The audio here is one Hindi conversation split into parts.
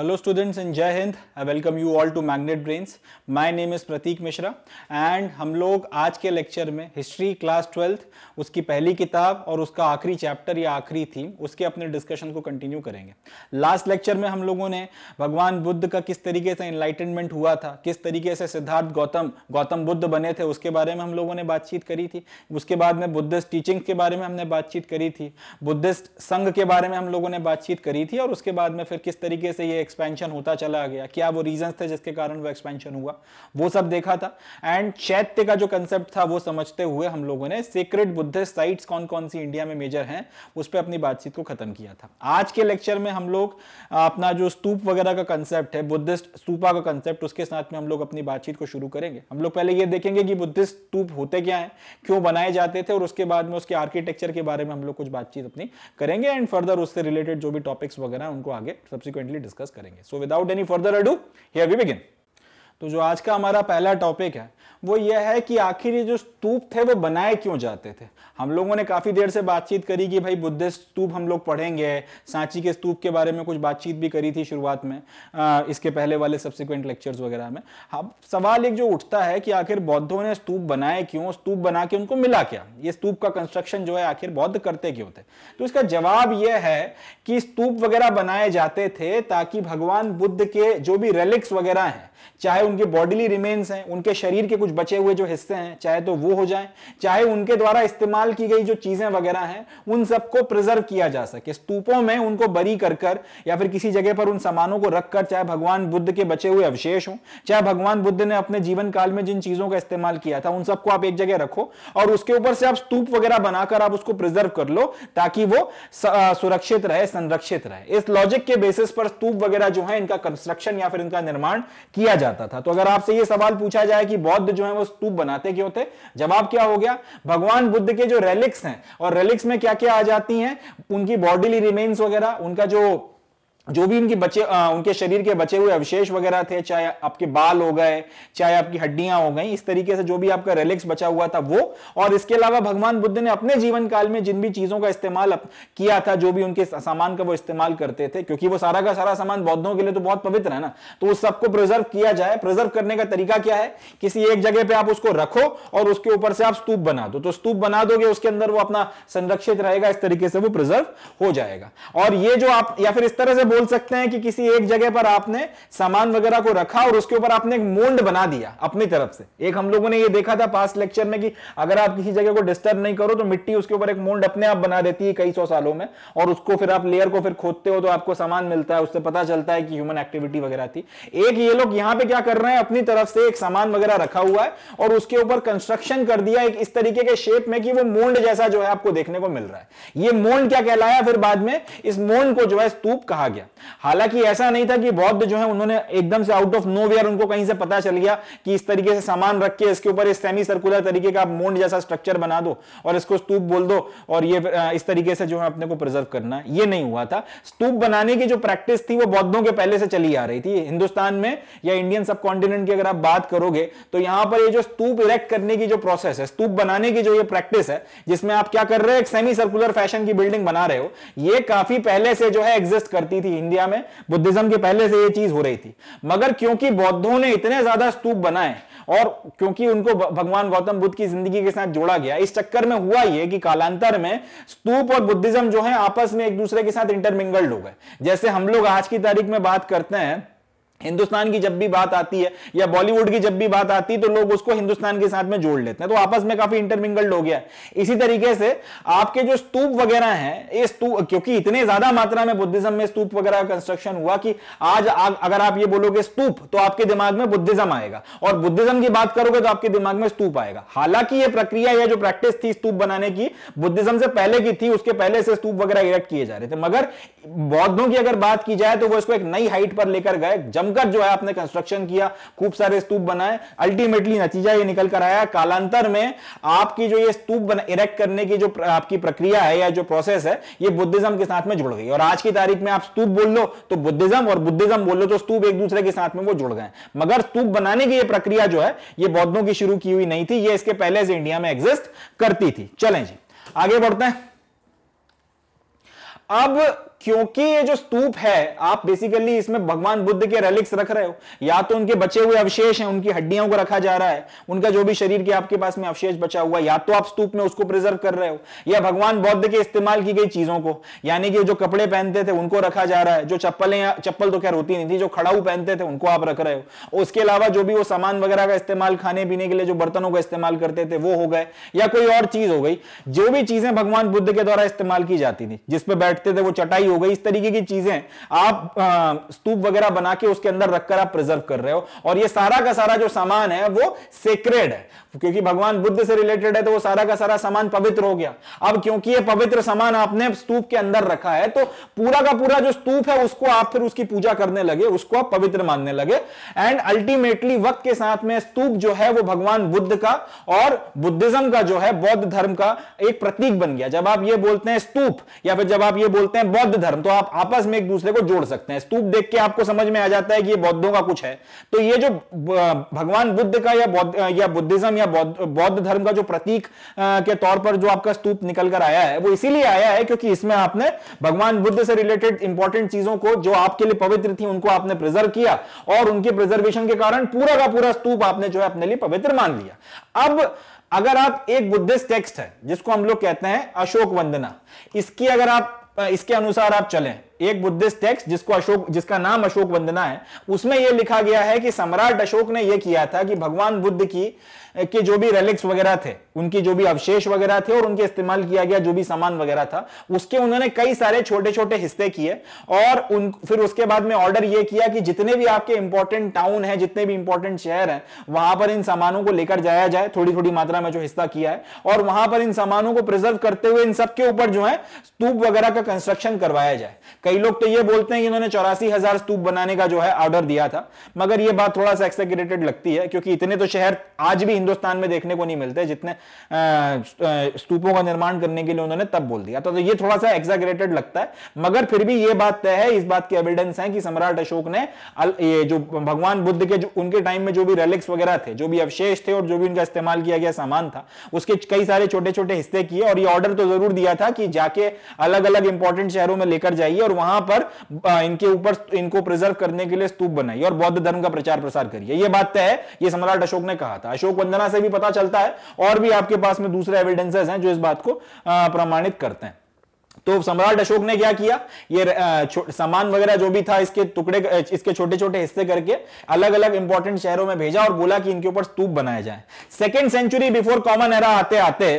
hello students in Jai Hind I welcome you all to Magnet Brains my name is Pratik Mishra and हम लोग आज के लेक्चर में हिस्ट्री क्लास ट्वेल्थ उसकी पहली किताब और उसका आखिरी चैप्टर या आखिरी थीम उसके अपने डिस्कशन को कंटिन्यू करेंगे लास्ट लेक्चर में हम लोगों ने भगवान बुद्ध का किस तरीके से इन्लाइटनमेंट हुआ था किस तरीके से सिद्धार्थ गौतम गौतम बुद्ध बने थे उसके बारे में हम लोगों ने बातचीत करी थी उसके बाद में बुद्धिस्ट टीचिंग के बारे में हमने बातचीत करी थी बुद्धिस्ट संघ के बारे में हम लोगों ने बातचीत करी थी और उसके बाद में फिर किस तरीके से ये एक्सपेंशन होता चला गया क्या वो रीजन थे जिसके कारण वो एक्सपेंशन हुआ वो सब देखा था एंड चैत्य का जो कंसेप्ट था वो समझते हुए हम लोगों ने सीक्रेट बुद्धिस्ट साइट्स कौन कौन सी इंडिया में मेजर हैं उस पर अपनी बातचीत को खत्म किया था आज के लेक्चर में हम लोग अपना जो स्तूप वगैरह का कंसेप्ट है बुद्धिस्ट स्तूपा का कंसेप्ट उसके साथ में हम लोग अपनी बातचीत को शुरू करेंगे हम लोग पहले ये देखेंगे कि बुद्धिस्ट स्तूप होते क्या है क्यों बनाए जाते थे और उसके बाद में उसके आर्किटेक्चर के बारे में हम लोग कुछ बातचीत अपनी करेंगे एंड फर्दर उससे रिलेटेड जो भी टॉपिक्स वगैरह उनको आगे सब्सिक्वेंटली डिस्कस करेंगे so without any further ado here we begin तो जो आज का हमारा पहला टॉपिक है वो यह है कि आखिर ये जो स्तूप थे वो बनाए क्यों जाते थे हम लोगों ने काफ़ी देर से बातचीत करी कि भाई बुद्धिस्ट स्तूप हम लोग पढ़ेंगे सांची के स्तूप के बारे में कुछ बातचीत भी करी थी शुरुआत में आ, इसके पहले वाले सब्सिक्वेंट लेक्चर्स वगैरह में अब सवाल एक जो उठता है कि आखिर बौद्धों ने स्तूप बनाए क्यों स्तूप बना के उनको मिला क्या ये स्तूप का कंस्ट्रक्शन जो है आखिर बौद्ध करते क्यों थे तो इसका जवाब यह है कि स्तूप वगैरह बनाए जाते थे ताकि भगवान बुद्ध के जो भी रेलिक्स वगैरह हैं चाहे उनके बॉडीली रिमेन्स हैं उनके शरीर के कुछ बचे हुए जो हिस्से हैं चाहे तो वो हो जाए चाहे उनके द्वारा इस्तेमाल की गई जो चीजें वगैरह हैं उन सबको प्रिजर्व किया जा सके स्तूपों में उनको बरी कर कर या फिर किसी जगह पर उन सामानों को रखकर चाहे भगवान बुद्ध के बचे हुए अवशेष हों चाहे भगवान बुद्ध ने अपने जीवन काल में जिन चीजों का इस्तेमाल किया था उन सबको आप एक जगह रखो और उसके ऊपर से आप स्तूप वगैरह बनाकर आप उसको प्रिजर्व कर लो ताकि वो सुरक्षित रहे संरक्षित रहे इस लॉजिक के बेसिस पर स्तूप वगैरह जो है इनका कंस्ट्रक्शन या फिर इनका निर्माण किया किया जाता था तो अगर आपसे ये सवाल पूछा जाए कि बौद्ध जो है वो स्तूप बनाते क्यों थे जवाब क्या हो गया भगवान बुद्ध के जो रेलिक्स हैं और रेलिक्स में क्या क्या आ जाती हैं उनकी बॉडीली रिमेन्स वगैरह उनका जो जो भी उनके बचे आ, उनके शरीर के बचे हुए अवशेष वगैरह थे चाहे आपके बाल हो गए चाहे आपकी हड्डियां हो गई इस तरीके से जो भी आपका रिलेक्स बचा हुआ था वो और इसके अलावा भगवान बुद्ध ने अपने जीवन काल में जिन भी चीजों का इस्तेमाल किया था जो भी उनके सामान का वो इस्तेमाल करते थे क्योंकि वो सारा का सारा सामान बौद्धों के लिए तो बहुत पवित्र है ना तो उस सबको प्रिजर्व किया जाए प्रिजर्व करने का तरीका क्या है किसी एक जगह पे आप उसको रखो और उसके ऊपर से आप स्तूप बना दो तो स्तूप बना दोगे उसके अंदर वो अपना संरक्षित रहेगा इस तरीके से वो प्रिजर्व हो जाएगा और ये जो आप या फिर इस तरह से बोल बोल सकते हैं कि किसी एक जगह पर आपने सामान वगैरह को रखा और उसके ऊपर आपने एक मोल्ड बना दिया अपनी तरफ से एक हम लोगों ने ये देखा था पास लेक्चर में कि अगर आप किसी जगह को डिस्टर्ब नहीं करो तो मिट्टी उसके ऊपर एक मोल्ड अपने आप बना देती है कई सौ सालों में और उसको फिर आप लेयर को फिर खोदते हो तो आपको सामान मिलता है उससे पता चलता है कि ह्यूमन एक्टिविटी वगैरह थी एक ये लोग यहां पे क्या कर रहे हैं अपनी तरफ से एक सामान वगैरह रखा हुआ है और उसके ऊपर कंस्ट्रक्शन कर दिया एक इस तरीके के शेप में कि वो मोल्ड जैसा जो है आपको देखने को मिल रहा है ये मोल्ड क्या कहलाया फिर बाद में इस मोल्ड को जो है स्तूप कहा गया गया हालांकि ऐसा नहीं था कि बौद्ध जो है उन्होंने एकदम से आउट ऑफ नो वेयर उनको कहीं से पता चल गया कि इस तरीके से सामान रख के इसके ऊपर इस सेमी सर्कुलर तरीके का मोन्ड जैसा स्ट्रक्चर बना दो और इसको स्तूप बोल दो और ये इस तरीके से जो है अपने को प्रिजर्व करना ये नहीं हुआ था स्तूप बनाने की जो प्रैक्टिस थी वो बौद्धों के पहले से चली आ रही थी हिंदुस्तान में या इंडियन सब कॉन्टिनेंट की अगर आप बात करोगे तो यहां पर ये जो स्तूप इरेक्ट करने की जो प्रोसेस है स्तूप बनाने की जो ये प्रैक्टिस है जिसमें आप क्या कर रहे हो एक सेमी सर्कुलर फैशन की बिल्डिंग बना रहे हो ये काफी पहले से जो है एग्जिस्ट करती थी थी इंडिया में बुद्धिज्म के पहले से ये चीज हो रही थी मगर क्योंकि बौद्धों ने इतने ज्यादा स्तूप बनाए और क्योंकि उनको भगवान गौतम बुद्ध की जिंदगी के साथ जोड़ा गया इस चक्कर में हुआ यह कि कालांतर में स्तूप और बुद्धिज्म जो है आपस में एक दूसरे के साथ इंटरमिंगल्ड हो गए जैसे हम लोग आज की तारीख में बात करते हैं हिंदुस्तान की जब भी बात आती है या बॉलीवुड की जब भी बात आती है तो लोग उसको हिंदुस्तान के साथ में जोड़ लेते हैं तो आपस में काफी इंटरमिंगल्ड हो गया है इसी तरीके से आपके जो स्तूप वगैरह हैं ये स्तूप क्योंकि इतने ज्यादा मात्रा में बुद्धिज्म में स्तूप वगैरह कंस्ट्रक्शन हुआ कि आज आ, अगर आप ये बोलोगे स्तूप तो आपके दिमाग में बुद्धिज्म आएगा और बुद्धिज्म की बात करोगे तो आपके दिमाग में स्तूप आएगा हालांकि ये प्रक्रिया या जो प्रैक्टिस थी स्तूप बनाने की बुद्धिज्म से पहले की थी उसके पहले से स्तूप वगैरह इरेक्ट किए जा रहे थे मगर बौद्धों की अगर बात की जाए तो वो इसको एक नई हाइट पर लेकर गए जम जमकर जो है आपने कंस्ट्रक्शन किया खूब सारे स्तूप बनाए अल्टीमेटली नतीजा ये निकल कर आया कालांतर में आपकी जो ये स्तूप इरेक्ट करने की जो आपकी प्रक्रिया है या जो प्रोसेस है ये बुद्धिज्म के साथ में जुड़ गई और आज की तारीख में आप स्तूप बोल लो तो बुद्धिज्म और बुद्धिज्म बोल लो तो स्तूप एक दूसरे के साथ में वो जुड़ गए मगर स्तूप बनाने की यह प्रक्रिया जो है ये बौद्धों की शुरू की हुई नहीं थी ये इसके पहले से इंडिया में एग्जिस्ट करती थी चले जी आगे बढ़ते हैं अब क्योंकि ये जो स्तूप है आप बेसिकली इसमें भगवान बुद्ध के रेलिक्स रख रहे हो या तो उनके बचे हुए अवशेष हैं उनकी हड्डियों को रखा जा रहा है उनका जो भी शरीर के आपके पास में अवशेष बचा हुआ या तो आप स्तूप में उसको प्रिजर्व कर रहे हो या भगवान बौद्ध के इस्तेमाल की गई चीजों को यानी कि जो कपड़े पहनते थे उनको रखा जा रहा है जो चप्पलें चप्पल तो खैर होती नहीं थी जो खड़ाऊ पहनते थे उनको आप रख रहे हो उसके अलावा जो भी वो सामान वगैरह का इस्तेमाल खाने पीने के लिए जो बर्तनों का इस्तेमाल करते थे वो हो गए या कोई और चीज हो गई जो भी चीजें भगवान बुद्ध के द्वारा इस्तेमाल की जाती थी जिसपे बैठते थे वो चटाई हो गई इस तरीके की चीजें आप स्तूप वगैरह बना के उसके अंदर रखकर आप प्रिजर्व कर रहे हो और ये सारा का सारा जो सामान है वो सेक्रेड है क्योंकि भगवान बुद्ध से रिलेटेड है तो वो सारा का सारा सामान पवित्र हो गया अब क्योंकि ये पवित्र सामान आपने स्तूप के अंदर रखा है तो पूरा का पूरा जो स्तूप है उसको आप फिर उसकी पूजा करने लगे उसको आप पवित्र मानने लगे एंड अल्टीमेटली वक्त के साथ में स्तूप जो है वो भगवान बुद्ध का और बुद्धिज्म का जो है बौद्ध धर्म का एक प्रतीक बन गया जब आप ये बोलते हैं स्तूप या फिर जब आप ये बोलते हैं बौद्ध धर्म तो आप आपस में एक दूसरे को जोड़ सकते हैं स्तूप देख के आपको समझ में आ जाता है कि ये बौद्धों का कुछ है तो ये जो भगवान बुद्ध का या बौद्ध या बुद्धिज्म या बौद्ध धर्म का जो प्रतीक के तौर पर जो आपका स्तूप निकल कर आया है वो इसीलिए आया है क्योंकि इसमें आपने भगवान बुद्ध से रिलेटेड इंपॉर्टेंट चीजों को जो आपके लिए पवित्र थी उनको आपने प्रिजर्व किया और उनके प्रिजर्वेशन के कारण पूरा का पूरा स्तूप आपने जो है अपने लिए पवित्र मान लिया अब अगर आप एक बुद्धिस्ट टेक्स्ट है जिसको हम लोग कहते हैं अशोक वंदना इसकी अगर आप इसके अनुसार आप चलें एक बुद्धिस्ट टेक्स्ट जिसको अशोक जिसका नाम अशोक वंदना है उसमें यह लिखा गया है कि सम्राट अशोक ने यह किया था कि भगवान बुद्ध की के जो भी रेलिक्स वगैरह थे उनके जो भी अवशेष वगैरह थे और उनके इस्तेमाल किया गया जो भी सामान वगैरह था उसके उन्होंने कई सारे छोटे छोटे हिस्से किए और उन फिर उसके बाद में ऑर्डर ये किया कि जितने भी आपके इंपॉर्टेंट टाउन है जितने भी इंपॉर्टेंट शहर है वहां पर इन सामानों को लेकर जाया जाए थोड़ी थोड़ी मात्रा में जो हिस्सा किया है और वहां पर इन सामानों को प्रिजर्व करते हुए इन सबके ऊपर जो है स्तूप वगैरह का कंस्ट्रक्शन करवाया जाए कई लोग तो ये बोलते हैं कि इन्होंने चौरासी हजार स्तूप बनाने का जो है ऑर्डर दिया था मगर यह बात थोड़ा सा एक्सेग्रेटेड लगती है क्योंकि इतने तो शहर आज भी हिंदुस्तान में देखने को नहीं मिलते जितने स्तूपों का निर्माण करने के लिए उन्होंने तब बोल दिया तो, ये थोड़ा सा एग्जाग्रेटेड लगता है मगर फिर भी ये बात तय है इस बात की एविडेंस है कि सम्राट अशोक ने ये जो भगवान बुद्ध के जो उनके टाइम में जो भी रेलिक्स वगैरह थे जो भी अवशेष थे और जो भी उनका इस्तेमाल किया गया सामान था उसके कई सारे छोटे छोटे हिस्से किए और ये ऑर्डर तो जरूर दिया था कि जाके अलग अलग इंपॉर्टेंट शहरों में लेकर जाइए और वहां पर इनके ऊपर इनको प्रिजर्व करने के लिए स्तूप बनाइए और बौद्ध धर्म का प्रचार प्रसार करिए यह बात तय है ये सम्राट अशोक ने कहा था अशोक वंदना से भी पता चलता है और भी आपके पास में दूसरे एविडेंसेस हैं जो इस बात को प्रमाणित करते हैं तो सम्राट अशोक ने क्या किया ये सामान वगैरह जो भी था इसके टुकड़े इसके छोटे छोटे हिस्से करके अलग अलग इंपॉर्टेंट शहरों में भेजा और बोला कि इनके ऊपर स्तूप बनाया जाए second century before common era आते आते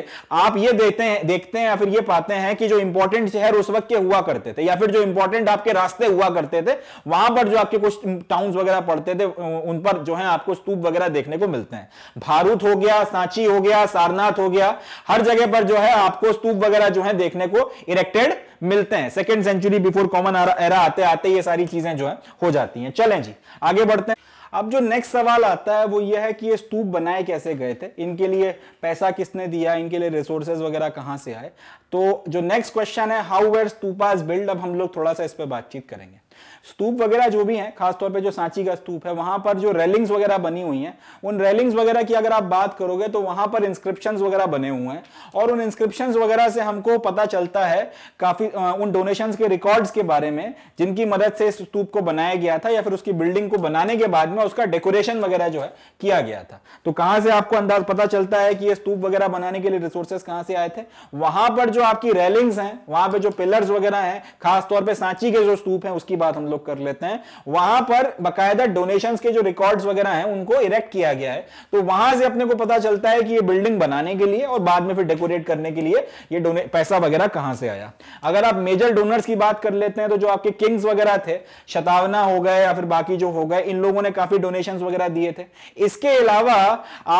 आप ये देखते हैं देखते हैं या फिर ये पाते हैं कि जो इंपॉर्टेंट शहर उस वक्त के हुआ करते थे या फिर जो इंपॉर्टेंट आपके रास्ते हुआ करते थे वहां पर जो आपके कुछ टाउन वगैरह पड़ते थे उन पर जो है आपको स्तूप वगैरह देखने को मिलते हैं भारूत हो गया सांची हो गया सारनाथ हो गया हर जगह पर जो है आपको स्तूप वगैरह जो है देखने को इरेक्टेड रिलेटेड मिलते हैं second century before common era आते आते ये सारी चीजें जो है हो जाती हैं चलें जी आगे बढ़ते हैं अब जो नेक्स्ट सवाल आता है वो ये है कि ये स्तूप बनाए कैसे गए थे इनके लिए पैसा किसने दिया इनके लिए रिसोर्सेज वगैरह कहाँ से आए तो जो नेक्स्ट क्वेश्चन है हाउ वेयर इज बिल्ड अब हम लोग थोड़ा सा इस पर बातचीत करेंगे स्तूप वगैरह जो भी हैं खासतौर पे जो सांची का स्तूप है वहां पर जो रेलिंग्स वगैरह बनी हुई हैं उन रेलिंग्स वगैरह की अगर आप बात करोगे तो वहां पर इंस्क्रिप्शन वगैरह बने हुए हैं और उन इंस्क्रिप्शन वगैरह से हमको पता चलता है काफी उन डोनेशन के रिकॉर्ड के बारे में जिनकी मदद से स्तूप को बनाया गया था या फिर उसकी बिल्डिंग को बनाने के बाद में उसका डेकोरेशन वगैरह जो है किया गया था तो कहां से आपको अंदाज पता चलता है कि ये स्तूप वगैरह बनाने के लिए रिसोर्सेस कहां से आए थे वहां पर जो आपकी रेलिंग्स हैं वहां पर जो पिलर्स वगैरह हैं खासतौर पर सांची के जो स्तूप है उसकी बात हम लोग कर लेते हैं वहां पर बकायदा डोनेशन के जो रिकॉर्ड्स वगैरह हैं उनको इरेक्ट किया गया है तो वहां से अपने को पता चलता है कि ये बिल्डिंग बनाने के लिए और बाद में फिर डेकोरेट करने के लिए ये पैसा वगैरह कहां से आया अगर आप मेजर डोनर्स की बात कर लेते हैं तो जो आपके किंग्स वगैरह थे शतावना हो गए या फिर बाकी जो हो गए इन लोगों ने काफी डोनेशन वगैरह दिए थे इसके अलावा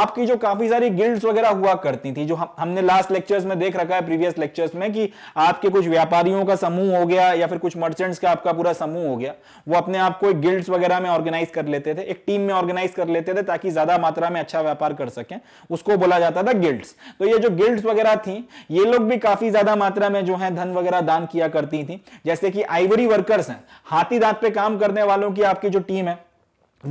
आपकी जो काफी सारी गिल्ड वगैरह हुआ करती थी जो हम, हमने लास्ट लेक्चर्स में देख रखा है प्रीवियस लेक्चर्स में कि आपके कुछ व्यापारियों का समूह हो गया या फिर कुछ मर्चेंट्स का आपका पूरा समूह हो गया गया वो अपने आप को एक गिल्ड्स वगैरह में ऑर्गेनाइज कर लेते थे एक टीम में ऑर्गेनाइज कर लेते थे ताकि ज्यादा मात्रा में अच्छा व्यापार कर सके उसको बोला जाता था गिल्ड्स तो ये जो गिल्ड्स वगैरह थी ये लोग भी काफी ज्यादा मात्रा में जो है धन वगैरह दान किया करती थी जैसे कि आइवरी वर्कर्स हैं हाथी दांत पे काम करने वालों की आपकी जो टीम है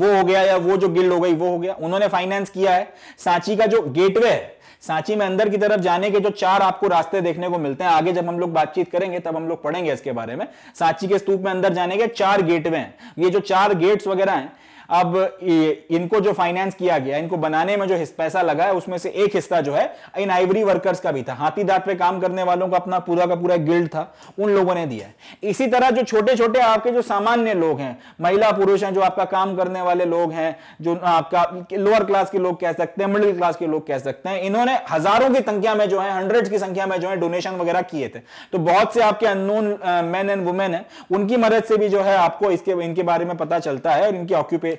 वो हो गया या वो जो गिल्ड हो गई वो हो गया उन्होंने फाइनेंस किया है सांची का जो गेटवे है सांची में अंदर की तरफ जाने के जो चार आपको रास्ते देखने को मिलते हैं आगे जब हम लोग बातचीत करेंगे तब हम लोग पढ़ेंगे इसके बारे में सांची के स्तूप में अंदर जाने के चार गेटवे हैं ये जो चार गेट्स वगैरह हैं अब इनको जो फाइनेंस किया गया इनको बनाने में जो पैसा लगा है उसमें से एक हिस्सा जो है इन आइवरी वर्कर्स का भी था हाथी दांत पे काम करने वालों का अपना पूरा का पूरा गिल्ड था उन लोगों ने दिया है इसी तरह जो छोटे छोटे आपके जो सामान्य लोग हैं महिला पुरुष हैं जो आपका काम करने वाले लोग हैं जो आपका लोअर क्लास के लोग कह सकते हैं मिडिल क्लास के लोग कह सकते हैं इन्होंने हजारों की संख्या में जो है हंड्रेड की संख्या में जो है डोनेशन वगैरह किए थे तो बहुत से आपके अननोन मैन एंड वुमेन है उनकी मदद से भी जो है आपको इसके इनके बारे में पता चलता है और इनकी ऑक्यूपे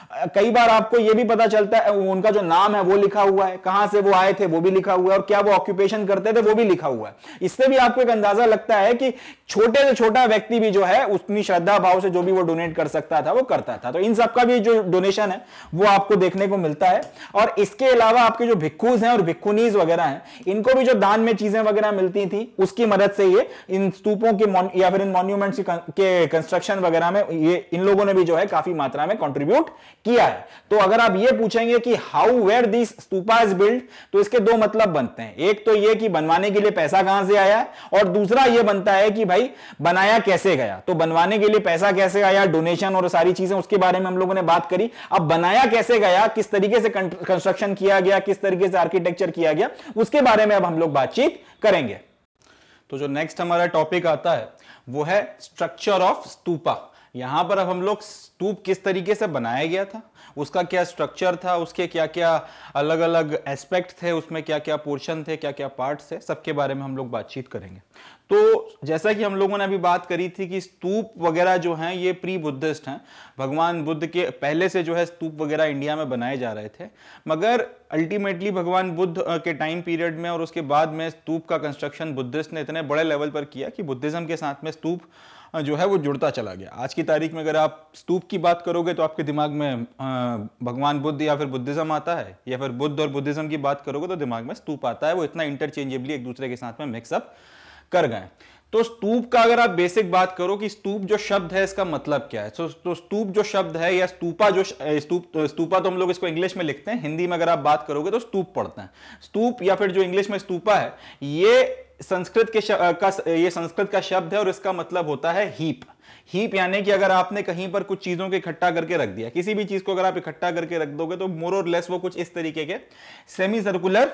कई बार आपको यह भी पता चलता है उनका जो नाम है वो लिखा हुआ है कहां से वो आए थे वो भी लिखा हुआ है और क्या वो ऑक्यूपेशन करते थे वो भी लिखा हुआ है इससे भी आपको एक अंदाजा लगता है कि छोटे से छोटा व्यक्ति भी जो है उतनी श्रद्धा भाव से जो भी वो डोनेट कर सकता था वो करता था तो इन सबका भी जो डोनेशन है वो आपको देखने को मिलता है और इसके अलावा आपके जो भिक्खूज हैं और भिक्खुनीज वगैरह हैं इनको भी जो दान में चीजें वगैरह मिलती थी उसकी मदद से ये इन स्तूपों के या फिर इन मॉन्यूमेंट्स के कंस्ट्रक्शन वगैरह में ये इन लोगों ने भी जो है काफी मात्रा में कॉन्ट्रीब्यूट किया है तो अगर आप ये पूछेंगे कि how where this stupa is build तो इसके दो मतलब बनते हैं एक तो ये कि बनवाने के लिए पैसा कहां से आया और दूसरा ये बनता है कि भाई बनाया कैसे गया तो बनवाने के लिए पैसा कैसे आया डोनेशन और सारी चीजें उसके बारे में हम लोगों ने बात करी अब बनाया कैसे गया किस तरीके से कंस्ट्रक्शन किया गया किस तरीके से आर्किटेक्चर किया गया उसके बारे में अब हम लोग बातचीत करेंगे तो जो नेक्स्ट हमारा टॉपिक आता है वो है स्ट्रक्चर ऑफ स्तूपा यहाँ पर अब हम लोग स्तूप किस तरीके से बनाया गया था उसका क्या स्ट्रक्चर था उसके क्या क्या अलग अलग एस्पेक्ट थे उसमें क्या क्या पोर्शन थे क्या क्या पार्ट्स थे सबके बारे में हम लोग बातचीत करेंगे तो जैसा कि हम लोगों ने अभी बात करी थी कि स्तूप वगैरह जो हैं ये प्री बुद्धिस्ट हैं भगवान बुद्ध के पहले से जो है स्तूप वगैरह इंडिया में बनाए जा रहे थे मगर अल्टीमेटली भगवान बुद्ध के टाइम पीरियड में और उसके बाद में स्तूप का कंस्ट्रक्शन बुद्धिस्ट ने इतने बड़े लेवल पर किया कि बुद्धिज्म के साथ में स्तूप हाँ, जो है वो जुड़ता चला गया आज की तारीख में अगर आप स्तूप की बात करोगे तो आपके दिमाग में हाँ, भगवान बुद्ध या फिर बुद्धिज्म आता है या फिर बुद्ध और बुद्धिज्म की बात करोगे तो दिमाग में स्तूप आता है वो इतना इंटरचेंजेबली एक दूसरे के साथ में मिक्सअप कर गए तो स्तूप का अगर आप बेसिक बात करो कि स्तूप जो शब्द है इसका मतलब क्या है तो, तो स्तूप जो शब्द है या स्तूपा जो स्तूप स्तूपा तो हम लोग इसको इंग्लिश में लिखते हैं हिंदी में अगर आप बात करोगे तो स्तूप पढ़ते हैं स्तूप या फिर जो इंग्लिश में स्तूपा है ये संस्कृत के का ये संस्कृत का शब्द है और इसका मतलब होता है हीप हीप यानी कि अगर आपने कहीं पर कुछ चीजों को इकट्ठा करके रख दिया किसी भी चीज को अगर आप इकट्ठा करके रख दोगे तो मोर और लेस वो कुछ इस तरीके के सेमी सर्कुलर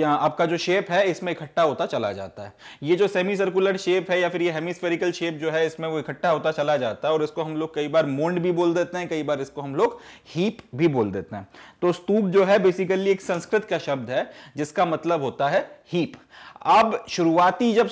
या, आपका जो शेप है इसमें इकट्ठा होता चला जाता है ये जो सेमी सर्कुलर शेप है या फिर ये हेमिस्फेरिकल शेप जो है इसमें वो इकट्ठा होता चला जाता है और इसको हम लोग कई बार मोन्ड भी बोल देते हैं कई बार इसको हम लोग हीप भी बोल देते हैं तो स्तूप जो है बेसिकली एक संस्कृत का शब्द है जिसका मतलब होता है हीप अब शुरुआती जब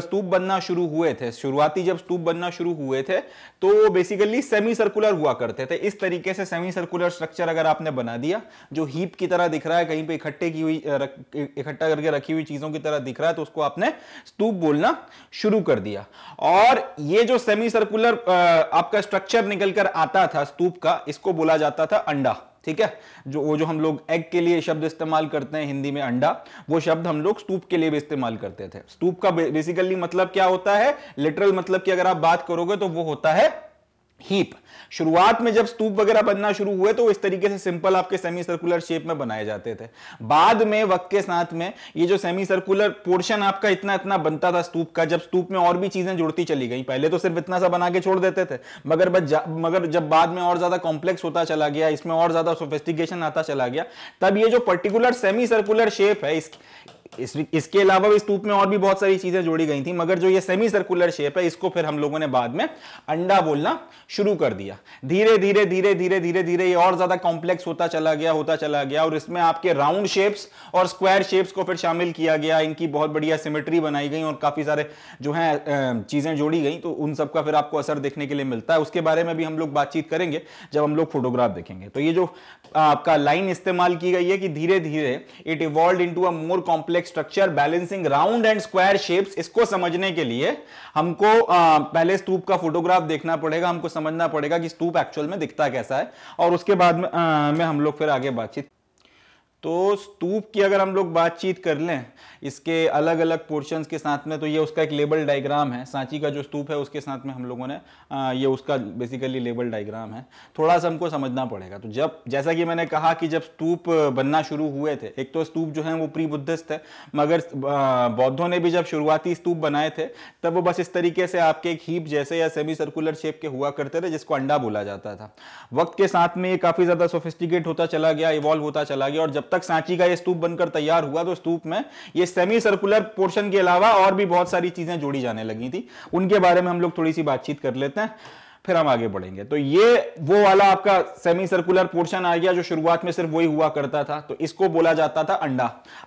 स्तूप बनना शुरू हुए थे शुरुआती जब स्तूप बनना शुरू हुए थे तो बेसिकली सेमी सर्कुलर हुआ करते थे इस तरीके से सेमी सर्कुलर स्ट्रक्चर अगर आपने बना दिया जो हीप की तरह दिख रहा है कहीं पे इकट्ठे की हुई इकट्ठा करके रखी हुई चीजों की तरह दिख रहा है तो उसको आपने स्तूप बोलना शुरू कर दिया और ये जो सेमी सर्कुलर आपका स्ट्रक्चर निकल कर आता था स्तूप का इसको बोला जाता था अंडा ठीक है जो वो जो हम लोग एग के लिए शब्द इस्तेमाल करते हैं हिंदी में अंडा वो शब्द हम लोग स्तूप के लिए भी इस्तेमाल करते थे स्तूप का बेसिकली मतलब क्या होता है लिटरल मतलब की अगर आप बात करोगे तो वो होता है हीप शुरुआत में जब स्तूप वगैरह बनना शुरू हुए तो इस तरीके से सिंपल आपके सेमी सर्कुलर शेप में बनाए जाते थे बाद में वक्त के साथ में ये जो सेमी सर्कुलर पोर्शन आपका इतना इतना बनता था स्तूप का जब स्तूप में और भी चीजें जुड़ती चली गई पहले तो सिर्फ इतना सा बना के छोड़ देते थे मगर बस मगर जब बाद में और ज्यादा कॉम्प्लेक्स होता चला गया इसमें और ज्यादा सोफेस्टिकेशन आता चला गया तब ये जो पर्टिकुलर सेमी सर्कुलर शेप है इस इस, इसके अलावा इस टूप में और भी बहुत सारी चीजें जोड़ी गई थी मगर जो ये सेमी सर्कुलर शेप है इसको फिर हम लोगों ने बाद में अंडा बोलना शुरू कर दिया धीरे धीरे धीरे धीरे धीरे धीरे ये और ज्यादा कॉम्प्लेक्स होता चला गया होता चला गया और इसमें आपके राउंड शेप्स और स्क्वायर शेप्स को फिर शामिल किया गया इनकी बहुत बढ़िया सिमेट्री बनाई गई और काफी सारे जो है चीजें जोड़ी गई तो उन सबका फिर आपको असर देखने के लिए मिलता है उसके बारे में भी हम लोग बातचीत करेंगे जब हम लोग फोटोग्राफ देखेंगे तो ये जो आपका लाइन इस्तेमाल की गई है कि धीरे धीरे it evolve into a more complex structure balancing round and square shapes इसको समझने के लिए हमको आ, पहले स्तूप का फोटोग्राफ देखना पड़ेगा हमको समझना पड़ेगा कि स्तूप एक्चुअल में दिखता कैसा है और उसके बाद में, आ, में हम लोग फिर आगे बातचीत तो स्तूप की अगर हम लोग बातचीत कर लें इसके अलग अलग पोर्शंस के साथ में तो ये उसका एक लेबल डायग्राम है सांची का जो स्तूप है उसके साथ में हम लोगों ने ये उसका बेसिकली लेबल डायग्राम है थोड़ा सा हमको समझना पड़ेगा तो जब जैसा कि मैंने कहा कि जब स्तूप बनना शुरू हुए थे एक तो स्तूप जो है वो प्री बुद्धिस्ट है मगर बौद्धों ने भी जब शुरुआती स्तूप बनाए थे तब वो बस इस तरीके से आपके एक हीप जैसे या सेमी सर्कुलर शेप के हुआ करते थे जिसको अंडा बोला जाता था वक्त के साथ में ये काफ़ी ज़्यादा सोफिस्टिकेट होता चला गया इवॉल्व होता चला गया और जब तक सांची का ये स्तूप बनकर तैयार हुआ तो स्तूप में ये सेमी सर्कुलर पोर्शन के अलावा और भी बहुत सारी चीजें जोड़ी जाने लगी थी उनके बारे में हम लोग थोड़ी सी बातचीत कर लेते हैं फिर हम आगे बढ़ेंगे तो ये वो वाला आपका सेमी सर्कुलर पोर्शन आ गया जो शुरुआत में सिर्फ वही हुआ करता था तो इसको बोला जाता था अंडा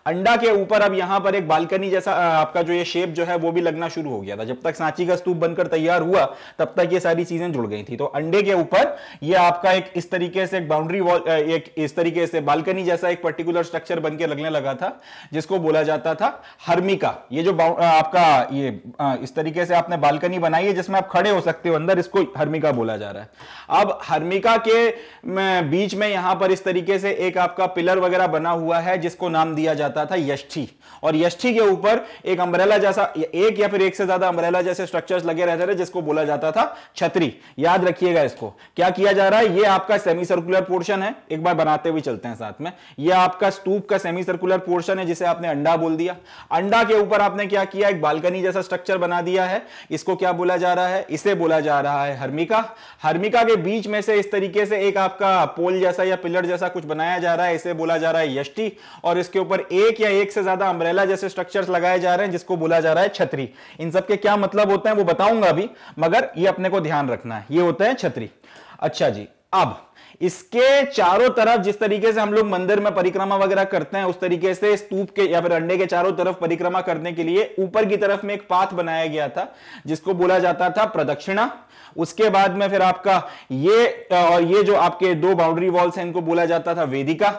अंडा के ऊपर अब यहां पर एक बालकनी जैसा आपका जो ये शेप जो है वो भी लगना शुरू हो गया था जब तक सांची का स्तूप बनकर तैयार हुआ तब तक ये सारी चीजें जुड़ गई थी तो अंडे के ऊपर ये आपका एक इस तरीके से एक बाउंड्री वॉल एक इस तरीके से बालकनी जैसा एक पर्टिकुलर स्ट्रक्चर बन के लगने लगा था जिसको बोला जाता था हर्मिका ये जो आपका ये इस तरीके से आपने बालकनी बनाई है जिसमें आप खड़े हो सकते हो अंदर इसको हर्मिका बोला जा रहा है अब हर्मिका के बीच में यहां पर इस तरीके से एक आपका पिलर वगैरह बना हुआ है जिसको नाम दिया जाता था यष्ठी और यष्ठी के ऊपर एक अम्ब्रेला जैसा एक या फिर एक से ज्यादा अम्ब्रेला जैसे स्ट्रक्चर लगे रहते थे जिसको बोला जाता था छतरी याद रखिएगा इसको क्या किया जा रहा है ये आपका सेमी सर्कुलर पोर्शन है एक बार बनाते हुए चलते हैं साथ में ये आपका स्तूप का सेमी सर्कुलर पोर्शन है जिसे आपने अंडा बोल दिया अंडा के ऊपर आपने क्या किया एक बालकनी जैसा स्ट्रक्चर बना दिया है इसको क्या बोला जा रहा है इसे बोला जा रहा है हर्मी हर्मिका हर्मिका के बीच में से इस तरीके से एक आपका पोल जैसा या पिलर जैसा कुछ बनाया जा रहा है इसे बोला जा रहा है यष्टि और इसके ऊपर एक या एक से ज्यादा अम्ब्रेला जैसे स्ट्रक्चर्स लगाए जा रहे हैं जिसको बोला जा रहा है छतरी इन सबके क्या मतलब होते हैं वो बताऊंगा अभी मगर ये अपने को ध्यान रखना है ये होता है छतरी अच्छा जी अब इसके चारों तरफ जिस तरीके से हम लोग मंदिर में परिक्रमा वगैरह करते हैं उस तरीके से स्तूप के या फिर अंडे के चारों तरफ परिक्रमा करने के लिए ऊपर की तरफ में एक पाथ बनाया गया था जिसको बोला जाता था प्रदक्षिणा उसके बाद में फिर आपका ये और ये जो आपके दो बाउंड्री वॉल्स हैं इनको बोला जाता था वेदिका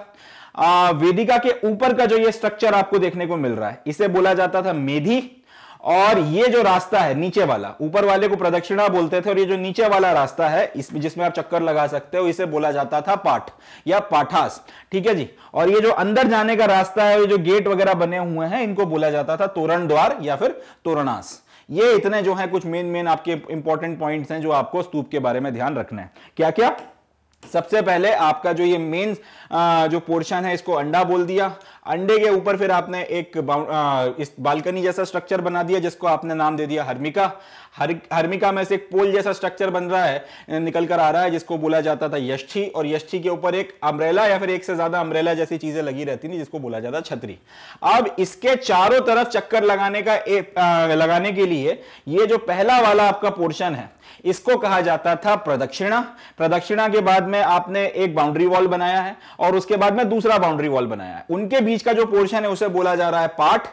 आ, वेदिका के ऊपर का जो ये स्ट्रक्चर आपको देखने को मिल रहा है इसे बोला जाता था मेधी और ये जो रास्ता है नीचे वाला ऊपर वाले को प्रदक्षिणा बोलते थे और ये जो नीचे वाला रास्ता है इसमें जिसमें आप चक्कर लगा सकते हो इसे बोला जाता था पाठ या पाठास ठीक है जी और ये जो अंदर जाने का रास्ता है ये जो गेट वगैरह बने हुए हैं इनको बोला जाता था तोरण द्वार या फिर तोरणास ये इतने जो है कुछ मेन मेन आपके इंपॉर्टेंट पॉइंट्स हैं जो आपको स्तूप के बारे में ध्यान रखना है क्या क्या सबसे पहले आपका जो ये मेन जो पोर्शन है इसको अंडा बोल दिया अंडे के ऊपर फिर आपने एक आ, इस बालकनी जैसा स्ट्रक्चर बना दिया जिसको आपने नाम दे दिया हर्मिका हर हर्मिका में से एक पोल जैसा स्ट्रक्चर बन रहा है निकल कर आ रहा है जिसको बोला जाता था यष्ठी और यष्ठी के ऊपर एक अम्ब्रेला या फिर एक से ज्यादा अम्ब्रेला जैसी चीजें लगी रहती थी जिसको बोला जाता छतरी अब इसके चारों तरफ चक्कर लगाने का ए, आ, लगाने के लिए ये जो पहला वाला आपका पोर्शन है इसको कहा जाता था प्रदक्षिणा प्रदक्षिणा के बाद में आपने एक बाउंड्री वॉल बनाया है और उसके बाद में दूसरा बाउंड्री वॉल बनाया है उनके बीच का जो पोर्शन है उसे बोला जा रहा है पाठ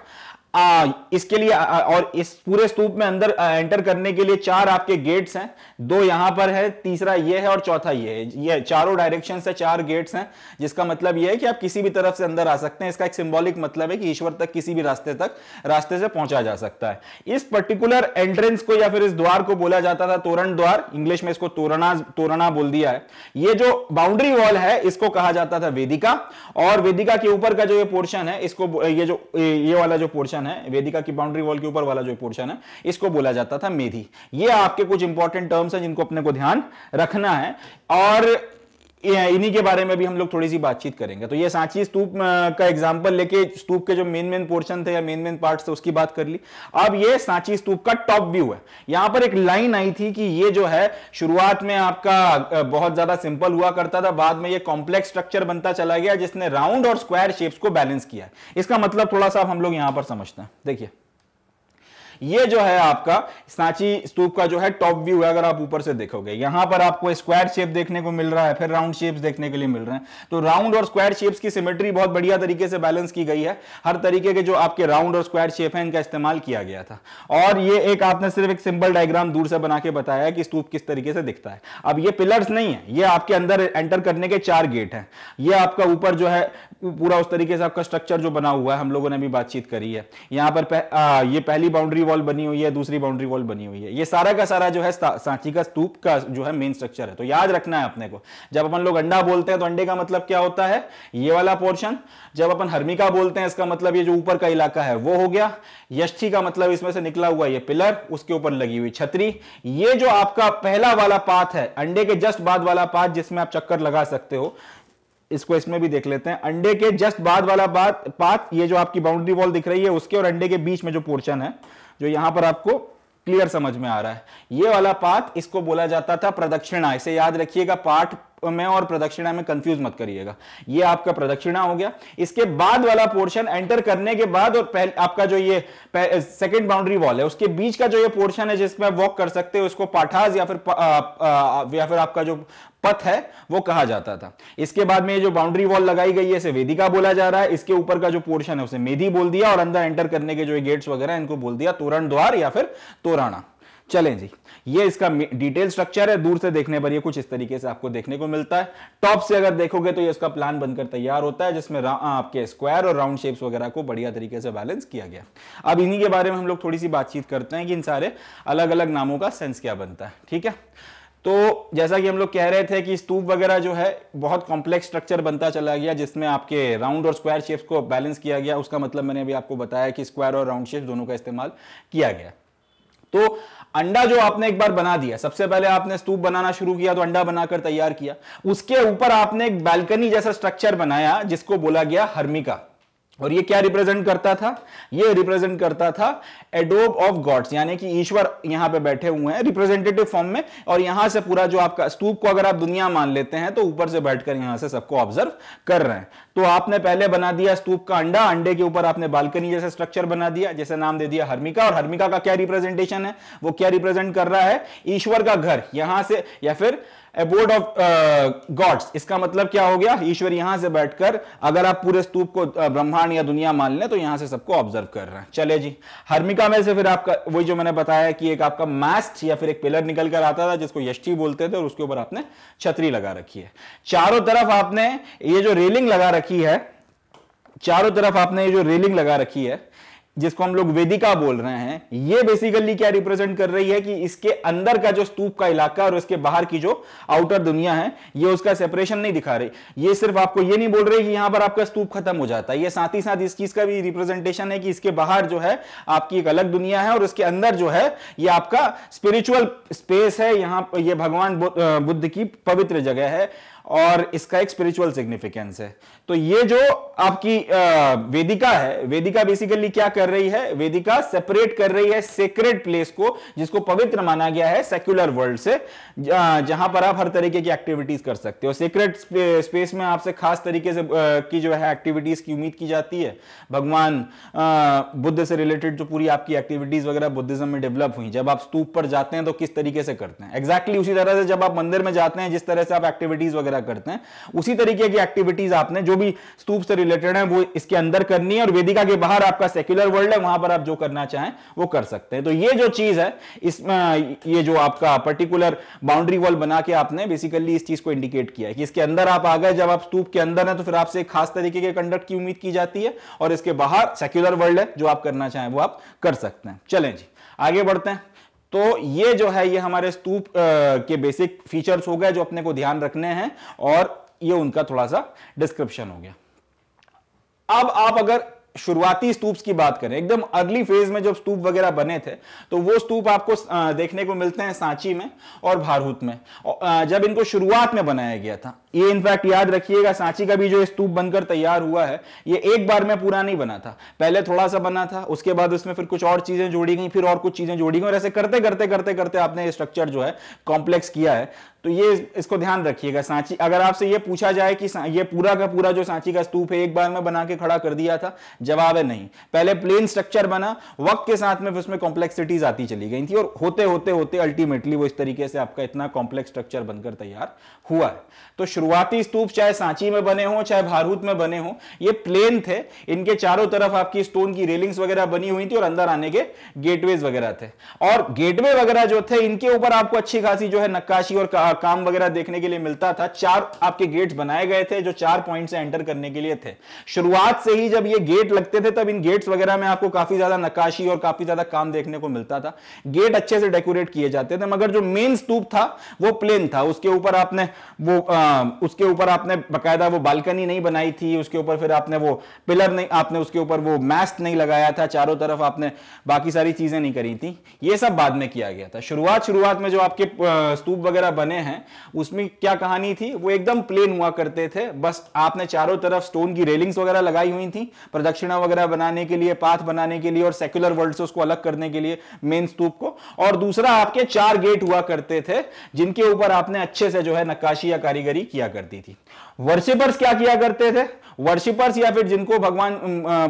आ, इसके लिए आ, और इस पूरे स्तूप में अंदर आ, एंटर करने के लिए चार आपके गेट्स हैं दो यहां पर है तीसरा ये है और चौथा ये है ये चारों डायरेक्शन से चार गेट्स हैं जिसका मतलब ये है कि आप किसी भी तरफ से अंदर आ सकते हैं इसका एक सिंबॉलिक मतलब है कि ईश्वर तक किसी भी रास्ते तक रास्ते से पहुंचा जा सकता है इस पर्टिकुलर एंट्रेंस को या फिर इस द्वार को बोला जाता था तोरण द्वार इंग्लिश में इसको तोरणा तोरणा बोल दिया है ये जो बाउंड्री वॉल है इसको कहा जाता था वेदिका और वेदिका के ऊपर का जो ये पोर्शन है इसको ये जो ये वाला जो पोर्शन पोर्शन है वेदिका की बाउंड्री वॉल के ऊपर वाला जो पोर्शन है इसको बोला जाता था मेधी ये आपके कुछ इंपॉर्टेंट टर्म्स हैं जिनको अपने को ध्यान रखना है और इन्हीं के बारे में भी हम लोग थोड़ी सी बातचीत करेंगे तो ये सांची स्तूप का एग्जाम्पल लेके स्तूप के जो मेन मेन पोर्शन थे या मेन मेन पार्ट थे उसकी बात कर ली अब ये सांची स्तूप का टॉप व्यू है यहां पर एक लाइन आई थी कि ये जो है शुरुआत में आपका बहुत ज्यादा सिंपल हुआ करता था बाद में ये कॉम्प्लेक्स स्ट्रक्चर बनता चला गया जिसने राउंड और स्क्वायर शेप्स को बैलेंस किया इसका मतलब थोड़ा सा हम लोग यहां पर समझते हैं देखिए ये जो है आपका सांची स्तूप का जो है टॉप व्यू है अगर आप ऊपर से देखोगे यहां पर आपको स्क्वायर शेप देखने को मिल रहा है फिर राउंड शेप्स देखने के लिए मिल रहे हैं तो राउंड और स्क्वायर शेप्स की सिमेट्री बहुत बढ़िया तरीके से बैलेंस की गई है हर तरीके के जो आपके राउंड और स्क्वायर शेप है इनका इस्तेमाल किया गया था और ये एक आपने सिर्फ एक सिंपल डायग्राम दूर से बना के बताया कि स्तूप किस तरीके से दिखता है अब ये पिलर्स नहीं है ये आपके अंदर एंटर करने के चार गेट है ये आपका ऊपर जो है पूरा उस तरीके से आपका स्ट्रक्चर जो बना हुआ है हम लोगों ने भी बातचीत करी है यहां पर पह, आ, ये पहली बाउंड्री वॉल बनी हुई है दूसरी बाउंड्री वॉल बनी हुई है ये सारा का सारा जो है सांची का स्तूप का जो है मेन स्ट्रक्चर है तो याद रखना है अपने को जब अपन लोग अंडा बोलते हैं तो अंडे का मतलब क्या होता है ये वाला पोर्शन जब अपन हर्मिका बोलते हैं इसका मतलब ये जो ऊपर का इलाका है वो हो गया यष्ठी का मतलब इसमें से निकला हुआ ये पिलर उसके ऊपर लगी हुई छतरी ये जो आपका पहला वाला पाथ है अंडे के जस्ट बाद वाला पाथ जिसमें आप चक्कर लगा सकते हो इसको इसमें भी देख लेते हैं अंडे के जस्ट बाद वाला बात पाथ ये जो आपकी बाउंड्री वॉल दिख रही है उसके और अंडे के बीच में जो पोर्शन है जो यहां पर आपको क्लियर समझ में आ रहा है ये वाला पाथ इसको बोला जाता था प्रदक्षिणा इसे याद रखिएगा पाठ में और प्रदक्षिणा में कंफ्यूज मत करिएगा ये आपका प्रदक्षिणा हो गया इसके बाद वाला पोर्शन एंटर करने के बाद और पहले आपका जो ये सेकंड बाउंड्री वॉल है उसके बीच का जो ये पोर्शन है जिसमें आप वॉक कर सकते हो उसको पाठाज या फिर आ, आ, या फिर आपका जो पथ है वो कहा जाता था इसके बाद में ये जो बाउंड्री वॉल लगाई गई है इसे वेदिका बोला जा रहा है इसके ऊपर का जो पोर्शन है उसे मेधी बोल दिया और अंदर एंटर करने के जो गेट्स वगैरह इनको बोल दिया तोरण द्वार या फिर तोराणा चलें जी ये इसका डिटेल स्ट्रक्चर है दूर से देखने पर ये कुछ इस तरीके से आपको देखने को मिलता है टॉप से अगर देखोगे तो ये इसका प्लान बनकर तैयार होता है जिसमें आपके स्क्वायर और राउंड शेप्स वगैरह को बढ़िया तरीके से बैलेंस किया गया अब इन्हीं के बारे में हम लोग थोड़ी सी बातचीत करते हैं कि इन सारे अलग अलग नामों का सेंस क्या बनता है ठीक है तो जैसा कि हम लोग कह रहे थे कि स्तूप वगैरह जो है बहुत कॉम्प्लेक्स स्ट्रक्चर बनता चला गया जिसमें आपके राउंड और स्क्वायर शेप्स को बैलेंस किया गया उसका मतलब मैंने अभी आपको बताया कि स्क्वायर और राउंड शेप्स दोनों का इस्तेमाल किया गया तो अंडा जो आपने एक बार बना दिया सबसे पहले आपने स्तूप बनाना शुरू किया तो अंडा बनाकर तैयार किया उसके ऊपर आपने एक बालकनी जैसा स्ट्रक्चर बनाया जिसको बोला गया हर्मिका और ये क्या रिप्रेजेंट करता था ये रिप्रेजेंट करता था एडोब ऑफ गॉड्स यानी कि ईश्वर यहां पे बैठे हुए हैं रिप्रेजेंटेटिव फॉर्म में और यहां से पूरा जो आपका स्तूप को अगर आप दुनिया मान लेते हैं तो ऊपर से बैठकर यहां से सबको ऑब्जर्व कर रहे हैं तो आपने पहले बना दिया स्तूप का अंडा अंडे के ऊपर आपने बालकनी जैसे स्ट्रक्चर बना दिया जैसे नाम दे दिया हर्मिका और हर्मिका का क्या रिप्रेजेंटेशन है वो क्या रिप्रेजेंट कर रहा है ईश्वर का घर यहां से या फिर बोर्ड ऑफ गॉड्स इसका मतलब क्या हो गया ईश्वर यहां से बैठकर अगर आप पूरे स्तूप को ब्रह्मांड या दुनिया मान लें तो यहां से सबको ऑब्जर्व कर रहे हैं चले जी हर्मिका में से फिर आपका वही जो मैंने बताया कि एक आपका मैस्ट या फिर एक पिलर निकल कर आता था जिसको यष्टि बोलते थे और उसके ऊपर आपने छतरी लगा रखी है चारों तरफ आपने ये जो रेलिंग लगा रखी है चारों तरफ आपने ये जो रेलिंग लगा रखी है जिसको हम लोग वेदिका बोल रहे हैं ये बेसिकली क्या रिप्रेजेंट कर रही है कि इसके अंदर का जो स्तूप का इलाका और इसके बाहर की जो आउटर दुनिया है ये उसका सेपरेशन नहीं दिखा रही ये सिर्फ आपको ये नहीं बोल रही कि यहां पर आपका स्तूप खत्म हो जाता है ये साथ ही साथ इस चीज का भी रिप्रेजेंटेशन है कि इसके बाहर जो है आपकी एक अलग दुनिया है और उसके अंदर जो है ये आपका स्पिरिचुअल स्पेस है यहां पर यह भगवान बुद्ध की पवित्र जगह है और इसका एक स्पिरिचुअल सिग्निफिकेंस है तो ये जो आपकी वेदिका है वेदिका बेसिकली क्या कर रही है वेदिका सेपरेट कर रही है सेक्रेट प्लेस को जिसको पवित्र माना गया है सेक्युलर वर्ल्ड से जहां पर आप हर तरीके की एक्टिविटीज कर सकते हो सेक्रेट स्पेस में आपसे खास तरीके से की जो है एक्टिविटीज की उम्मीद की जाती है भगवान बुद्ध से रिलेटेड जो पूरी आपकी एक्टिविटीज वगैरह बुद्धिज्म में डेवलप हुई जब आप स्तूप पर जाते हैं तो किस तरीके से करते हैं एग्जैक्टली exactly उसी तरह से जब आप मंदिर में जाते हैं जिस तरह से आप एक्टिविटीज वगैरह वगैरह करते हैं उसी तरीके की एक्टिविटीज आपने जो भी स्तूप से रिलेटेड है वो इसके अंदर करनी है और वेदिका के बाहर आपका सेक्युलर वर्ल्ड है वहां पर आप जो करना चाहें वो कर सकते हैं तो ये जो चीज है इसमें ये जो आपका पर्टिकुलर बाउंड्री वॉल बना के आपने बेसिकली इस चीज को इंडिकेट किया है कि इसके अंदर आप आ गए जब आप स्तूप के अंदर है तो फिर आपसे खास तरीके के कंडक्ट की उम्मीद की जाती है और इसके बाहर सेक्युलर वर्ल्ड है जो आप करना चाहें वो आप कर सकते हैं चलें जी आगे बढ़ते हैं तो ये जो है ये हमारे स्तूप के बेसिक फीचर्स हो गए जो अपने को ध्यान रखने हैं और ये उनका थोड़ा सा डिस्क्रिप्शन हो गया अब आप अगर शुरुआती स्तूप की बात करें एकदम अर्ली फेज में जब स्तूप वगैरह बने थे तो वो स्तूप आपको देखने को मिलते हैं सांची में और भारत में जब इनको शुरुआत में बनाया गया था ये इनफैक्ट याद रखिएगा सांची का भी जो स्तूप बनकर तैयार हुआ है ये एक बार में पूरा नहीं बना था पहले थोड़ा सा बना था उसके बाद उसमें फिर कुछ और चीजें जोड़ी गई फिर और कुछ चीजें जोड़ी गई और ऐसे करते करते करते करते आपने ये स्ट्रक्चर जो है कॉम्प्लेक्स किया है तो ये इसको ध्यान रखिएगा सांची अगर आपसे ये पूछा जाए कि ये पूरा का पूरा जो सांची का स्तूप है एक बार में बना के खड़ा कर दिया था जवाब है नहीं पहले प्लेन स्ट्रक्चर बना वक्त के साथ में उसमें कॉम्प्लेक्सिटीज आती चली गई थी और होते होते होते अल्टीमेटली वो इस तरीके से आपका इतना कॉम्प्लेक्स स्ट्रक्चर बनकर तैयार हुआ है तो शुरुआती स्तूप चाहे सांची में बने हों चाहे भारूत में बने हों ये प्लेन थे इनके चारों तरफ आपकी स्टोन की रेलिंग्स वगैरह बनी हुई थी और अंदर आने के गेटवेज वगैरह थे और गेटवे वगैरह जो थे इनके ऊपर आपको अच्छी खासी जो है नक्काशी और काम वगैरह देखने के लिए मिलता था चार आपके गेट बनाए गए थे जो चार पॉइंट से एंटर करने के लिए थे शुरुआत से ही जब ये गेट लगते थे तब इन गेट्स वगैरह में आपको काफी ज्यादा नकाशी और काफी ज्यादा काम देखने को मिलता था गेट अच्छे से डेकोरेट किए जाते थे मगर जो मेन स्तूप था वो प्लेन था उसके ऊपर आपने वो आ, उसके ऊपर आपने बकायदा वो बालकनी नहीं बनाई थी उसके ऊपर फिर आपने वो पिलर नहीं आपने उसके ऊपर वो मैस्ट नहीं लगाया था चारों तरफ आपने बाकी सारी चीजें नहीं करी थी ये सब बाद में किया गया था शुरुआत शुरुआत में जो आपके स्तूप वगैरह बने हैं उसमें क्या कहानी थी वो एकदम प्लेन हुआ करते थे बस आपने चारों तरफ स्टोन की रेलिंग्स वगैरह लगाई हुई थी प्रदक्षिणा वगैरह बनाने के लिए पाथ बनाने के लिए और सेक्युलर वर्ल्ड से उसको अलग करने के लिए मेन स्तूप को और दूसरा आपके चार गेट हुआ करते थे जिनके ऊपर आपने अच्छे से जो है नक्काशी या कारीगरी किया करती थी वर्शिपर्स क्या किया करते थे वर्शिपर्स या फिर जिनको भगवान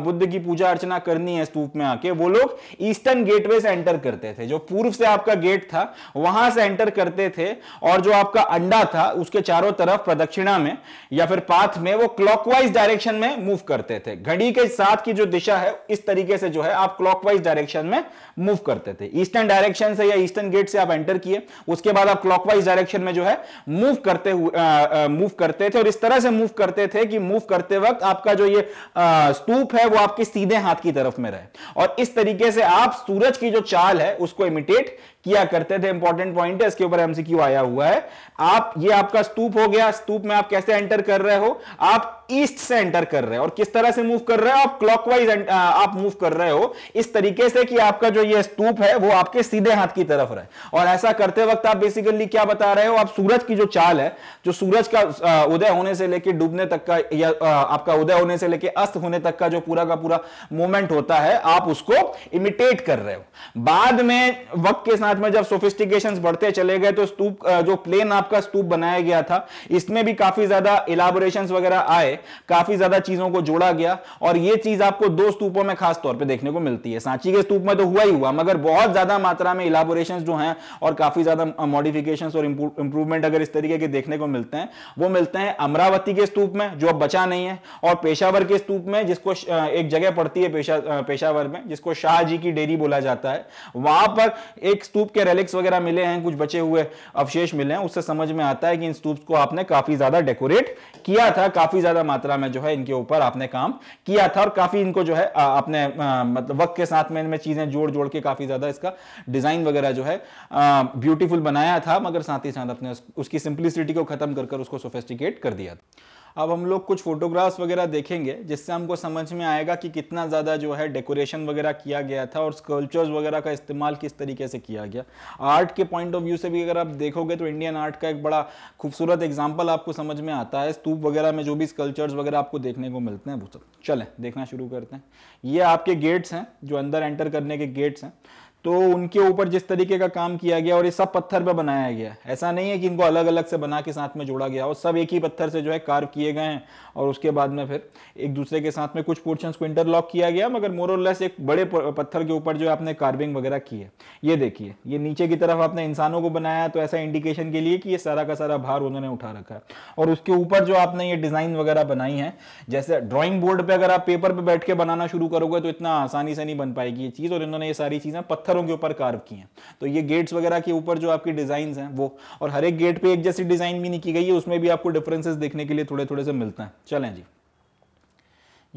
बुद्ध की पूजा अर्चना करनी है स्तूप में आके वो लोग ईस्टर्न गेटवे से एंटर करते थे जो पूर्व से आपका गेट था वहां से एंटर करते थे और जो आपका अंडा था उसके चारों तरफ प्रदक्षिणा में या फिर पाथ में वो क्लॉकवाइज डायरेक्शन में मूव करते थे घड़ी के साथ की जो दिशा है इस तरीके से जो है आप क्लॉकवाइज डायरेक्शन में मूव करते थे ईस्टर्न डायरेक्शन से या ईस्टर्न गेट से आप एंटर किए उसके बाद आप क्लॉकवाइज डायरेक्शन में जो है मूव करते मूव करते थे और इस तरह से मूव करते थे कि मूव करते करते वक्त आपका जो ये स्तूप है वो आपके सीधे हाथ की तरफ में रहे और इस तरीके से आप सूरज की जो चाल है उसको इमिटेट किया करते थे इंपॉर्टेंट पॉइंट है इसके ऊपर एमसीक्यू आया हुआ है आप ये आपका स्तूप हो गया स्तूप में आप कैसे एंटर कर रहे हो आप ईस्ट से एंटर कर रहे हो और किस तरह से मूव कर रहे हो आप क्लॉकवाइज आप मूव कर रहे हो इस तरीके से कि आपका जो ये स्तूप है वो आपके सीधे हाथ की तरफ रहे और ऐसा करते वक्त आप बेसिकली क्या बता रहे हो आप सूरज की जो चाल है जो सूरज का उदय होने से लेकर डूबने तक का या आपका उदय होने से लेकर अस्त होने तक का जो पूरा का पूरा मूवमेंट होता है आप उसको इमिटेट कर रहे हो बाद में वक्त के साथ साथ में जब सोफिस्टिकेशन बढ़ते चले गए तो स्तूप जो प्लेन आपका स्तूप बनाया गया था इसमें भी काफी ज्यादा इलाबोरेशन वगैरह आए काफी ज्यादा चीजों को जोड़ा गया और ये चीज आपको दो स्तूपों में खास तौर पे देखने को मिलती है सांची के स्तूप में तो हुआ ही हुआ मगर बहुत ज्यादा मात्रा में इलाबोरेशन जो है और काफी ज्यादा मॉडिफिकेशन और इंप्रूवमेंट अगर इस तरीके के देखने को मिलते हैं वो मिलते हैं अमरावती के स्तूप में जो अब बचा नहीं है और पेशावर के स्तूप में जिसको एक जगह पड़ती है पेशा पेशावर में जिसको शाहजी की डेरी बोला जाता है वहां पर एक स्तूप स्तूप के रेलिक्स वगैरह मिले हैं कुछ बचे हुए अवशेष मिले हैं उससे समझ में आता है कि इन स्तूप को आपने काफी ज्यादा डेकोरेट किया था काफी ज्यादा मात्रा में जो है इनके ऊपर आपने काम किया था और काफी इनको जो है अपने मतलब वक्त के साथ में इनमें चीजें जोड़ जोड़ के काफी ज्यादा इसका डिजाइन वगैरह जो है ब्यूटीफुल बनाया था मगर साथ ही साथ अपने उसकी सिंप्लिसिटी को खत्म कर उसको सोफेस्टिकेट कर दिया था अब हम लोग कुछ फोटोग्राफ्स वगैरह देखेंगे जिससे हमको समझ में आएगा कि कितना ज़्यादा जो है डेकोरेशन वगैरह किया गया था और स्कल्पचर्स वगैरह का इस्तेमाल किस तरीके से किया गया आर्ट के पॉइंट ऑफ व्यू से भी अगर आप देखोगे तो इंडियन आर्ट का एक बड़ा खूबसूरत एग्जाम्पल आपको समझ में आता है स्तूप वगैरह में जो भी स्कल्पचर्स वगैरह आपको देखने को मिलते हैं वो सब चलें देखना शुरू करते हैं ये आपके गेट्स हैं जो अंदर एंटर करने के गेट्स हैं तो उनके ऊपर जिस तरीके का काम किया गया और ये सब पत्थर पर बनाया गया ऐसा नहीं है कि इनको अलग अलग से बना के साथ में जोड़ा गया और सब एक ही पत्थर से जो है कार्व किए गए हैं और उसके बाद में फिर एक दूसरे के साथ में कुछ पोर्शन को इंटरलॉक किया गया मगर लेस एक बड़े पत्थर के ऊपर जो आपने कार्विंग वगैरह की है ये देखिए ये नीचे की तरफ आपने इंसानों को बनाया तो ऐसा इंडिकेशन के लिए कि ये सारा का सारा भार उन्होंने उठा रखा है और उसके ऊपर जो आपने ये डिजाइन वगैरह बनाई है जैसे ड्रॉइंग बोर्ड पर अगर आप पेपर पे बैठ के बनाना शुरू करोगे तो इतना आसानी से नहीं बन पाएगी ये चीज़ और इन्होंने ये सारी चीज़ें पत्थरों के ऊपर कार्व की हैं तो ये गेट्स वगैरह के ऊपर जो आपकी डिजाइन है वो और हर एक गेट पर एक जैसी डिजाइन भी नहीं की गई है उसमें भी आपको डिफरेंसेस देखने के लिए थोड़े थोड़े से मिलते हैं चलें जी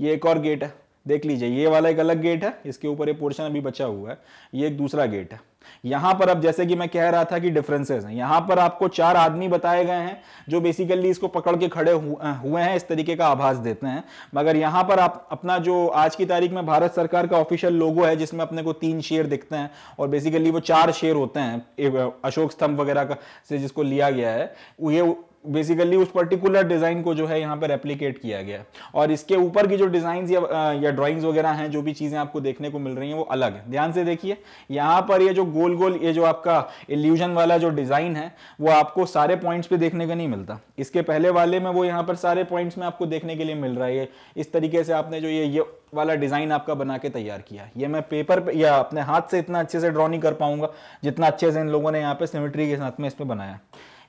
ये एक और गेट है देख लीजिए ये वाला एक अलग गेट है इसके ऊपर ये पोर्शन अभी बचा हुआ है ये एक दूसरा गेट है यहां पर अब जैसे कि मैं कह रहा था कि डिफरेंसेस हैं यहां पर आपको चार आदमी बताए गए हैं जो बेसिकली इसको पकड़ के खड़े हुए हैं इस तरीके का आभास देते हैं मगर यहां पर आप अपना जो आज की तारीख में भारत सरकार का ऑफिशियल लोगो है जिसमें अपने को तीन शेर दिखते हैं और बेसिकली वो चार शेर होते हैं अशोक स्तंभ वगैरह का से जिसको लिया गया है ये बेसिकली उस पर्टिकुलर डिज़ाइन को जो है यहाँ पर रेप्लीकेट किया गया और इसके ऊपर की जो डिज़ाइन या या ड्रॉइंग्स वगैरह हैं जो भी चीज़ें आपको देखने को मिल रही हैं वो अलग है ध्यान से देखिए यहाँ पर ये जो गोल गोल ये जो आपका इल्यूजन वाला जो डिज़ाइन है वो आपको सारे पॉइंट्स पे देखने का नहीं मिलता इसके पहले वाले में वो यहाँ पर सारे पॉइंट्स में आपको देखने के लिए मिल रहा है इस तरीके से आपने जो ये ये वाला डिज़ाइन आपका बना के तैयार किया ये मैं पेपर पे या अपने हाथ से इतना अच्छे से ड्रॉ नहीं कर पाऊंगा जितना अच्छे से इन लोगों ने यहाँ पे सिमेट्री के साथ में इस पर बनाया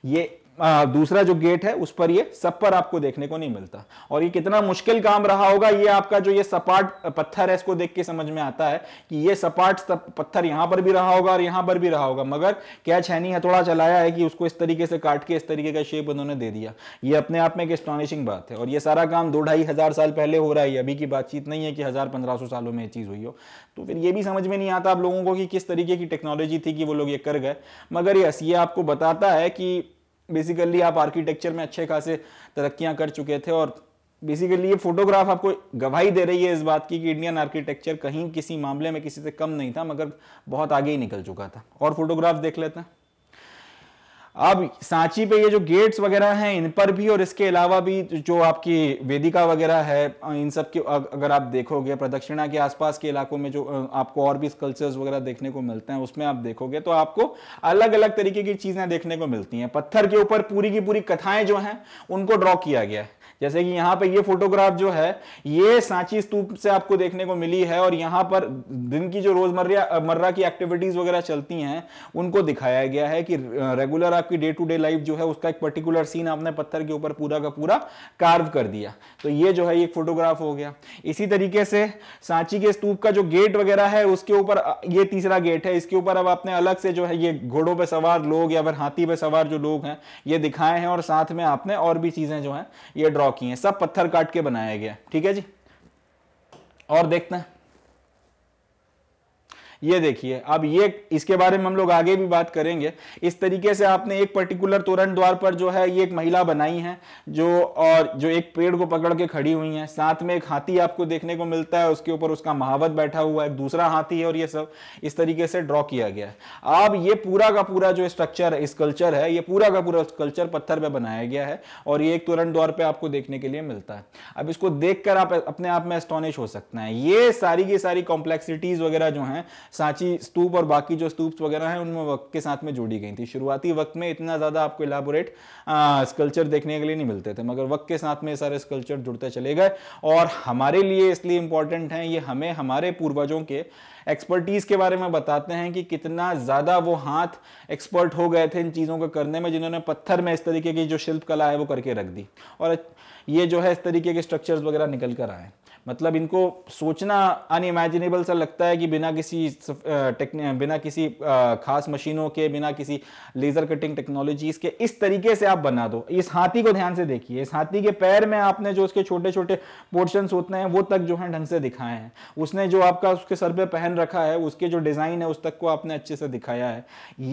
ये आ, दूसरा जो गेट है उस पर ये सब पर आपको देखने को नहीं मिलता और ये कितना मुश्किल काम रहा होगा ये आपका जो ये सपाट पत्थर है इसको देख के समझ में आता है कि ये सपाट पत्थर यहां पर भी रहा होगा और यहां पर भी रहा होगा मगर क्या छैनी हथौड़ा चलाया है कि उसको इस तरीके से काट के इस तरीके का शेप उन्होंने दे दिया ये अपने आप में एक एस्टॉनिशिंग बात है और ये सारा काम दो ढाई हजार साल पहले हो रहा है अभी की बातचीत नहीं है कि हजार पंद्रह सौ सालों में ये चीज हुई हो तो फिर ये भी समझ में नहीं आता आप लोगों को कि किस तरीके की टेक्नोलॉजी थी कि वो लोग ये कर गए मगर यस ये आपको बताता है कि बेसिकली आप आर्किटेक्चर में अच्छे खासे तरक्कियां कर चुके थे और बेसिकली ये फोटोग्राफ आपको गवाही दे रही है इस बात की कि इंडियन आर्किटेक्चर कहीं किसी मामले में किसी से कम नहीं था मगर बहुत आगे ही निकल चुका था और फोटोग्राफ देख लेते हैं अब सांची पे ये जो गेट्स वगैरह हैं इन पर भी और इसके अलावा भी जो आपकी वेदिका वगैरह है इन सब के अगर आप देखोगे प्रदक्षिणा के आसपास के इलाकों में जो आपको और भी स्कल्चर्स वगैरह देखने को मिलते हैं उसमें आप देखोगे तो आपको अलग अलग तरीके की चीज़ें देखने को मिलती हैं पत्थर के ऊपर पूरी की पूरी कथाएं जो हैं उनको ड्रॉ किया गया है जैसे कि यहाँ पे ये फोटोग्राफ जो है ये सांची स्तूप से आपको देखने को मिली है और यहाँ पर दिन की जो रोजमर्रा मर्रा की एक्टिविटीज वगैरह चलती हैं उनको दिखाया गया है कि रेगुलर आपकी डे टू डे लाइफ जो है उसका एक पर्टिकुलर सीन आपने पत्थर के ऊपर पूरा का पूरा कार्व कर दिया तो ये जो है एक फोटोग्राफ हो गया इसी तरीके से सांची के स्तूप का जो गेट वगैरह है उसके ऊपर ये तीसरा गेट है इसके ऊपर अब आपने अलग से जो है ये घोड़ों पर सवार लोग या फिर हाथी पे सवार जो लोग हैं ये दिखाए हैं और साथ में आपने और भी चीजें जो है ये ड्रॉ चौकी हैं सब पत्थर काट के बनाया गया ठीक है जी और देखते हैं ये देखिए अब ये इसके बारे में हम लोग आगे भी बात करेंगे इस तरीके से आपने एक पर्टिकुलर तोरण द्वार पर जो है ये एक महिला बनाई है जो और जो एक पेड़ को पकड़ के खड़ी हुई है साथ में एक हाथी आपको देखने को मिलता है उसके ऊपर उसका महावत बैठा हुआ है दूसरा हाथी है और ये सब इस तरीके से ड्रॉ किया गया है अब ये पूरा का पूरा जो स्ट्रक्चर है स्कल्चर है ये पूरा का पूरा स्कल्चर पत्थर पर बनाया गया है और ये एक तुरंत द्वार पर आपको देखने के लिए मिलता है अब इसको देख आप अपने आप में एस्टोनिश हो सकते हैं ये सारी की सारी कॉम्प्लेक्सिटीज वगैरह जो है सांची स्तूप और बाकी जो स्तूप वगैरह हैं उनमें वक्त के साथ में जोड़ी गई थी शुरुआती वक्त में इतना ज़्यादा आपको इलाबोरेट स्कल्चर देखने के लिए नहीं मिलते थे मगर वक्त के साथ में सारे स्कल्चर जुड़ते चले गए और हमारे लिए इसलिए इंपॉर्टेंट हैं ये हमें हमारे पूर्वजों के एक्सपर्टीज़ के बारे में बताते हैं कि कितना ज़्यादा वो हाथ एक्सपर्ट हो गए थे इन चीज़ों को करने में जिन्होंने पत्थर में इस तरीके की जो शिल्प कला है वो करके रख दी और ये जो है इस तरीके के स्ट्रक्चर्स वगैरह निकल कर आए मतलब इनको सोचना अनइमेजिनेबल सा लगता है कि बिना किसी बिना किसी खास मशीनों के बिना किसी लेजर कटिंग टेक्नोलॉजीज के इस तरीके से आप बना दो इस हाथी को ध्यान से देखिए इस हाथी के पैर में आपने जो उसके छोटे छोटे पोर्शन होते हैं वो तक जो है ढंग से दिखाए हैं उसने जो आपका उसके सर पर पहन रखा है उसके जो डिजाइन है उस तक को आपने अच्छे से दिखाया है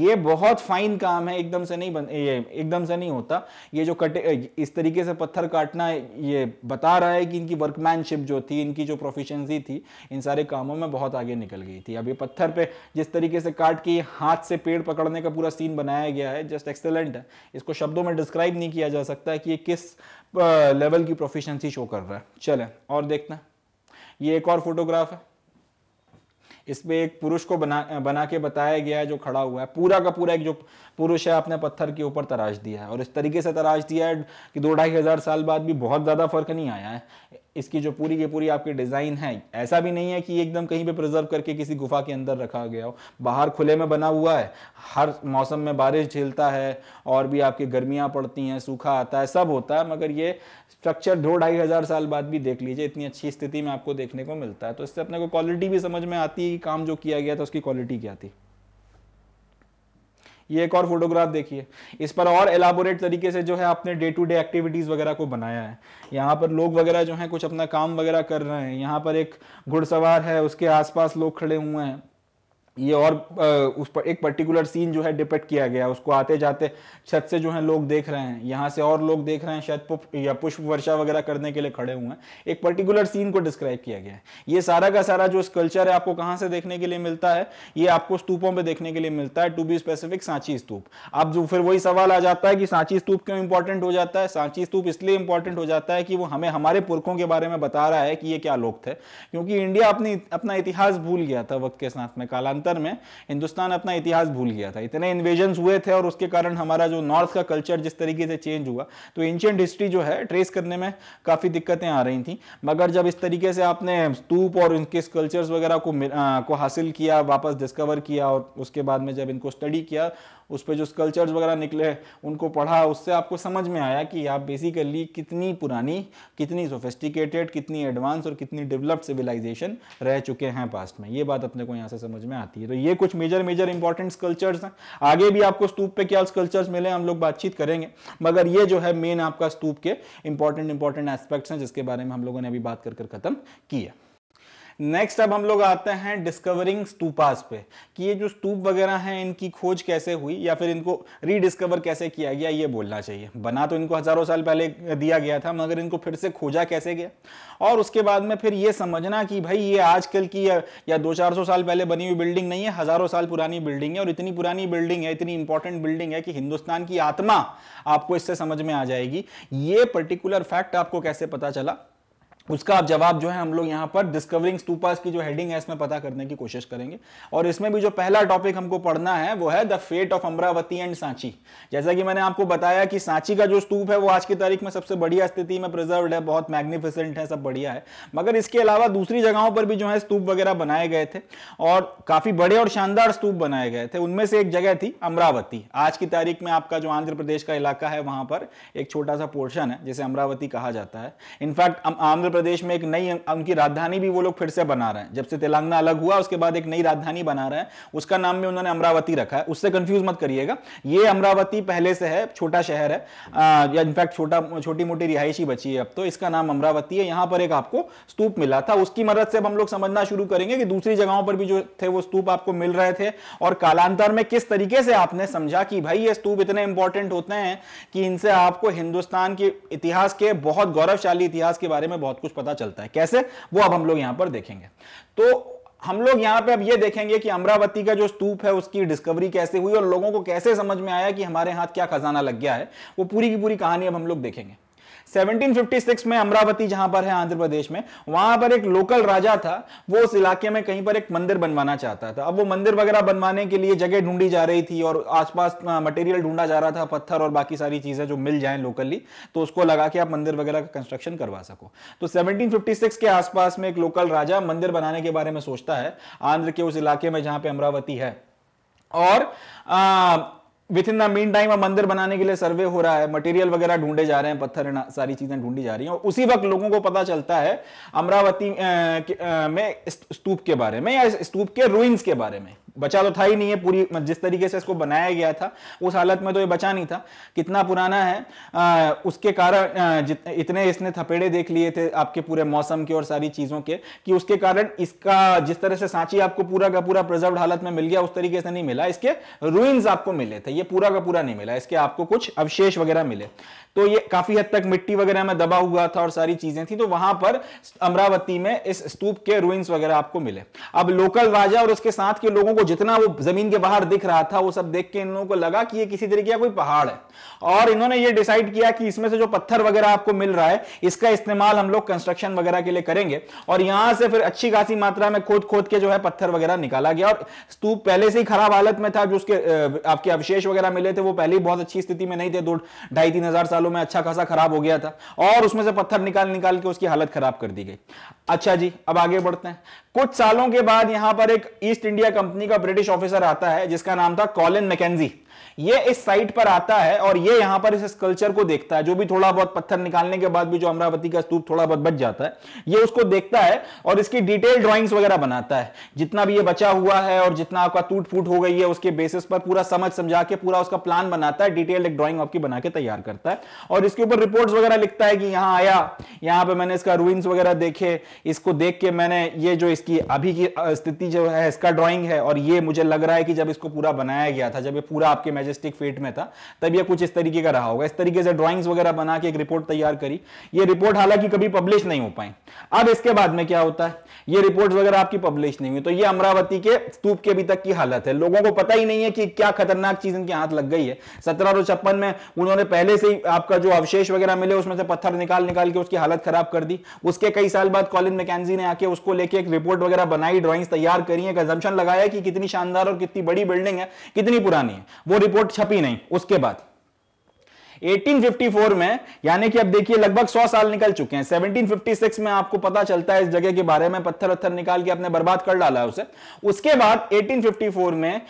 ये बहुत फाइन काम है एकदम से नहीं बन ये एकदम से नहीं होता ये जो कटे इस तरीके से पत्थर काटना ये बता रहा है कि इनकी वर्कमैनशिप जो थी इनकी जो प्रोफिशंसी थी इन सारे कामों में बहुत आगे निकल गई थी अब ये पत्थर पे जिस तरीके से काट के हाथ से पेड़ पकड़ने का पूरा सीन बनाया गया है जस्ट एक्सेलेंट है इसको शब्दों में डिस्क्राइब नहीं किया जा सकता कि ये किस लेवल की प्रोफिशंसी शो कर रहा है चले और देखना ये एक और फोटोग्राफ है इसमें एक पुरुष को बना बना के बताया गया है जो खड़ा हुआ है पूरा का पूरा एक जो पुरुष है अपने पत्थर के ऊपर तराश दिया है और इस तरीके से तराश दिया है कि दो ढाई हज़ार साल बाद भी बहुत ज़्यादा फर्क नहीं आया है इसकी जो पूरी की पूरी आपकी डिज़ाइन है ऐसा भी नहीं है कि एकदम कहीं पे प्रिजर्व करके किसी गुफा के अंदर रखा गया हो बाहर खुले में बना हुआ है हर मौसम में बारिश झेलता है और भी आपकी गर्मियाँ पड़ती हैं सूखा आता है सब होता है मगर ये स्ट्रक्चर दो ढाई हज़ार साल बाद भी देख लीजिए इतनी अच्छी स्थिति में आपको देखने को मिलता है तो इससे अपने को क्वालिटी भी समझ में आती है कि काम जो किया गया था उसकी क्वालिटी क्या थी ये एक और फोटोग्राफ देखिए इस पर और एलाबोरेट तरीके से जो है आपने डे टू डे एक्टिविटीज़ वगैरह को बनाया है यहाँ पर लोग वगैरह जो है कुछ अपना काम वगैरह कर रहे हैं यहाँ पर एक घुड़सवार है उसके आसपास लोग खड़े हुए हैं ये और उस पर एक पर्टिकुलर सीन जो है डिपेक्ट किया गया उसको आते जाते छत से जो है लोग देख रहे हैं यहाँ से और लोग देख रहे हैं शायद या पुष्प वर्षा वगैरह करने के लिए खड़े हुए हैं एक पर्टिकुलर सीन को डिस्क्राइब किया गया है ये सारा का सारा जो स्कल्चर है आपको कहाँ से देखने के लिए मिलता है ये आपको स्तूपों पर देखने के लिए मिलता है to be specific Sanchi stupa अब जो फिर वही सवाल आ जाता है कि सांची स्तूप क्यों इंपॉर्टेंट हो जाता है सांची स्तूप इसलिए इंपॉर्टेंट हो जाता है कि वो हमें हमारे पुरखों के बारे में बता रहा है कि ये क्या लोग थे क्योंकि इंडिया अपनी अपना इतिहास भूल गया था वक्त के साथ में कालांतर अंतर में हिंदुस्तान अपना इतिहास भूल गया था इतने इन्वेजन हुए थे और उसके कारण हमारा जो नॉर्थ का कल्चर जिस तरीके से चेंज हुआ तो एंशियंट हिस्ट्री जो है ट्रेस करने में काफ़ी दिक्कतें आ रही थी मगर जब इस तरीके से आपने स्तूप और इनके कल्चर्स वगैरह को को हासिल किया वापस डिस्कवर किया और उसके बाद में जब इनको स्टडी किया उस पर जो स्कल्चर्स वगैरह निकले उनको पढ़ा उससे आपको समझ में आया कि आप बेसिकली कितनी पुरानी कितनी सोफेस्टिकेटेड कितनी एडवांस और कितनी डेवलप्ड सिविलाइजेशन रह चुके हैं पास्ट में ये बात अपने को यहाँ से समझ में आती है तो ये कुछ मेजर मेजर इंपॉर्टेंट स्कल्चर्स हैं आगे भी आपको स्तूप पे क्या स्कल्चर्स मिले हम लोग बातचीत करेंगे मगर ये जो है मेन आपका स्तूप के इंपॉर्टेंट इंपॉर्टेंट एस्पेक्ट्स हैं जिसके बारे में हम लोगों ने अभी बात कर खत्म किया नेक्स्ट अब हम लोग आते हैं डिस्कवरिंग स्तूपास पे कि ये जो स्तूप वगैरह हैं इनकी खोज कैसे हुई या फिर इनको रीडिस्कवर कैसे किया गया ये बोलना चाहिए बना तो इनको हजारों साल पहले दिया गया था मगर इनको फिर से खोजा कैसे गया और उसके बाद में फिर ये समझना कि भाई ये आजकल की या, या दो चार सौ साल पहले बनी हुई बिल्डिंग नहीं है हजारों साल पुरानी बिल्डिंग है और इतनी पुरानी बिल्डिंग है इतनी इंपॉर्टेंट बिल्डिंग है कि हिंदुस्तान की आत्मा आपको इससे समझ में आ जाएगी ये पर्टिकुलर फैक्ट आपको कैसे पता चला उसका आप जवाब जो है हम लोग यहाँ पर डिस्कवरिंग स्तूपास की जो हेडिंग है इसमें पता करने की कोशिश करेंगे और इसमें भी जो पहला टॉपिक हमको पढ़ना है वो है the fate of Amaravati and Sanchi जैसा कि मैंने आपको बताया कि सांची का जो स्तूप है वो आज की तारीख में सबसे बढ़िया स्थिति में प्रिजर्व है बहुत मैग्निफिसेंट है सब बढ़िया है मगर इसके अलावा दूसरी जगहों पर भी जो है स्तूप वगैरह बनाए गए थे और काफी बड़े और शानदार स्तूप बनाए गए थे उनमें से एक जगह थी अमरावती आज की तारीख में आपका जो आंध्र प्रदेश का इलाका है वहां पर एक छोटा सा पोर्शन है जिसे अमरावती कहा जाता है इनफैक्ट आंध्र प्रदेश में एक नई अं-, उनकी राजधानी भी वो लोग फिर से बना रहे हैं जब से तेलंगाना अलग हुआ उसके बाद एक नई राजधानी बना रहे हैं उसका नाम भी उन्होंने अमरावती रखा है उससे कंफ्यूज मत करिएगा ये अमरावती पहले से है छोटा शहर है या इनफैक्ट छोटा छोटी मोटी रिहायशी बची है अब तो इसका नाम अमरावती है यहाँ पर एक आपको स्तूप मिला था उसकी मदद से अब हम लोग समझना शुरू करेंगे कि दूसरी जगहों पर भी जो थे वो स्तूप आपको मिल रहे थे और कालांतर में किस तरीके से आपने समझा कि भाई ये स्तूप इतने इंपॉर्टेंट होते हैं कि इनसे आपको हिंदुस्तान के इतिहास के बहुत गौरवशाली इतिहास के बारे में बहुत कुछ पता चलता है कैसे वो अब हम लोग यहां पर देखेंगे तो हम लोग यहां पे अब ये देखेंगे कि अमरावती का जो स्तूप है उसकी डिस्कवरी कैसे हुई और लोगों को कैसे समझ में आया कि हमारे हाथ क्या खजाना लग गया है वो पूरी की पूरी कहानी अब हम लोग देखेंगे 1756 में अमरावती जहां पर है आंध्र प्रदेश में वहां पर एक लोकल राजा था वो उस इलाके में कहीं पर एक मंदिर बनवाना चाहता था अब वो मंदिर वगैरह बनवाने के लिए जगह ढूंढी जा रही थी और आसपास मटेरियल ढूंढा जा रहा था पत्थर और बाकी सारी चीजें जो मिल जाए लोकली तो उसको लगा के आप मंदिर वगैरह का कंस्ट्रक्शन करवा सको तो सेवनटीन के आसपास में एक लोकल राजा मंदिर बनाने के बारे में सोचता है आंध्र के उस इलाके में जहां पर अमरावती है और आ, within the mean time अब मंदिर बनाने के लिए सर्वे हो रहा है मटेरियल वगैरह ढूंढे जा रहे हैं पत्थर सारी चीजें ढूंढी जा रही हैं और उसी वक्त लोगों को पता चलता है अमरावती में स्तूप के बारे में या स्तूप के रूइंस के बारे में बचा तो था ही नहीं है पूरी जिस तरीके से इसको बनाया गया था उस हालत में तो ये बचा नहीं था कितना पुराना है आ, उसके कारण इतने इसने थपेड़े देख लिए थे आपके पूरे मौसम के और सारी चीज़ों के कि उसके कारण इसका जिस तरह से सांची आपको पूरा का पूरा प्रिजर्व हालत में मिल गया उस तरीके से नहीं मिला इसके रूइंस आपको मिले थे ये पूरा का पूरा नहीं मिला इसके आपको कुछ अवशेष वगैरह मिले तो ये काफी हद तक मिट्टी वगैरह में दबा हुआ था और सारी चीजें थी तो वहां पर अमरावती में इस स्तूप के रूइंस वगैरह आपको मिले अब लोकल राजा और उसके साथ के लोगों को जितना वो जमीन के बाहर दिख रहा था वो सब देख के इन लोगों को लगा कि ये किसी तरीके का कोई पहाड़ है और इन्होंने ये डिसाइड किया कि इसमें से जो पत्थर वगैरह आपको मिल रहा है इसका इस्तेमाल हम लोग कंस्ट्रक्शन वगैरह के लिए करेंगे और यहां से फिर अच्छी खासी मात्रा में खोद खोद के जो है पत्थर वगैरह निकाला गया और स्तूप पहले से ही खराब हालत में था जो उसके आपके अवशेष वगैरह मिले थे वो पहले ही बहुत अच्छी स्थिति में नहीं थे दो ढाई तीन हजार सालों में अच्छा खासा खराब हो गया था और उसमें से पत्थर निकाल निकाल के उसकी हालत खराब कर दी गई अच्छा जी अब आगे बढ़ते हैं कुछ सालों के बाद यहां पर एक ईस्ट इंडिया कंपनी का ब्रिटिश ऑफिसर आता है जिसका नाम था कॉलिन मैकेजी ये इस साइट पर आता है और ये यहां पर इस स्कल्चर को देखता है जो भी थोड़ा बहुत पत्थर निकालने के बाद भी जो अमरावती का स्तूप थोड़ा बहुत बच जाता है ये उसको देखता है और इसकी डिटेल ड्रॉइंग्स वगैरह बनाता है जितना भी ये बचा हुआ है और जितना आपका टूट फूट हो गई है उसके बेसिस पर पूरा समझ समझा के पूरा उसका प्लान बनाता है डिटेल एक ड्रॉइंग आपकी बना के तैयार करता है और इसके ऊपर रिपोर्ट वगैरह लिखता है कि यहाँ आया यहाँ पे मैंने इसका रूइंस वगैरह देखे इसको देख के मैंने ये जो इसकी अभी की स्थिति जो है इसका ड्रॉइंग है और ये मुझे लग रहा है कि जब इसको पूरा बनाया गया था जब ये पूरा आपके मैजेस्टिक फेट में था तब यह कुछ इस तरीके का रहा होगा इस तरीके से ड्रॉइंग्स वगैरह बना के एक रिपोर्ट तैयार करी ये रिपोर्ट हालांकि कभी पब्लिश नहीं हो पाए अब इसके बाद में क्या होता है ये रिपोर्ट वगैरह आपकी पब्लिश नहीं हुई तो ये अमरावती के स्तूप के अभी तक की हालत है लोगों को पता ही नहीं है कि क्या खतरनाक चीज इनके हाथ लग गई है सत्रह में उन्होंने पहले से ही आपका जो अवशेष वगैरह मिले उसमें से पत्थर निकाल निकाल के उसकी हालत खराब कर दी उसके कई साल बाद कॉलिन मैकेजी ने आके उसको लेके एक रिपोर्ट वगैरह बनाई ड्रॉइंग्स तैयार करी एक लगाया कि कितनी शानदार और कितनी बड़ी बिल्डिंग है कितनी पुरानी है वो रिपोर्ट रिपोर्ट छपी नहीं उसके बाद 1854 में यानी कि अब देखिए लगभग 100 साल निकल चुके हैं 1756 में आपको पता चलता है इस जगह के बारे में पत्थर वत्थर निकाल के आपने बर्बाद कर डाला है उसे उसके बाद 1854 में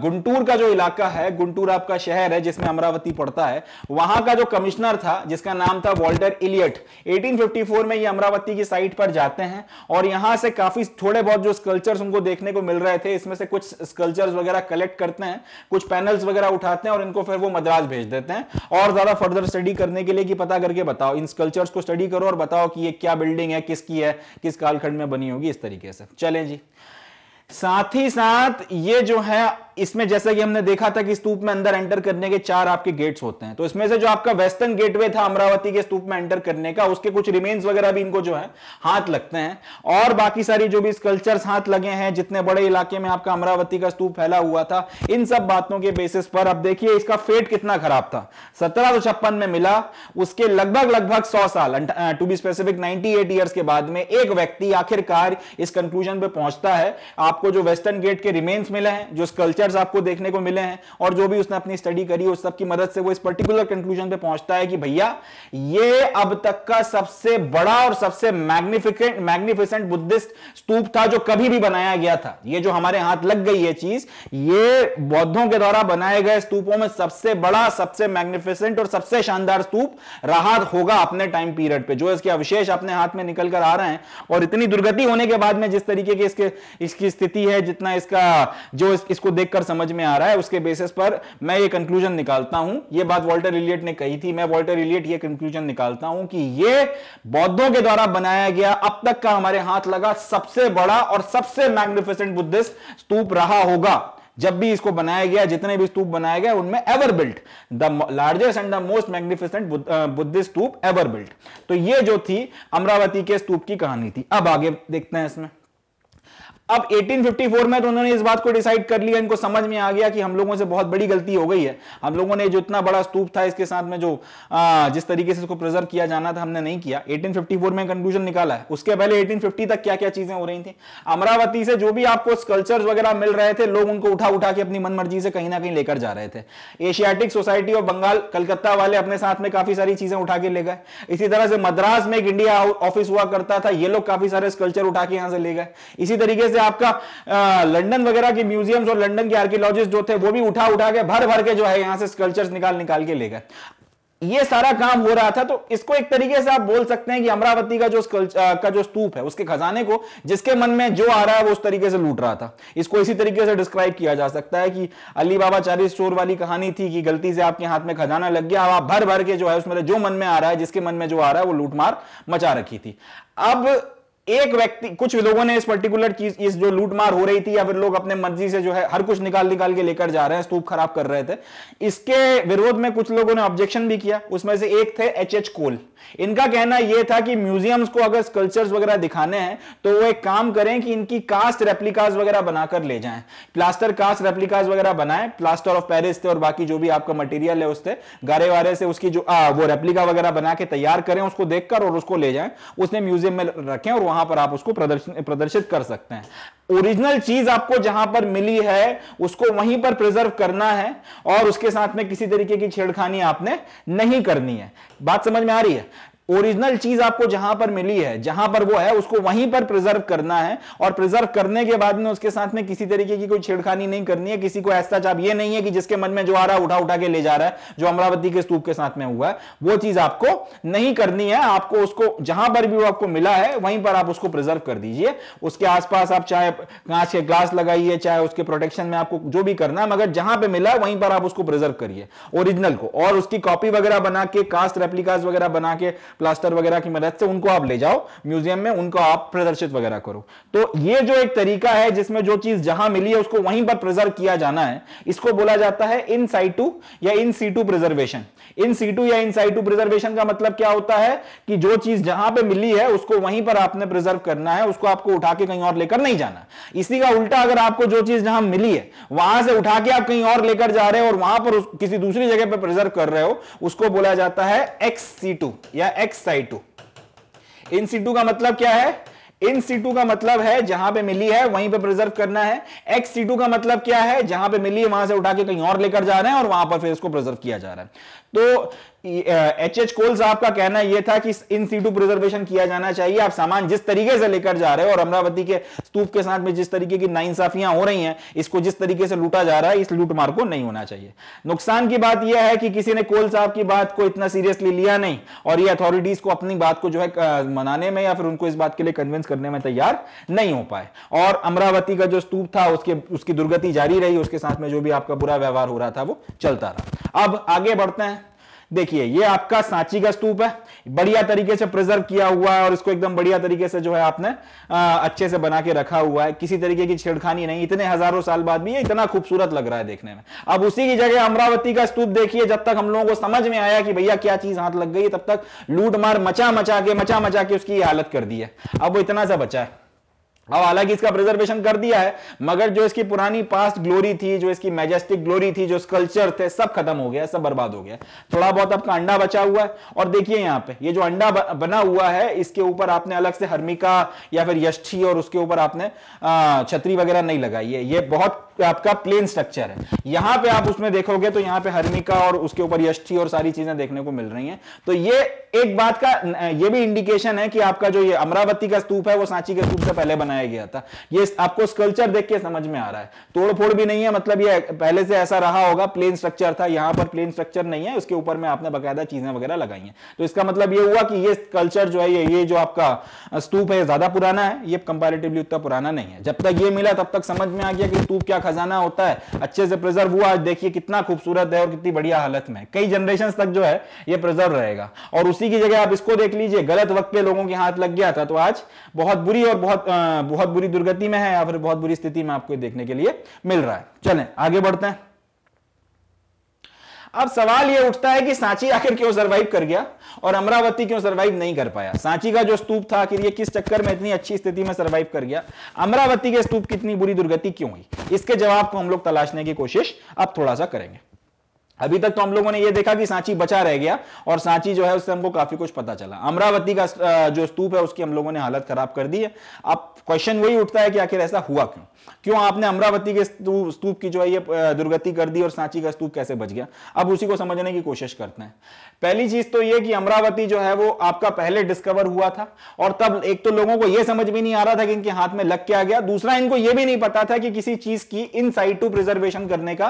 गुंटूर का जो इलाका है गुंटूर आपका शहर है जिसमें अमरावती पड़ता है वहां का जो कमिश्नर था जिसका नाम था वॉल्टर इलियट एटीन में ये अमरावती की साइट पर जाते हैं और यहां से काफी थोड़े बहुत जो स्कल्चर उनको देखने को मिल रहे थे इसमें से कुछ स्कल्चर वगैरह कलेक्ट करते हैं कुछ पैनल्स वगैरह उठाते हैं और इनको फिर वो मद्रास भेज देते हैं और ज्यादा फर्दर स्टडी करने के लिए कि पता करके बताओ इन स्कल्चर्स को स्टडी करो और बताओ कि ये क्या बिल्डिंग है किसकी है किस कालखंड में बनी होगी इस तरीके से चले जी साथ ही साथ ये जो है इसमें जैसा कि हमने देखा था कि स्तूप में अंदर एंटर करने के चार आपके गेट्स होते हैं तो इसमें से जो आपका वेस्टर्न गेटवे था अमरावती के स्तूप में एंटर करने का उसके कुछ रिमेन्स वगैरह भी इनको जो है हाथ लगते हैं और बाकी सारी जो भी स्कल्चर्स हाथ लगे हैं जितने बड़े इलाके में आपका अमरावती का स्तूप फैला हुआ था इन सब बातों के बेसिस पर अब देखिए इसका फेट कितना खराब था सत्रह में मिला उसके लगभग लगभग सौ साल to be specific ninety years के बाद में एक व्यक्ति आखिरकार इस कंक्लूजन पर पहुंचता है आपको आपको जो वेस्टर्न गेट के रिमेन्स मिले हैं जो स्कल्चर्स आपको देखने को मिले हैं और जो भी उसने अपनी स्टडी करी उस सब की मदद से वो इस पर्टिकुलर कंक्लूजन पे पहुंचता है कि भैया ये अब तक का सबसे बड़ा और सबसे मैग्निफिकेंट मैग्निफिसेंट बुद्धिस्ट स्तूप था जो कभी भी बनाया गया था ये जो हमारे हाथ लग गई है चीज ये बौद्धों के द्वारा बनाए गए स्तूपों में सबसे बड़ा सबसे मैग्निफिसेंट और सबसे शानदार स्तूप रहा होगा अपने टाइम पीरियड पे जो इसके अवशेष अपने हाथ में निकल कर आ रहे हैं और इतनी दुर्गति होने के बाद में जिस तरीके के इसके इसकी स्थिति है जितना इसका जो इस, इसको देखकर समझ में आ रहा है उसके बेसिस पर मैं ये कंक्लूजन निकालता हूं ये बात वॉल्टर इलियट ने कही थी मैं वॉल्टर इलियट ये कंक्लूजन निकालता हूं कि ये बौद्धों के द्वारा बनाया गया अब तक का हमारे हाथ लगा सबसे बड़ा और सबसे मैग्निफिसेंट बुद्धिस्ट स्तूप रहा होगा जब भी इसको बनाया गया जितने भी स्तूप बनाए गए उनमें ever built the largest and the most magnificent Buddhist stupa ever built तो ये जो थी अमरावती के स्तूप की कहानी थी अब आगे देखते हैं इसमें अब 1854 में तो उन्होंने इस बात को डिसाइड कर लिया इनको समझ में आ गया कि हम लोगों से बहुत बड़ी गलती हो गई है हम लोगों ने जो इतना बड़ा स्तूप था इसके साथ में जो आ, जिस तरीके से इसको प्रिजर्व किया जाना था हमने नहीं किया 1854 में कंक्लूजन निकाला है उसके पहले 1850 तक क्या क्या चीजें हो रही थी अमरावती से जो भी आपको स्कल्चर वगैरह मिल रहे थे लोग उनको उठा उठा के अपनी मन से कहीं ना कहीं लेकर जा रहे थे Asiatic Society of Bengal Calcutta वाले अपने साथ में काफी सारी चीजें उठा के ले गए इसी तरह से मद्रास में एक इंडिया ऑफिस हुआ करता था ये लोग काफी सारे स्कल्चर उठा के यहां से ले गए इसी तरीके से से आपका लंडन वगैरह के म्यूजियम्स और लंडन के आर्कियोलॉजिस्ट जो थे वो भी उठा उठा के भर भर के जो है यहां से स्कल्चर्स निकाल निकाल के ले गए ये सारा काम हो रहा था तो इसको एक तरीके से आप बोल सकते हैं कि अमरावती का जो का जो स्तूप है उसके खजाने को जिसके मन में जो आ रहा है वो उस तरीके से लूट रहा था इसको इसी तरीके से डिस्क्राइब किया जा सकता है कि अली बाबा चालीस चोर वाली कहानी थी कि गलती से आपके हाथ में खजाना लग गया आप भर भर के जो है उसमें जो मन में आ रहा है जिसके मन में जो आ रहा है वो लूटमार मचा रखी थी अब एक व्यक्ति कुछ लोगों ने इस पर्टिकुलर चीज इस जो लूटमार हो रही थी या फिर लोग अपने मर्जी से जो है हर कुछ निकाल निकाल के लेकर जा रहे हैं स्तूप खराब कर रहे थे इसके विरोध में कुछ लोगों ने ऑब्जेक्शन भी किया उसमें से एक थे एच एच कोल इनका कहना यह था कि म्यूजियम्स को अगर स्कल्चर्स वगैरह दिखाने हैं तो वो एक काम करें कि इनकी कास्ट रेप्लिकाज वगैरह बनाकर ले जाए प्लास्टर कास्ट रेप्लिकाज वगैरह बनाए प्लास्टर ऑफ पेरिस थे और बाकी जो भी आपका मटेरियल है उससे गारे वारे से उसकी जो आ, वो रेप्लिका वगैरह बना के तैयार करें उसको देखकर और उसको ले जाए उसने म्यूजियम में रखें और वहां पर आप उसको प्रदर्शन प्रदर्शित कर सकते हैं ओरिजिनल चीज आपको जहां पर मिली है उसको वहीं पर प्रिजर्व करना है और उसके साथ में किसी तरीके की छेड़खानी आपने नहीं करनी है बात समझ में आ रही है ओरिजिनल चीज आपको जहां पर मिली है जहां पर वो है उसको वहीं पर प्रिजर्व करना है और प्रिजर्व करने के बाद में उसके साथ में किसी तरीके की कोई छेड़खानी नहीं करनी है किसी को ऐसा चाप ये नहीं है कि जिसके मन में जो आ रहा है उठा उठा के ले जा रहा है जो अमरावती के स्तूप के साथ में हुआ है वो चीज आपको नहीं करनी है आपको उसको जहां पर भी वो आपको मिला है वहीं पर आप उसको प्रिजर्व कर दीजिए उसके आसपास आप चाहे कांच के ग्लास लगाइए चाहे उसके प्रोटेक्शन में आपको जो भी करना है मगर जहां पर मिला है वहीं पर आप उसको प्रिजर्व करिए ओरिजिनल को और उसकी कॉपी वगैरह बना के कास्ट रेप्लिकास वगैरह बना के प्लास्टर वगैरह की मदद से उनको आप ले जाओ म्यूजियम में उनको आप प्रदर्शित वगैरह करो तो ये जो एक तरीका है जिसमें जो चीज जहां मिली है उसको वहीं पर प्रिजर्व किया जाना है इसको बोला जाता है इन साइटू या in situ preservation in situ या इन साइटू प्रिजर्वेशन का मतलब क्या होता है कि जो चीज जहां पर मिली है उसको वहीं पर आपने प्रिजर्व करना है उसको आपको उठा के कहीं और लेकर नहीं जाना इसी का उल्टा अगर आपको जो चीज जहां मिली है वहां से उठा के आप कहीं और लेकर जा रहे हो और वहां पर किसी दूसरी जगह पर प्रिजर्व कर रहे हो उसको बोला जाता है एक्स सी टू या ex situ in situ का मतलब क्या है इन सीटू का मतलब है जहां पे मिली है वहीं पे प्रिजर्व करना है एक्स सीटू का मतलब क्या है जहां पे मिली है वहां से उठा के कहीं और लेकर जा रहे हैं और वहां पर फिर इसको प्रिजर्व किया जा रहा है तो एच एच कोल्स आपका कहना यह था कि इन सीटू प्रिजर्वेशन किया जाना चाहिए आप सामान जिस तरीके से लेकर जा रहे हो और अमरावती के स्तूप के साथ में जिस तरीके की नाइंसाफियां हो रही हैं इसको जिस तरीके से लूटा जा रहा है इस लूटमार को नहीं होना चाहिए नुकसान की बात यह है कि किसी ने कोल साहब की बात को इतना सीरियसली लिया नहीं और ये अथॉरिटीज को अपनी बात को जो है मनाने में या फिर उनको इस बात के लिए कन्विंस करने में तैयार नहीं हो पाए और अमरावती का जो स्तूप था उसके उसकी दुर्गति जारी रही उसके साथ में जो भी आपका बुरा व्यवहार हो रहा था वो चलता रहा अब आगे बढ़ते हैं देखिए ये आपका सांची का स्तूप है बढ़िया तरीके से प्रिजर्व किया हुआ है और इसको एकदम बढ़िया तरीके से जो है आपने आ, अच्छे से बना के रखा हुआ है किसी तरीके की छेड़खानी नहीं इतने हजारों साल बाद भी ये इतना खूबसूरत लग रहा है देखने में अब उसी की जगह अमरावती का स्तूप देखिए जब तक हम लोगों को समझ में आया कि भैया क्या चीज हाथ लग गई तब तक लूट मार मचा मचा के मचा मचा के उसकी हालत कर दी है अब वो इतना सा बचा है अब हालांकि इसका प्रिजर्वेशन कर दिया है मगर जो इसकी पुरानी पास्ट ग्लोरी थी जो इसकी मैजेस्टिक ग्लोरी थी जो स्कल्चर थे सब खत्म हो गया सब बर्बाद हो गया थोड़ा बहुत आपका अंडा बचा हुआ है और देखिए यहाँ पे ये जो अंडा बना हुआ है इसके ऊपर आपने अलग से हर्मिका या फिर यष्ठी और उसके ऊपर आपने छतरी वगैरह नहीं लगाई है ये बहुत आपका प्लेन स्ट्रक्चर है यहां पे आप उसमें देखोगे तो यहां पे हर्मिका और उसके ऊपर यष्टि और सारी चीजें देखने को मिल रही हैं तो ये एक बात का ये भी इंडिकेशन है कि आपका जो ये अमरावती का स्तूप है वो सांची के स्तूप से पहले बनाया गया था ये आपको स्कल्चर देख के समझ में आ रहा है तोड़फोड़ भी नहीं है मतलब ये पहले से ऐसा रहा होगा प्लेन स्ट्रक्चर था यहां पर प्लेन स्ट्रक्चर नहीं है उसके ऊपर में आपने बकायदा चीजें वगैरह लगाई है तो इसका मतलब ये हुआ कि ये कल्चर जो है ये ये जो आपका स्तूप है ज्यादा पुराना है ये कंपेरेटिवली उतना पुराना नहीं है जब तक ये मिला तब तक समझ में आ गया कि स्तूप क्या खजाना होता है अच्छे से प्रिजर्व हुआ आज देखिए कितना खूबसूरत है और कितनी बढ़िया हालत में कई जनरेशन तक जो है ये प्रिजर्व रहेगा और उसी की जगह आप इसको देख लीजिए गलत वक्त के लोगों के हाथ लग गया था तो आज बहुत बुरी और बहुत बहुत बुरी दुर्गति में है या फिर बहुत बुरी स्थिति में आपको देखने के लिए मिल रहा है चले आगे बढ़ते हैं अब सवाल यह उठता है कि सांची आखिर क्यों सरवाइव कर गया और अमरावती क्यों सरवाइव नहीं कर पाया सांची का जो स्तूप था आखिर ये किस चक्कर में इतनी अच्छी स्थिति में सरवाइव कर गया अमरावती के स्तूप की इतनी बुरी दुर्गति क्यों हुई इसके जवाब को हम लोग तलाशने की कोशिश अब थोड़ा सा करेंगे अभी तक तो हम लोगों ने ये देखा कि सांची बचा रह गया और सांची जो है उससे हमको काफी कुछ पता चला अमरावती का जो स्तूप है उसकी हम लोगों ने हालत खराब कर दी है अब क्वेश्चन वही उठता है कि आखिर ऐसा हुआ क्यों क्यों आपने अमरावती के स्तूप की जो है ये दुर्गति कर दी और सांची का स्तूप कैसे बच गया अब उसी को समझने की कोशिश करते हैं पहली चीज तो यह कि अमरावती जो है वो आपका पहले डिस्कवर हुआ था और तब एक तो लोगों को यह समझ भी नहीं आ रहा था कि इनके हाथ में लग क्या गया दूसरा इनको यह भी नहीं पता था कि किसी चीज की इन टू प्रिजर्वेशन करने का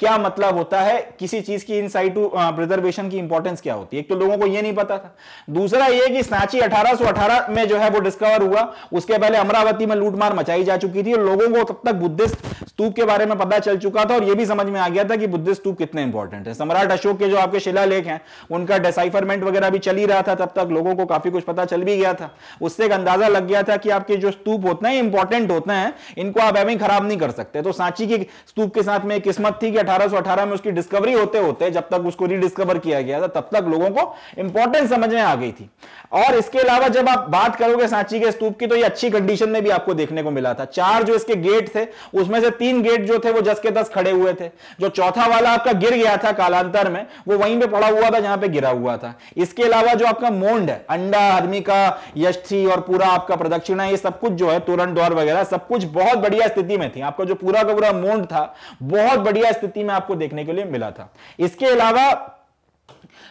क्या मतलब होता है किसी चीज की इन टू प्रिजर्वेशन की इंपॉर्टेंस क्या होती है एक तो लोगों को यह नहीं पता था दूसरा यह कि सांची अठारह में जो है वो डिस्कवर हुआ उसके पहले अमरावती में लूटमार मचाई जा चुकी थी और लोगों को तब तक बुद्धिस्ट स्तूप के बारे में पता चल चुका था और यह भी समझ में आ गया था कि बुद्धिस्ट स्तूप कितने इंपॉर्टेंट है सम्राट अशोक के जो आपके शिलालेख हैं उनका डिसाइफरमेंट वगैरह भी चल ही रहा था तब तक लोगों को काफी कुछ पता चल भी गया था उससे एक अंदाजा लग गया था कि आपके जो स्तूप होते हैं इंपॉर्टेंट होते हैं इनको आप एवं खराब नहीं कर सकते तो सांची की स्तूप के साथ में किस्मत थी कि अठारह में उसकी डिस्कवरी होते होते जब तक उसको रीडिस्कवर किया गया था तब तक लोगों को इंपॉर्टेंस समझ में आ गई थी और इसके अलावा जब आप बात करोगे सांची के स्तूप की तो ये अच्छी कंडीशन में भी आपको देखने को मिला था चार जो इसके गेट थे उसमें से तीन गेट जो थे वो जस के दस खड़े हुए थे जो चौथा वाला आपका गिर गया था कालांतर में वो वहीं पे पड़ा हुआ था जहां पे गिरा हुआ था इसके अलावा जो आपका मोन्ड है अंडा का यष्ठी और पूरा आपका प्रदक्षिणा ये सब कुछ जो है तोरण द्वार वगैरह सब कुछ बहुत बढ़िया स्थिति में थी आपका जो पूरा का पूरा मोन्ड था बहुत बढ़िया स्थिति में आपको देखने के लिए मिला था इसके अलावा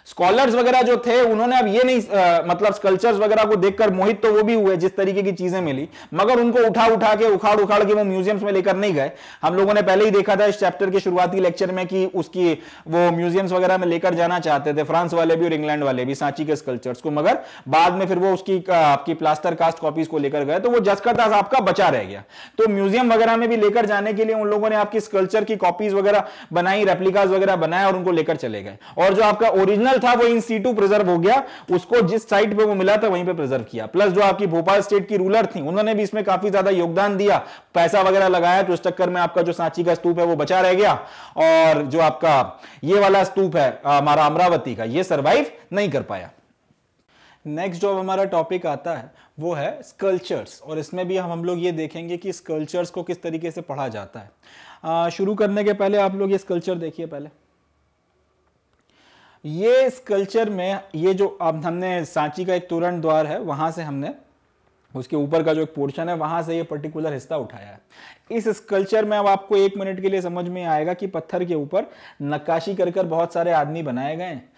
स्कॉलर्स वगैरह जो थे उन्होंने अब ये नहीं आ, मतलब स्कल्चर्स वगैरह को देखकर मोहित तो वो भी हुए जिस तरीके की चीजें मिली मगर उनको उठा उठा के उखाड़ उखाड़ के वो म्यूजियम्स में लेकर नहीं गए हम लोगों ने पहले ही देखा था इस चैप्टर के शुरुआती लेक्चर में कि उसकी वो म्यूजियम्स वगैरह में लेकर जाना चाहते थे फ्रांस वाले भी और इंग्लैंड वाले भी सांची के स्कल्चर्स को मगर बाद में फिर वो उसकी आपकी प्लास्टर कास्ट कॉपीज को लेकर गए तो वो जसका का आपका बचा रह गया तो म्यूजियम वगैरह में भी लेकर जाने के लिए उन लोगों ने आपकी स्कल्चर की कॉपीज वगैरह बनाई रेप्लिकाज वगैरह बनाए और उनको लेकर चले गए और जो आपका ओरिजिन ओरिजिनल था वो इन सीटू प्रिजर्व हो गया उसको जिस साइट पे वो मिला था वहीं पे प्रिजर्व किया प्लस जो आपकी भोपाल स्टेट की रूलर थी उन्होंने भी इसमें काफी ज्यादा योगदान दिया पैसा वगैरह लगाया तो उस चक्कर में आपका जो सांची का स्तूप है वो बचा रह गया और जो आपका ये वाला स्तूप है हमारा अमरावती का ये सर्वाइव नहीं कर पाया नेक्स्ट जो हमारा टॉपिक आता है वो है स्कल्चर्स और इसमें भी हम हम लोग ये देखेंगे कि स्कल्चर्स को किस तरीके से पढ़ा जाता है शुरू करने के पहले आप लोग ये स्कल्चर देखिए पहले ये स्कल्चर में ये जो अब हमने सांची का एक तोरण द्वार है वहां से हमने उसके ऊपर का जो एक पोर्शन है वहां से ये पर्टिकुलर हिस्सा उठाया है इस स्कल्चर में अब आपको एक मिनट के लिए समझ में आएगा कि पत्थर के ऊपर नक्काशी कर कर बहुत सारे आदमी बनाए गए हैं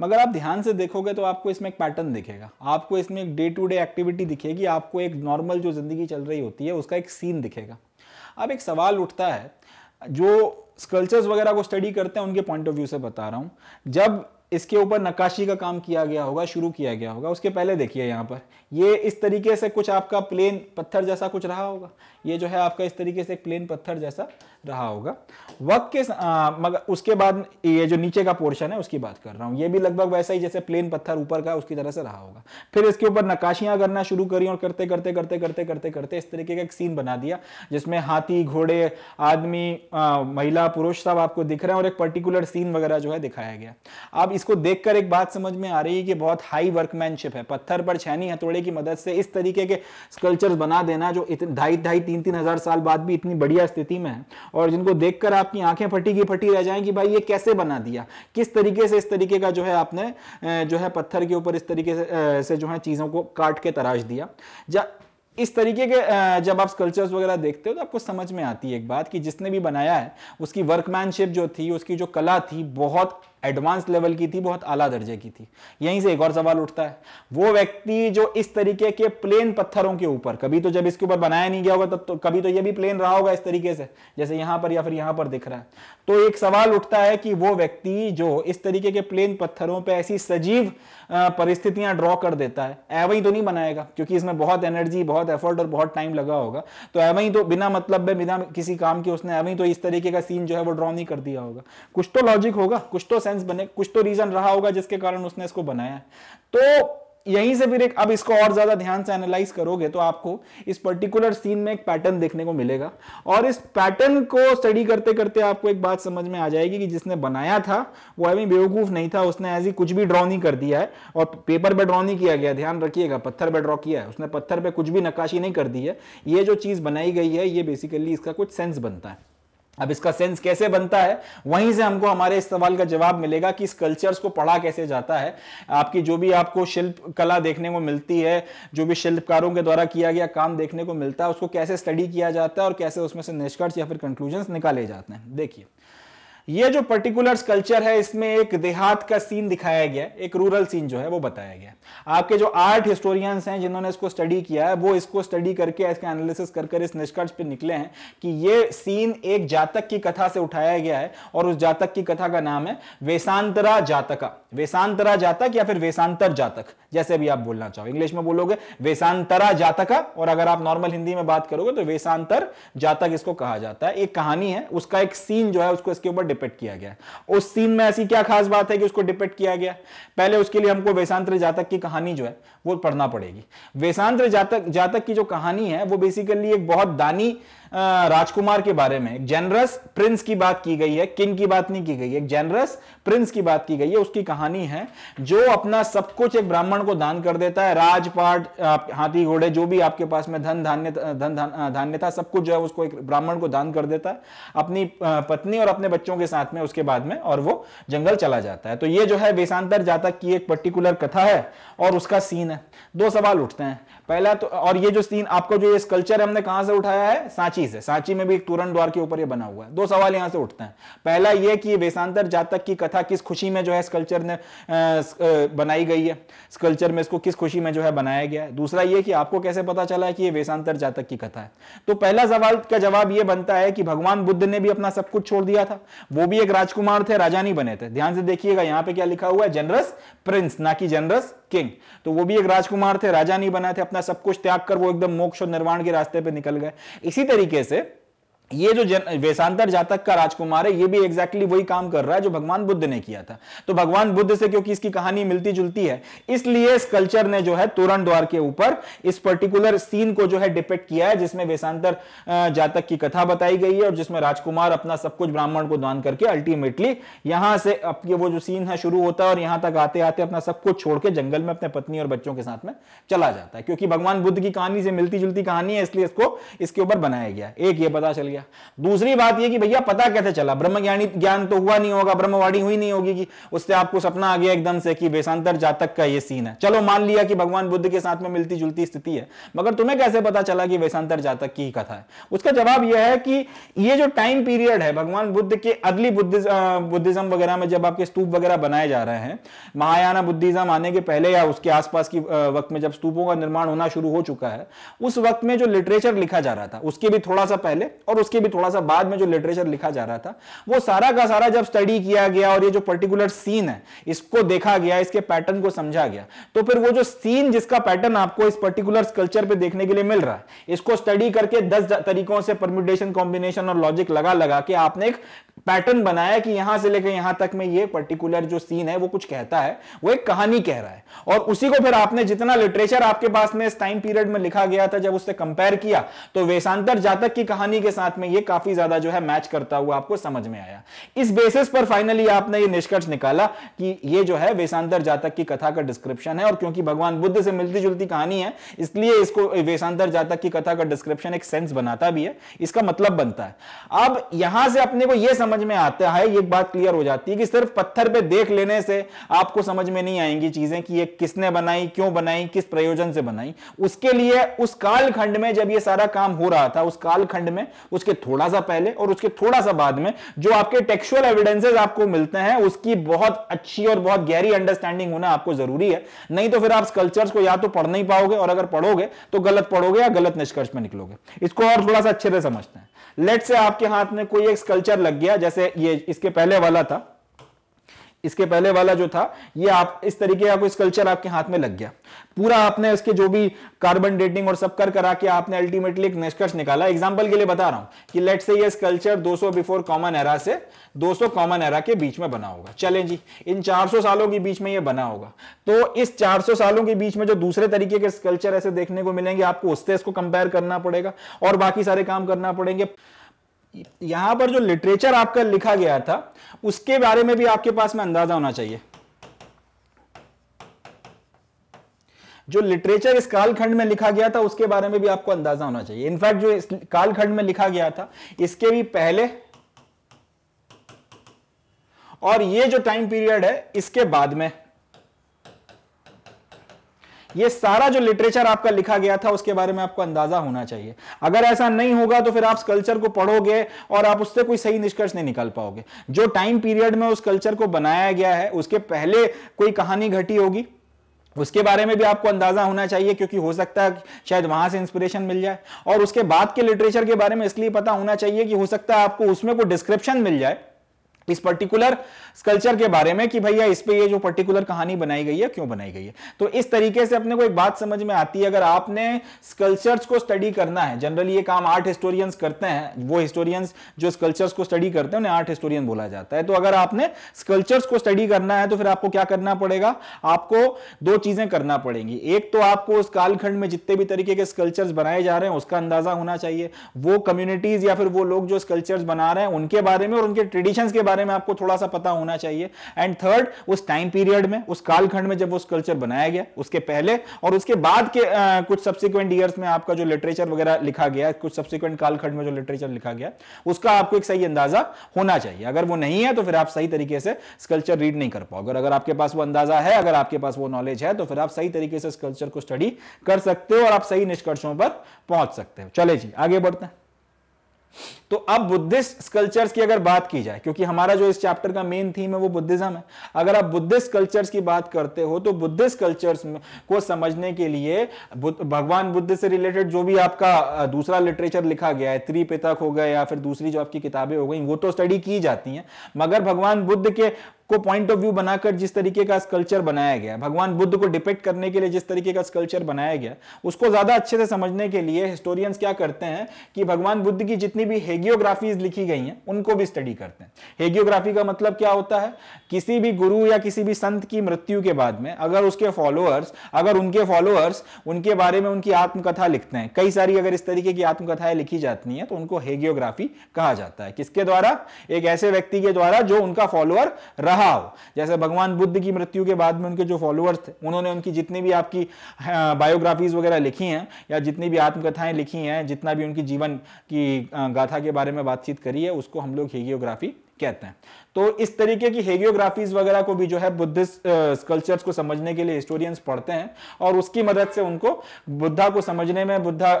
मगर आप ध्यान से देखोगे तो आपको इसमें एक पैटर्न दिखेगा आपको इसमें एक डे टू डे एक्टिविटी दिखेगी आपको एक नॉर्मल जो जिंदगी चल रही होती है उसका एक सीन दिखेगा अब एक सवाल उठता है जो स्कल्चर्स वगैरह को स्टडी करते हैं उनके पॉइंट ऑफ व्यू से बता रहा हूं जब इसके ऊपर नक्काशी का काम किया गया होगा शुरू किया गया होगा उसके पहले देखिए यहाँ पर ये इस तरीके से कुछ आपका प्लेन पत्थर जैसा कुछ रहा होगा ये जो है आपका इस तरीके से एक प्लेन पत्थर जैसा रहा होगा वक्त के मगर उसके बाद ये जो नीचे का पोर्शन है उसकी बात कर रहा हूँ ये भी लगभग वैसा ही जैसे प्लेन पत्थर ऊपर का उसकी तरह से रहा होगा फिर इसके ऊपर नकाशियां करना शुरू करी और करते करते करते करते करते करते इस तरीके का एक सीन बना दिया जिसमें हाथी घोड़े आदमी महिला पुरुष सब आपको दिख रहे हैं और एक पर्टिकुलर सीन वगैरह जो है दिखाया गया अब इसको देखकर एक बात समझ में आ रही है कि बहुत हाई वर्कमैनशिप है पत्थर पर छैनी हथौड़े की मदद से इस तरीके के स्कल्चर बना देना जो ढाई ढाई तीन तीन हजार साल बाद भी इतनी बढ़िया स्थिति में है और जिनको देखकर आपकी आंखें फटी की फटी रह जाएं कि भाई ये कैसे बना दिया किस तरीके से इस तरीके का जो है आपने जो है पत्थर के ऊपर इस तरीके से, से जो है चीज़ों को काट के तराश दिया जा इस तरीके के जब आप स्कल्चर्स वगैरह देखते हो तो आपको समझ में आती है एक बात कि जिसने भी बनाया है उसकी वर्कमैनशिप जो थी उसकी जो कला थी बहुत एडवांस लेवल की थी बहुत आला दर्जे की थी यहीं से एक और सवाल उठता है वो व्यक्ति जो इस तरीके के प्लेन पत्थरों के ऊपर कभी तो जब इसके ऊपर बनाया नहीं गया होगा तब तो कभी तो ये भी प्लेन रहा होगा इस तरीके से जैसे यहां पर या फिर यहां पर दिख रहा है तो एक सवाल उठता है कि वो व्यक्ति जो इस तरीके के प्लेन पत्थरों पर ऐसी सजीव परिस्थितियां ड्रॉ कर देता है एवं तो नहीं बनाएगा क्योंकि इसमें बहुत एनर्जी बहुत एफर्ट और बहुत टाइम लगा होगा तो एवं तो बिना मतलब बिना किसी काम के उसने एवं तो इस तरीके का सीन जो है वो ड्रॉ नहीं कर दिया होगा कुछ तो लॉजिक होगा कुछ तो सेंस बने कुछ तो रीजन रहा होगा जिसके कारण उसने इसको बनाया तो यहीं से फिर एक अब इसको और ज्यादा ध्यान से एनालाइज करोगे तो आपको इस पर्टिकुलर सीन में एक पैटर्न देखने को मिलेगा और इस पैटर्न को स्टडी करते करते आपको एक बात समझ में आ जाएगी कि जिसने बनाया था वो अभी बेवकूफ नहीं था उसने ऐसी कुछ भी ड्रॉ नहीं कर दिया है और पेपर पे ड्रॉ नहीं किया गया ध्यान रखिएगा पत्थर पर ड्रॉ किया है उसने पत्थर पर कुछ भी नक्काशी नहीं कर दी है ये जो चीज बनाई गई है ये बेसिकली इसका कुछ सेंस बनता है अब इसका सेंस कैसे बनता है वहीं से हमको हमारे इस सवाल का जवाब मिलेगा कि इस कल्चर्स को पढ़ा कैसे जाता है आपकी जो भी आपको शिल्प कला देखने को मिलती है जो भी शिल्पकारों के द्वारा किया गया काम देखने को मिलता है उसको कैसे स्टडी किया जाता है और कैसे उसमें से निष्कर्ष या फिर कंक्लूजन निकाले जाते हैं देखिए ये जो पर्टिकुलर कल्चर है इसमें एक देहात का सीन दिखाया गया एक रूरल सीन जो है वो बताया गया आपके जो आर्ट हिस्टोरियंस हैं जिन्होंने इसको स्टडी किया है वो इसको स्टडी करके इसके एनालिसिस कर कर इस निष्कर्ष पे निकले हैं कि ये सीन एक जातक की कथा से उठाया गया है और उस जातक की कथा का नाम है वेशांतरा जातका वेशांतरा जातक या फिर वेशांतर जातक जैसे भी आप बोलना चाहो इंग्लिश में बोलोगे वेशांतरा जातका और अगर आप नॉर्मल हिंदी में बात करोगे तो वेशांतर जातक इसको कहा जाता है एक कहानी है उसका एक सीन जो है उसको इसके ऊपर डिपेक्ट किया गया उस सीन में ऐसी क्या खास बात है कि उसको डिपेक्ट किया गया पहले उसके लिए हमको वेशांतर जातक की कहानी जो है वो पढ़ना पड़ेगी वेशांत्र जातक जातक की जो कहानी है वो बेसिकली एक बहुत दानी राजकुमार के बारे में एक जेनरस प्रिंस की बात की गई है किंग की बात नहीं की गई है एक जेनरस प्रिंस की बात की गई है उसकी कहानी है जो अपना सब कुछ एक ब्राह्मण को दान कर देता है राजपाट हाथी घोड़े जो भी आपके पास में धन धान्य धन धान्य था सब कुछ जो है उसको एक ब्राह्मण को दान कर देता है अपनी पत्नी और अपने बच्चों के साथ में उसके बाद में और वो जंगल चला जाता है तो ये जो है वेशांतर जातक की एक पर्टिकुलर कथा है और उसका सीन है दो सवाल उठते हैं पहला तो और ये जो सीन आपको जो ये स्कल्चर हमने कहां से उठाया है सांची से सांची में भी एक तुरंत द्वार के ऊपर ये बना हुआ है दो सवाल यहां से उठते हैं पहला ये कि वेशांतर जातक की कथा किस खुशी में जो है स्कल्चर ने बनाई गई है स्कल्चर में इसको किस खुशी में जो है बनाया गया है दूसरा ये कि आपको कैसे पता चला है कि ये वेशांतर जातक की कथा है तो पहला सवाल का जवाब ये बनता है कि भगवान बुद्ध ने भी अपना सब कुछ छोड़ दिया था वो भी एक राजकुमार थे राजा नहीं बने थे ध्यान से देखिएगा यहां पे क्या लिखा हुआ है जनरस प्रिंस ना कि जनरस किंग तो वो भी एक राजकुमार थे राजा नहीं बना थे अपना सब कुछ त्याग कर वो एकदम मोक्ष और निर्वाण के रास्ते पे निकल गए इसी तरीके से ये जो वेशांतर जातक का राजकुमार है ये भी एग्जैक्टली exactly वही काम कर रहा है जो भगवान बुद्ध ने किया था तो भगवान बुद्ध से क्योंकि इसकी कहानी मिलती जुलती है इसलिए इस कल्चर ने जो है तोरण द्वार के ऊपर इस पर्टिकुलर सीन को जो है डिपेक्ट किया है जिसमें वेशांतर जातक की कथा बताई गई है और जिसमें राजकुमार अपना सब कुछ ब्राह्मण को दान करके अल्टीमेटली यहां से आपके वो जो सीन है शुरू होता है और यहां तक आते आते अपना सब कुछ छोड़ के जंगल में अपने पत्नी और बच्चों के साथ में चला जाता है क्योंकि भगवान बुद्ध की कहानी से मिलती जुलती कहानी है इसलिए इसको इसके ऊपर बनाया गया एक ये पता चल गया गया दूसरी बात यह कि भैया पता कैसे चला ब्रह्म ज्ञानी ज्ञान तो हुआ नहीं होगा ब्रह्मवाणी हुई नहीं होगी कि उससे आपको सपना आ गया एकदम से कि वेशांतर जातक का ये सीन है चलो मान लिया कि भगवान बुद्ध के साथ में मिलती जुलती स्थिति है मगर तुम्हें कैसे पता चला कि वेशांतर जातक की कथा है उसका जवाब यह है कि ये जो टाइम पीरियड है भगवान बुद्ध के अगली बुद्धिज्म वगैरह में जब आपके स्तूप वगैरह बनाए जा रहे हैं महायाना बुद्धिज्म आने के पहले या उसके आसपास की वक्त में जब स्तूपों का निर्माण होना शुरू हो चुका है उस वक्त में जो लिटरेचर लिखा जा रहा था उसके भी थोड़ा सा पहले और उसके भी थोड़ा सा बाद में जो लिटरेचर लिखा जा रहा था वो सारा का सारा जब स्टडी किया गया और ये जो पर्टिकुलर सीन है इसको देखा गया इसके पैटर्न को समझा गया तो फिर वो जो सीन जिसका पैटर्न आपको इस पर्टिकुलर कल्चर पे देखने के लिए मिल रहा है इसको स्टडी करके दस तरीकों से परम्यूटेशन कॉम्बिनेशन और लॉजिक लगा लगा के आपने एक पैटर्न बनाया कि यहां से लेकर यहां तक में ये पर्टिकुलर जो सीन है वो कुछ कहता है वो एक कहानी कह रहा है और उसी को फिर आपने जितना लिटरेचर आपके पास में इस टाइम पीरियड में लिखा गया था जब उससे कंपेयर किया तो वेशांतर जातक की कहानी के साथ में ये काफी ज्यादा जो है मैच करता हुआ आपको समझ में आया इस बेसिस पर फाइनली आपने ये निष्कर्ष निकाला कि ये जो है वेशांतर जातक की कथा का डिस्क्रिप्शन है और क्योंकि भगवान बुद्ध से मिलती जुलती कहानी है इसलिए इसको वेशांतर जातक की कथा का डिस्क्रिप्शन एक सेंस बनाता भी है इसका मतलब बनता है अब यहां से अपने को यह समझ समझ में आता है ये बात क्लियर हो जाती है कि सिर्फ पत्थर पे देख लेने से आपको समझ में नहीं आएंगी चीजें कि ये किसने बनाई क्यों बनाई किस प्रयोजन से बनाई उसके लिए उस कालखंड में जब ये सारा काम हो रहा था उस कालखंड में उसके थोड़ा सा पहले और उसके थोड़ा सा बाद में जो आपके टेक्सुअल एविडेंसेज आपको मिलते हैं उसकी बहुत अच्छी और बहुत गहरी अंडरस्टैंडिंग होना आपको जरूरी है नहीं तो फिर आप स्कल्चर्स को या तो पढ़ नहीं पाओगे और अगर पढ़ोगे तो गलत पढ़ोगे या गलत निष्कर्ष में निकलोगे इसको और थोड़ा सा अच्छे से समझते हैं लेट से आपके हाथ में कोई एक स्कल्चर लग गया जैसे ये इसके पहले वाला था इसके पहले वाला जो था ये आप इस तरीके का कोई स्कल्चर आपके हाथ में लग गया पूरा आपने इसके जो भी कार्बन डेटिंग और सब कर करा के आपने अल्टीमेटली एक निष्कर्ष निकाला एग्जांपल के लिए बता रहा हूं कि लेट से ये स्कल्चर 200 बिफोर कॉमन एरा से 200 कॉमन एरा के बीच में बना होगा चले जी इन 400 सालों के बीच में ये बना होगा तो इस 400 सालों के बीच में जो दूसरे तरीके के स्कल्चर ऐसे देखने को मिलेंगे आपको उससे इसको कंपेयर करना पड़ेगा और बाकी सारे काम करना पड़ेंगे यहां पर जो लिटरेचर आपका लिखा गया था उसके बारे में भी आपके पास में अंदाजा होना चाहिए जो लिटरेचर इस कालखंड में लिखा गया था उसके बारे में भी आपको अंदाजा होना चाहिए इनफैक्ट जो इस कालखंड में लिखा गया था इसके भी पहले और ये जो टाइम पीरियड है इसके बाद में ये सारा जो लिटरेचर आपका लिखा गया था उसके बारे में आपको अंदाजा होना चाहिए अगर ऐसा नहीं होगा तो फिर आप कल्चर को पढ़ोगे और आप उससे कोई सही निष्कर्ष नहीं निकाल पाओगे जो टाइम पीरियड में उस कल्चर को बनाया गया है उसके पहले कोई कहानी घटी होगी उसके बारे में भी आपको अंदाजा होना चाहिए क्योंकि हो सकता है शायद वहां से इंस्पिरेशन मिल जाए और उसके बाद के लिटरेचर के बारे में इसलिए पता होना चाहिए कि हो सकता है आपको उसमें कोई डिस्क्रिप्शन मिल जाए इस पर्टिकुलर स्कल्चर के बारे में कि भैया इस पे ये जो पर्टिकुलर कहानी बनाई गई है क्यों बनाई गई है तो इस तरीके से अपने को एक बात समझ में आती है अगर आपने स्कल्चर्स को स्टडी करना है जनरली ये काम आर्ट हिस्टोरियंस करते हैं वो हिस्टोरियंस जो स्कल्चर्स को स्टडी करते हैं उन्हें आर्ट हिस्टोरियन बोला जाता है तो अगर आपने स्कल्चर्स को स्टडी करना है तो फिर आपको क्या करना पड़ेगा आपको दो चीजें करना पड़ेंगी एक तो आपको उस कालखंड में जितने भी तरीके के स्कल्चर्स बनाए जा रहे हैं उसका अंदाजा होना चाहिए वो कम्युनिटीज या फिर वो लोग जो स्कल्चर्स बना रहे हैं उनके बारे में और उनके ट्रेडिशन के बारे बारे में आपको थोड़ा सा पता होना चाहिए एंड थर्ड उस टाइम पीरियड में उस कालखंड में जब वो स्कल्चर बनाया गया उसके पहले और उसके बाद के आ, कुछ सब्सिक्वेंट ईयर्स में आपका जो लिटरेचर वगैरह लिखा गया कुछ सब्सिक्वेंट कालखंड में जो लिटरेचर लिखा गया उसका आपको एक सही अंदाजा होना चाहिए अगर वो नहीं है तो फिर आप सही तरीके से स्कल्चर रीड नहीं कर पाओगे अगर आपके पास वो अंदाजा है अगर आपके पास वो नॉलेज है तो फिर आप सही तरीके से स्कल्चर को स्टडी कर सकते हो और आप सही निष्कर्षों पर पहुंच सकते हो चले जी आगे बढ़ते हैं तो अब बुद्धिस्ट कल्चर्स की अगर बात की जाए क्योंकि हमारा जो इस चैप्टर का मेन थीम है वो बुद्धिज्म है अगर आप बुद्धिस्ट कल्चर्स की बात करते हो तो बुद्धिस्ट कल्चर्स को समझने के लिए भगवान बुद्ध से रिलेटेड जो भी आपका दूसरा लिटरेचर लिखा गया है त्रिपिथक हो गया या फिर दूसरी जो आपकी किताबें हो गई वो तो स्टडी की जाती हैं मगर भगवान बुद्ध के को पॉइंट ऑफ व्यू बनाकर जिस तरीके का स्कल्चर बनाया गया भगवान बुद्ध को डिपेक्ट करने के लिए जिस तरीके का स्कल्चर बनाया गया उसको ज्यादा अच्छे से समझने के लिए हिस्टोरियंस क्या करते हैं कि भगवान बुद्ध की जितनी भी हेगियोग्राफीज लिखी गई हैं उनको भी स्टडी करते हैं हेगियोग्राफी का मतलब क्या होता है किसी भी गुरु या किसी भी संत की मृत्यु के बाद में अगर उसके फॉलोअर्स अगर उनके फॉलोअर्स उनके बारे में उनकी आत्मकथा लिखते हैं कई सारी अगर इस तरीके की आत्मकथाएं लिखी जाती हैं तो उनको हेगियोग्राफी कहा जाता है किसके द्वारा एक ऐसे व्यक्ति के द्वारा जो उनका फॉलोअर रहा प्रभाव जैसे भगवान बुद्ध की मृत्यु के बाद में उनके जो फॉलोअर्स थे उन्होंने उनकी जितनी भी आपकी बायोग्राफीज हाँ, वगैरह लिखी हैं या जितनी भी आत्मकथाएं लिखी हैं जितना भी उनकी जीवन की गाथा के बारे में बातचीत करी है उसको हम लोग हेगियोग्राफी कहते हैं तो इस तरीके की हेगियोग्राफीज वगैरह को भी जो है बुद्धिस्ट स्कल्चर्स को समझने के लिए हिस्टोरियंस पढ़ते हैं और उसकी मदद से उनको बुद्धा को समझने में बुद्धा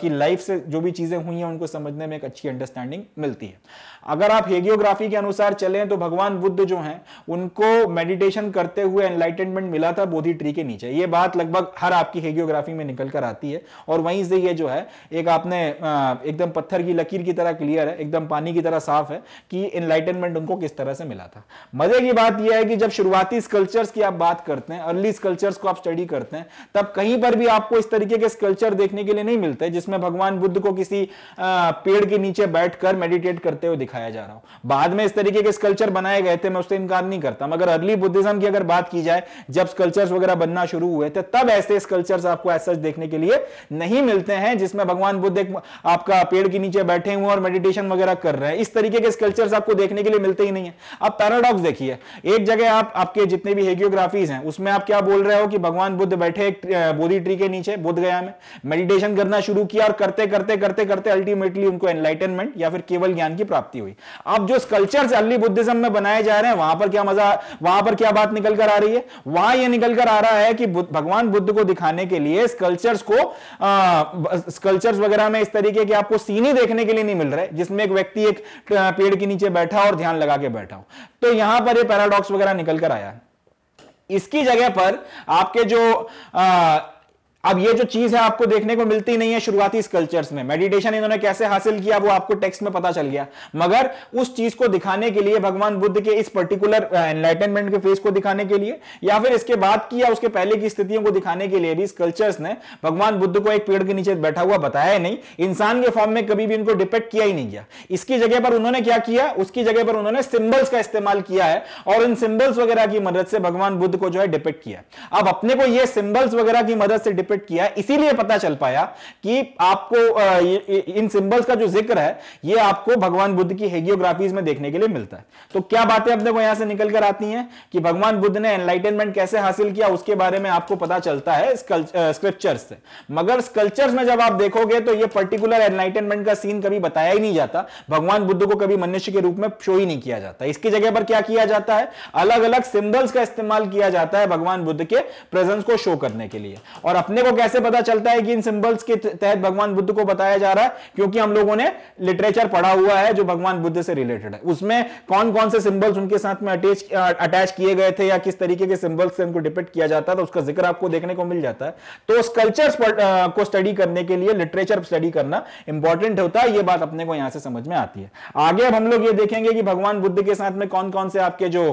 की लाइफ से जो भी चीजें हुई हैं उनको समझने में एक अच्छी अंडरस्टैंडिंग मिलती है अगर आप हेगियोग्राफी के अनुसार चलें तो भगवान बुद्ध जो हैं उनको मेडिटेशन करते हुए एनलाइटेनमेंट मिला था बोधी ट्री के नीचे ये बात लगभग हर आपकी हेगियोग्राफी में निकल कर आती है और वहीं से ये जो है एक आपने एकदम पत्थर की लकीर की तरह क्लियर है एकदम पानी की तरह साफ है कि एनलाइटेनमेंट उनको किस तरह से मिला था मजे की बात यह है कि जब शुरुआती स्कल्चर्स की आप बात करते हैं अर्ली स्कल्चर्स को आप स्टडी करते हैं तब कहीं पर भी आपको इस तरीके के स्कल्चर देखने के लिए नहीं मिलते जिसमें भगवान बुद्ध को किसी पेड़ के नीचे बैठ मेडिटेट करते हुए दिखा दिखाया जा रहा हूं बाद में इस तरीके के स्कल्चर बनाए गए थे मैं उससे इनकार नहीं करता मगर अर्ली बुद्धिज्म की अगर बात की जाए जब स्कल्चर्स वगैरह बनना शुरू हुए थे तब ऐसे स्कल्चर्स आपको ऐसा देखने के लिए नहीं मिलते हैं जिसमें भगवान बुद्ध एक आपका पेड़ के नीचे बैठे हुए और मेडिटेशन वगैरह कर रहे हैं इस तरीके के स्कल्चर्स आपको देखने के लिए मिलते ही नहीं है अब पैराडॉक्स देखिए एक जगह आप आपके जितने भी हेगियोग्राफीज हैं उसमें आप क्या बोल रहे हो कि भगवान बुद्ध बैठे एक बोधी ट्री के नीचे बुद्ध गया में मेडिटेशन करना शुरू किया और करते करते करते करते अल्टीमेटली उनको एनलाइटनमेंट या फिर केवल ज्ञान की प्राप्ति हो हुई अब जो स्कल्चर्स अर्ली बुद्धिज्म में बनाए जा रहे हैं वहां पर क्या मजा वहां पर क्या बात निकल कर आ रही है वहां यह निकल कर आ रहा है कि भगवान बुद्ध को दिखाने के लिए स्कल्चर्स को स्कल्चर्स वगैरह में इस तरीके के आपको सीन ही देखने के लिए नहीं मिल रहे जिसमें एक व्यक्ति एक पेड़ के नीचे बैठा और ध्यान लगा के बैठा हो तो यहां पर ये पैराडॉक्स वगैरह निकल कर आया इसकी जगह पर आपके जो आ, अब ये जो चीज है आपको देखने को मिलती नहीं है शुरुआती इस कल्चर्स में मेडिटेशन इन्होंने कैसे हासिल किया वो आपको टेक्स्ट में पता चल गया मगर उस चीज को दिखाने के लिए भगवान बुद्ध के इस पर्टिकुलर एनलाइटनमेंट uh, के फेस को दिखाने के लिए या फिर इसके बाद की या उसके पहले की स्थितियों को दिखाने के लिए भी इस कल्चर्स ने भगवान बुद्ध को एक पेड़ के नीचे बैठा हुआ बताया नहीं इंसान के फॉर्म में कभी भी इनको डिपेक्ट किया ही नहीं गया इसकी जगह पर उन्होंने क्या किया उसकी जगह पर उन्होंने सिंबल्स का इस्तेमाल किया है और इन सिंबल्स वगैरह की मदद से भगवान बुद्ध को जो है डिपेक्ट किया अब अपने को यह सिंबल्स वगैरह की मदद से डिपेक्ट इंटरप्रेट किया इसीलिए पता चल पाया कि आपको इन सिंबल्स का जो जिक्र है ये आपको भगवान बुद्ध की हेगियोग्राफीज में देखने के लिए मिलता है तो क्या बातें अपने को यहां से निकल कर आती हैं कि भगवान बुद्ध ने एनलाइटेनमेंट कैसे हासिल किया उसके बारे में आपको पता चलता है स्क्रिप्चर्स से मगर स्कल्चर्स में जब आप देखोगे तो यह पर्टिकुलर एनलाइटेनमेंट का सीन कभी बताया ही नहीं जाता भगवान बुद्ध को कभी मनुष्य के रूप में शो ही नहीं किया जाता इसकी जगह पर क्या किया जाता है अलग अलग सिंबल्स का इस्तेमाल किया जाता है भगवान बुद्ध के प्रेजेंस को शो करने के लिए और अपने को कैसे पता चलता है कि इन सिंबल्स के तहत भगवान बुद्ध को बताया जा रहा है क्योंकि हम लोगों ने लिटरेचर पढ़ा हुआ है जो भगवान बुद्ध से रिलेटेड है उसमें कौन कौन से सिंबल्स उनके साथ में अटैच अटैच किए गए थे या किस तरीके के सिंबल्स से उनको डिपेक्ट किया जाता था तो उसका जिक्र आपको देखने को मिल जाता है तो उस कल्चर को स्टडी करने के लिए लिटरेचर स्टडी करना इंपॉर्टेंट होता है ये बात अपने को यहां से समझ में आती है आगे अब हम लोग ये देखेंगे कि भगवान बुद्ध के साथ में कौन कौन से आपके जो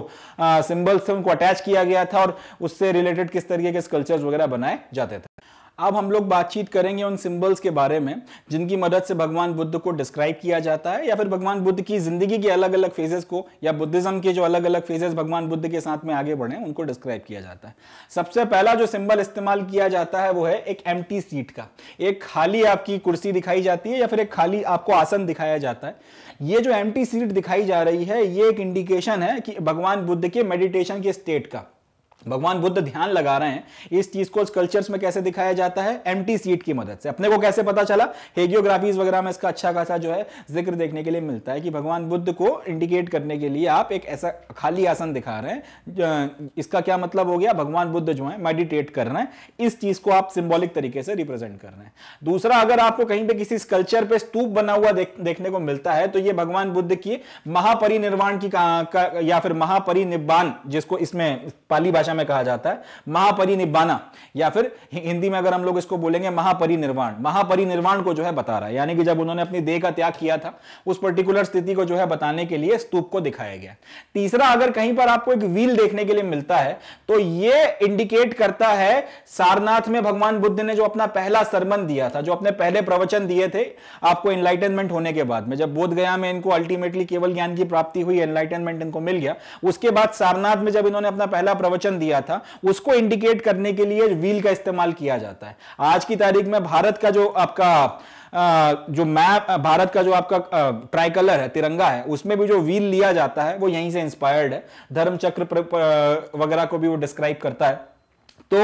सिंबल्स थे उनको अटैच किया गया था और उससे रिलेटेड किस तरीके के कल्चर्स वगैरह बनाए जाते थे अब हम लोग बातचीत करेंगे उन सिंबल्स के बारे में जिनकी मदद से भगवान बुद्ध को डिस्क्राइब किया जाता है या फिर भगवान बुद्ध की जिंदगी के अलग अलग फेजेस को या बुद्धिज्म के जो अलग अलग फेजेस भगवान बुद्ध के साथ में आगे बढ़े उनको डिस्क्राइब किया जाता है सबसे पहला जो सिंबल इस्तेमाल किया जाता है वो है एक एम सीट का एक खाली आपकी कुर्सी दिखाई जाती है या फिर एक खाली आपको आसन दिखाया जाता है ये जो एम सीट दिखाई जा रही है ये एक इंडिकेशन है कि भगवान बुद्ध के मेडिटेशन के स्टेट का भगवान बुद्ध ध्यान लगा रहे हैं इस चीज को कल्चर्स में कैसे दिखाया जाता है टी सीट की मदद से अपने को कैसे पता चला हेगियोग्राफीज वगैरह में इसका अच्छा खासा जो है जिक्र देखने के लिए मिलता है कि भगवान बुद्ध को इंडिकेट करने के लिए आप एक ऐसा खाली आसन दिखा रहे हैं इसका क्या मतलब हो गया भगवान बुद्ध जो है मेडिटेट कर रहे हैं इस चीज को आप सिंबॉलिक तरीके से रिप्रेजेंट कर रहे हैं दूसरा अगर आपको कहीं पर किसी कल्चर पर स्तूप बना हुआ देखने को मिलता है तो ये भगवान बुद्ध की महापरिनिर्वाण की या फिर महापरिनिर्वाण जिसको इसमें पाली भाषा भाषा में कहा जाता है महापरिनिब्बाना या फिर हिंदी में अगर हम लोग इसको बोलेंगे महापरिनिर्वाण महापरिनिर्वाण को जो है बता रहा है यानी कि जब उन्होंने अपनी देह का त्याग किया था उस पर्टिकुलर स्थिति को जो है बताने के लिए स्तूप को दिखाया गया तीसरा अगर कहीं पर आपको एक व्हील देखने के लिए मिलता है तो ये इंडिकेट करता है सारनाथ में भगवान बुद्ध ने जो अपना पहला सरमन दिया था जो अपने पहले प्रवचन दिए थे आपको एनलाइटनमेंट होने के बाद में जब बोध गया में इनको अल्टीमेटली केवल ज्ञान की प्राप्ति हुई एनलाइटनमेंट इनको मिल गया उसके बाद सारनाथ में जब इन्होंने अपना पहला प्रवचन दिया था उसको इंडिकेट करने के लिए व्हील का इस्तेमाल किया जाता है आज की तारीख में भारत का जो आपका जो मैप भारत का जो आपका ट्राई कलर है तिरंगा है उसमें भी जो व्हील लिया जाता है वो यहीं से इंस्पायर्ड है धर्म चक्र वगैरह को भी वो डिस्क्राइब करता है तो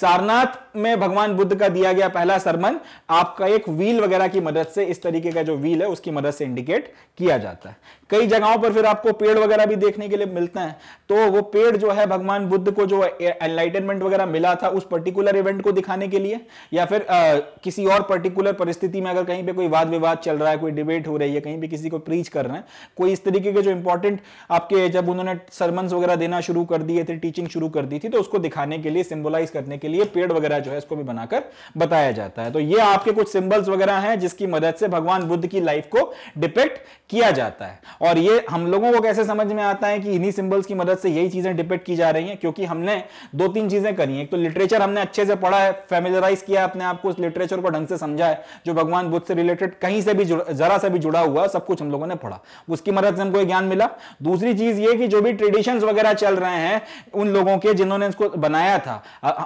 सारनाथ में भगवान बुद्ध का दिया गया पहला सरमन आपका एक व्हील वगैरह की मदद से इस तरीके का जो व्हील है उसकी मदद से इंडिकेट किया जाता है कई जगहों पर फिर आपको पेड़ वगैरह भी देखने के लिए मिलते हैं तो वो पेड़ जो है भगवान बुद्ध को जो एनलाइटनमेंट वगैरह मिला था उस पर्टिकुलर इवेंट को दिखाने के लिए या फिर आ, किसी और पर्टिकुलर परिस्थिति में अगर कहीं पे कोई वाद विवाद चल रहा है कोई डिबेट हो रही है कहीं पे किसी को प्रीच कर रहे हैं कोई इस तरीके के जो इंपॉर्टेंट आपके जब उन्होंने सरमन वगैरह देना शुरू कर दिए थे टीचिंग शुरू कर दी थी तो उसको दिखाने के लिए सिम्बोलाइज करने के लिए पेड़ वगैरह जो है इसको भी बनाकर बताया जाता है तो ये आपके कुछ सिम्बल्स वगैरह हैं जिसकी मदद से भगवान बुद्ध की लाइफ को डिपेक्ट किया जाता है और ये हम लोगों को कैसे समझ में आता है कि इन्हीं सिंबल्स की मदद से यही चीजें डिपेक्ट की जा रही हैं क्योंकि हमने दो तीन चीजें करी एक तो लिटरेचर हमने अच्छे से पढ़ा है फेमिलराइज किया अपने आप को उस लिटरेचर को ढंग से समझा है जो भगवान बुद्ध से रिलेटेड कहीं से भी जरा से भी जुड़ा हुआ सब कुछ हम लोगों ने पढ़ा उसकी मदद से हमको ज्ञान मिला दूसरी चीज ये कि जो भी ट्रेडिशंस वगैरह चल रहे हैं उन लोगों के जिन्होंने इसको बनाया था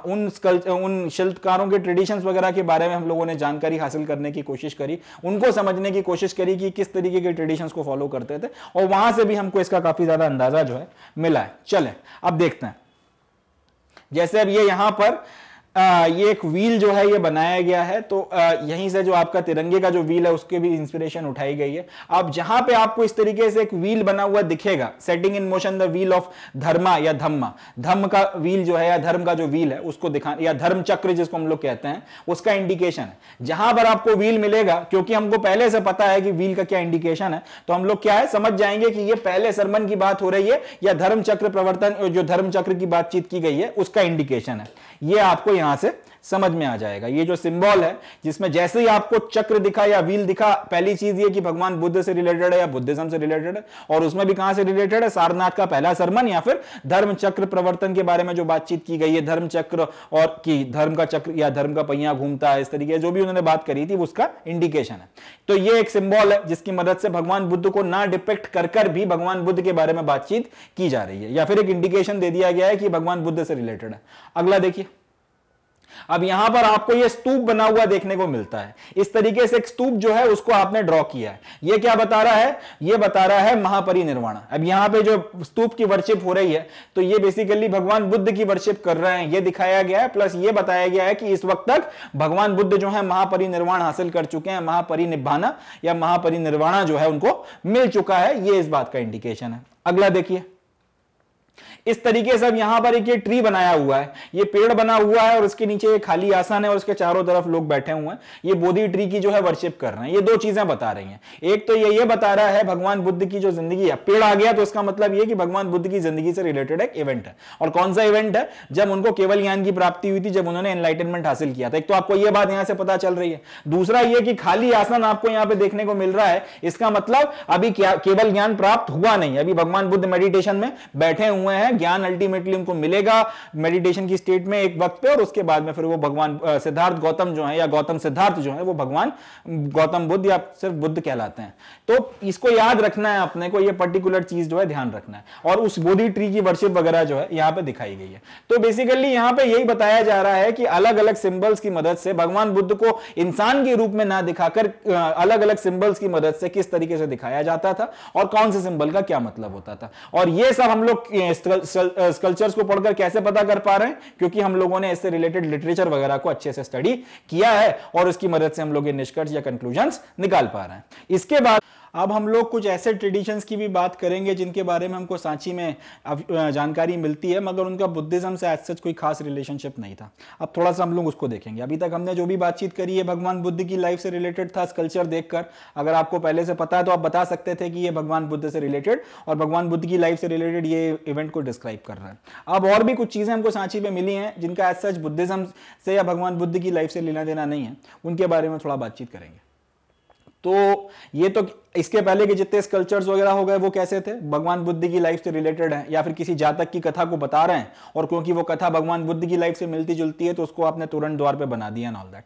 उन उन शिल्पकारों के ट्रेडिशंस वगैरह के बारे में हम लोगों ने जानकारी हासिल करने की कोशिश करी उनको समझने की कोशिश करी कि किस तरीके के ट्रेडिशंस को फॉलो करते थे और वहां से भी हमको इसका काफी ज्यादा अंदाजा जो है मिला है चले अब देखते हैं जैसे अब ये यहां पर आ, ये एक व्हील जो है ये बनाया गया है तो आ, यहीं से जो आपका तिरंगे का जो व्हील है उसके भी इंस्पिरेशन उठाई गई है अब जहां पे आपको इस तरीके से एक व्हील बना हुआ दिखेगा setting in motion the wheel of dharma or dhamma धम्म का व्हील जो है या धर्म का जो व्हील है उसको दिखा या धर्म चक्र जिसको हम लोग कहते हैं उसका इंडिकेशन है जहां पर आपको व्हील मिलेगा क्योंकि हमको पहले से पता है कि व्हील का क्या इंडिकेशन है तो हम लोग क्या है समझ जाएंगे कि ये पहले सरमन की बात हो रही है या धर्म चक्र प्रवर्तन जो धर्म चक्र की बातचीत की गई है उसका इंडिकेशन है ये आपको यहां से समझ में आ जाएगा ये जो सिंबल है जिसमें जैसे ही आपको चक्र दिखा या व्हील दिखा पहली चीज ये कि भगवान बुद्ध से रिलेटेड है या बुद्धिज्म से रिलेटेड है और उसमें भी कहां से रिलेटेड है सारनाथ का पहला सरमन या फिर धर्म चक्र प्रवर्तन के बारे में जो बातचीत की गई है धर्म चक्र और की धर्म का चक्र या धर्म का पहिया घूमता है इस तरीके जो भी उन्होंने बात करी थी उसका इंडिकेशन है तो ये एक सिंबल है जिसकी मदद से भगवान बुद्ध को ना डिपेक्ट कर कर भी भगवान बुद्ध के बारे में बातचीत की जा रही है या फिर एक इंडिकेशन दे दिया गया है कि भगवान बुद्ध से रिलेटेड है अगला देखिए अब यहां पर आपको ये स्तूप बना हुआ देखने को मिलता है इस तरीके से एक स्तूप जो है उसको आपने ड्रॉ किया है ये क्या बता रहा है ये बता रहा है महापरिनिर्वाण अब यहां पे जो स्तूप की वर्शिप हो रही है तो ये बेसिकली भगवान बुद्ध की वर्शिप कर रहे हैं ये दिखाया गया है प्लस ये बताया गया है कि इस वक्त तक भगवान बुद्ध जो है महापरिनिर्वाण हासिल कर चुके हैं महापरिनिभाना या महापरिनिर्वाणा जो है उनको मिल चुका है ये इस बात का इंडिकेशन है अगला देखिए इस तरीके से अब यहां पर एक ये ट्री बनाया हुआ है ये पेड़ बना हुआ है और उसके नीचे ये खाली आसन है और उसके चारों तरफ लोग बैठे हुए हैं ये बोधी ट्री की जो है वर्शिप कर रहे हैं ये दो चीजें बता रही हैं एक तो ये ये बता रहा है भगवान बुद्ध की जो जिंदगी है पेड़ आ गया तो इसका मतलब ये कि भगवान बुद्ध की जिंदगी से रिलेटेड एक इवेंट है और कौन सा इवेंट है जब उनको केवल ज्ञान की प्राप्ति हुई थी जब उन्होंने एनलाइटनमेंट हासिल किया था एक तो आपको यह बात यहां से पता चल रही है दूसरा यह कि खाली आसन आपको यहां पर देखने को मिल रहा है इसका मतलब अभी केवल ज्ञान प्राप्त हुआ नहीं अभी भगवान बुद्ध मेडिटेशन में बैठे हुए हुए हैं ज्ञान अल्टीमेटली उनको मिलेगा मेडिटेशन की स्टेट में एक वक्त पे और उसके बाद में फिर वो भगवान सिद्धार्थ गौतम जो है या गौतम सिद्धार्थ जो है वो भगवान गौतम बुद्ध या सिर्फ बुद्ध कहलाते हैं तो इसको याद रखना है अपने को ये पर्टिकुलर चीज जो है ध्यान रखना है और उस बोधी ट्री की वर्षिप वगैरह जो है यहाँ पे दिखाई गई है तो बेसिकली यहाँ पे यही बताया जा रहा है कि अलग अलग सिंबल्स की मदद से भगवान बुद्ध को इंसान के रूप में ना दिखाकर अलग अलग सिंबल्स की मदद से किस तरीके से दिखाया जाता था और कौन से सिंबल का क्या मतलब होता था और ये सब हम लोग हैं स्कल्चर्स को पढ़कर कैसे पता कर पा रहे हैं क्योंकि हम लोगों ने इससे रिलेटेड लिटरेचर वगैरह को अच्छे से स्टडी किया है और उसकी मदद से हम लोग ये निष्कर्ष या कंक्लूजन निकाल पा रहे हैं इसके बाद अब हम लोग कुछ ऐसे ट्रेडिशंस की भी बात करेंगे जिनके बारे में हमको सांची में जानकारी मिलती है मगर उनका बुद्धिज्म से आज सच कोई खास रिलेशनशिप नहीं था अब थोड़ा सा हम लोग उसको देखेंगे अभी तक हमने जो भी बातचीत करी है भगवान बुद्ध की लाइफ से रिलेटेड था कल्चर देखकर अगर आपको पहले से पता है तो आप बता सकते थे कि ये भगवान बुद्ध से रिलेटेड और भगवान बुद्ध की लाइफ से रिलेटेड ये इवेंट को डिस्क्राइब कर रहा है अब और भी कुछ चीज़ें हमको सांची में मिली हैं जिनका एज सच बुद्धिज्म से या भगवान बुद्ध की लाइफ से लेना देना नहीं है उनके बारे में थोड़ा बातचीत करेंगे तो ये तो इसके पहले के जितने स्कल्चर्स वगैरह हो गए वो कैसे थे भगवान बुद्ध की लाइफ से रिलेटेड हैं या फिर किसी जातक की कथा को बता रहे हैं और क्योंकि वो कथा भगवान बुद्ध की लाइफ से मिलती जुलती है तो उसको आपने तुरंत द्वार पे बना दिया ऑल दैट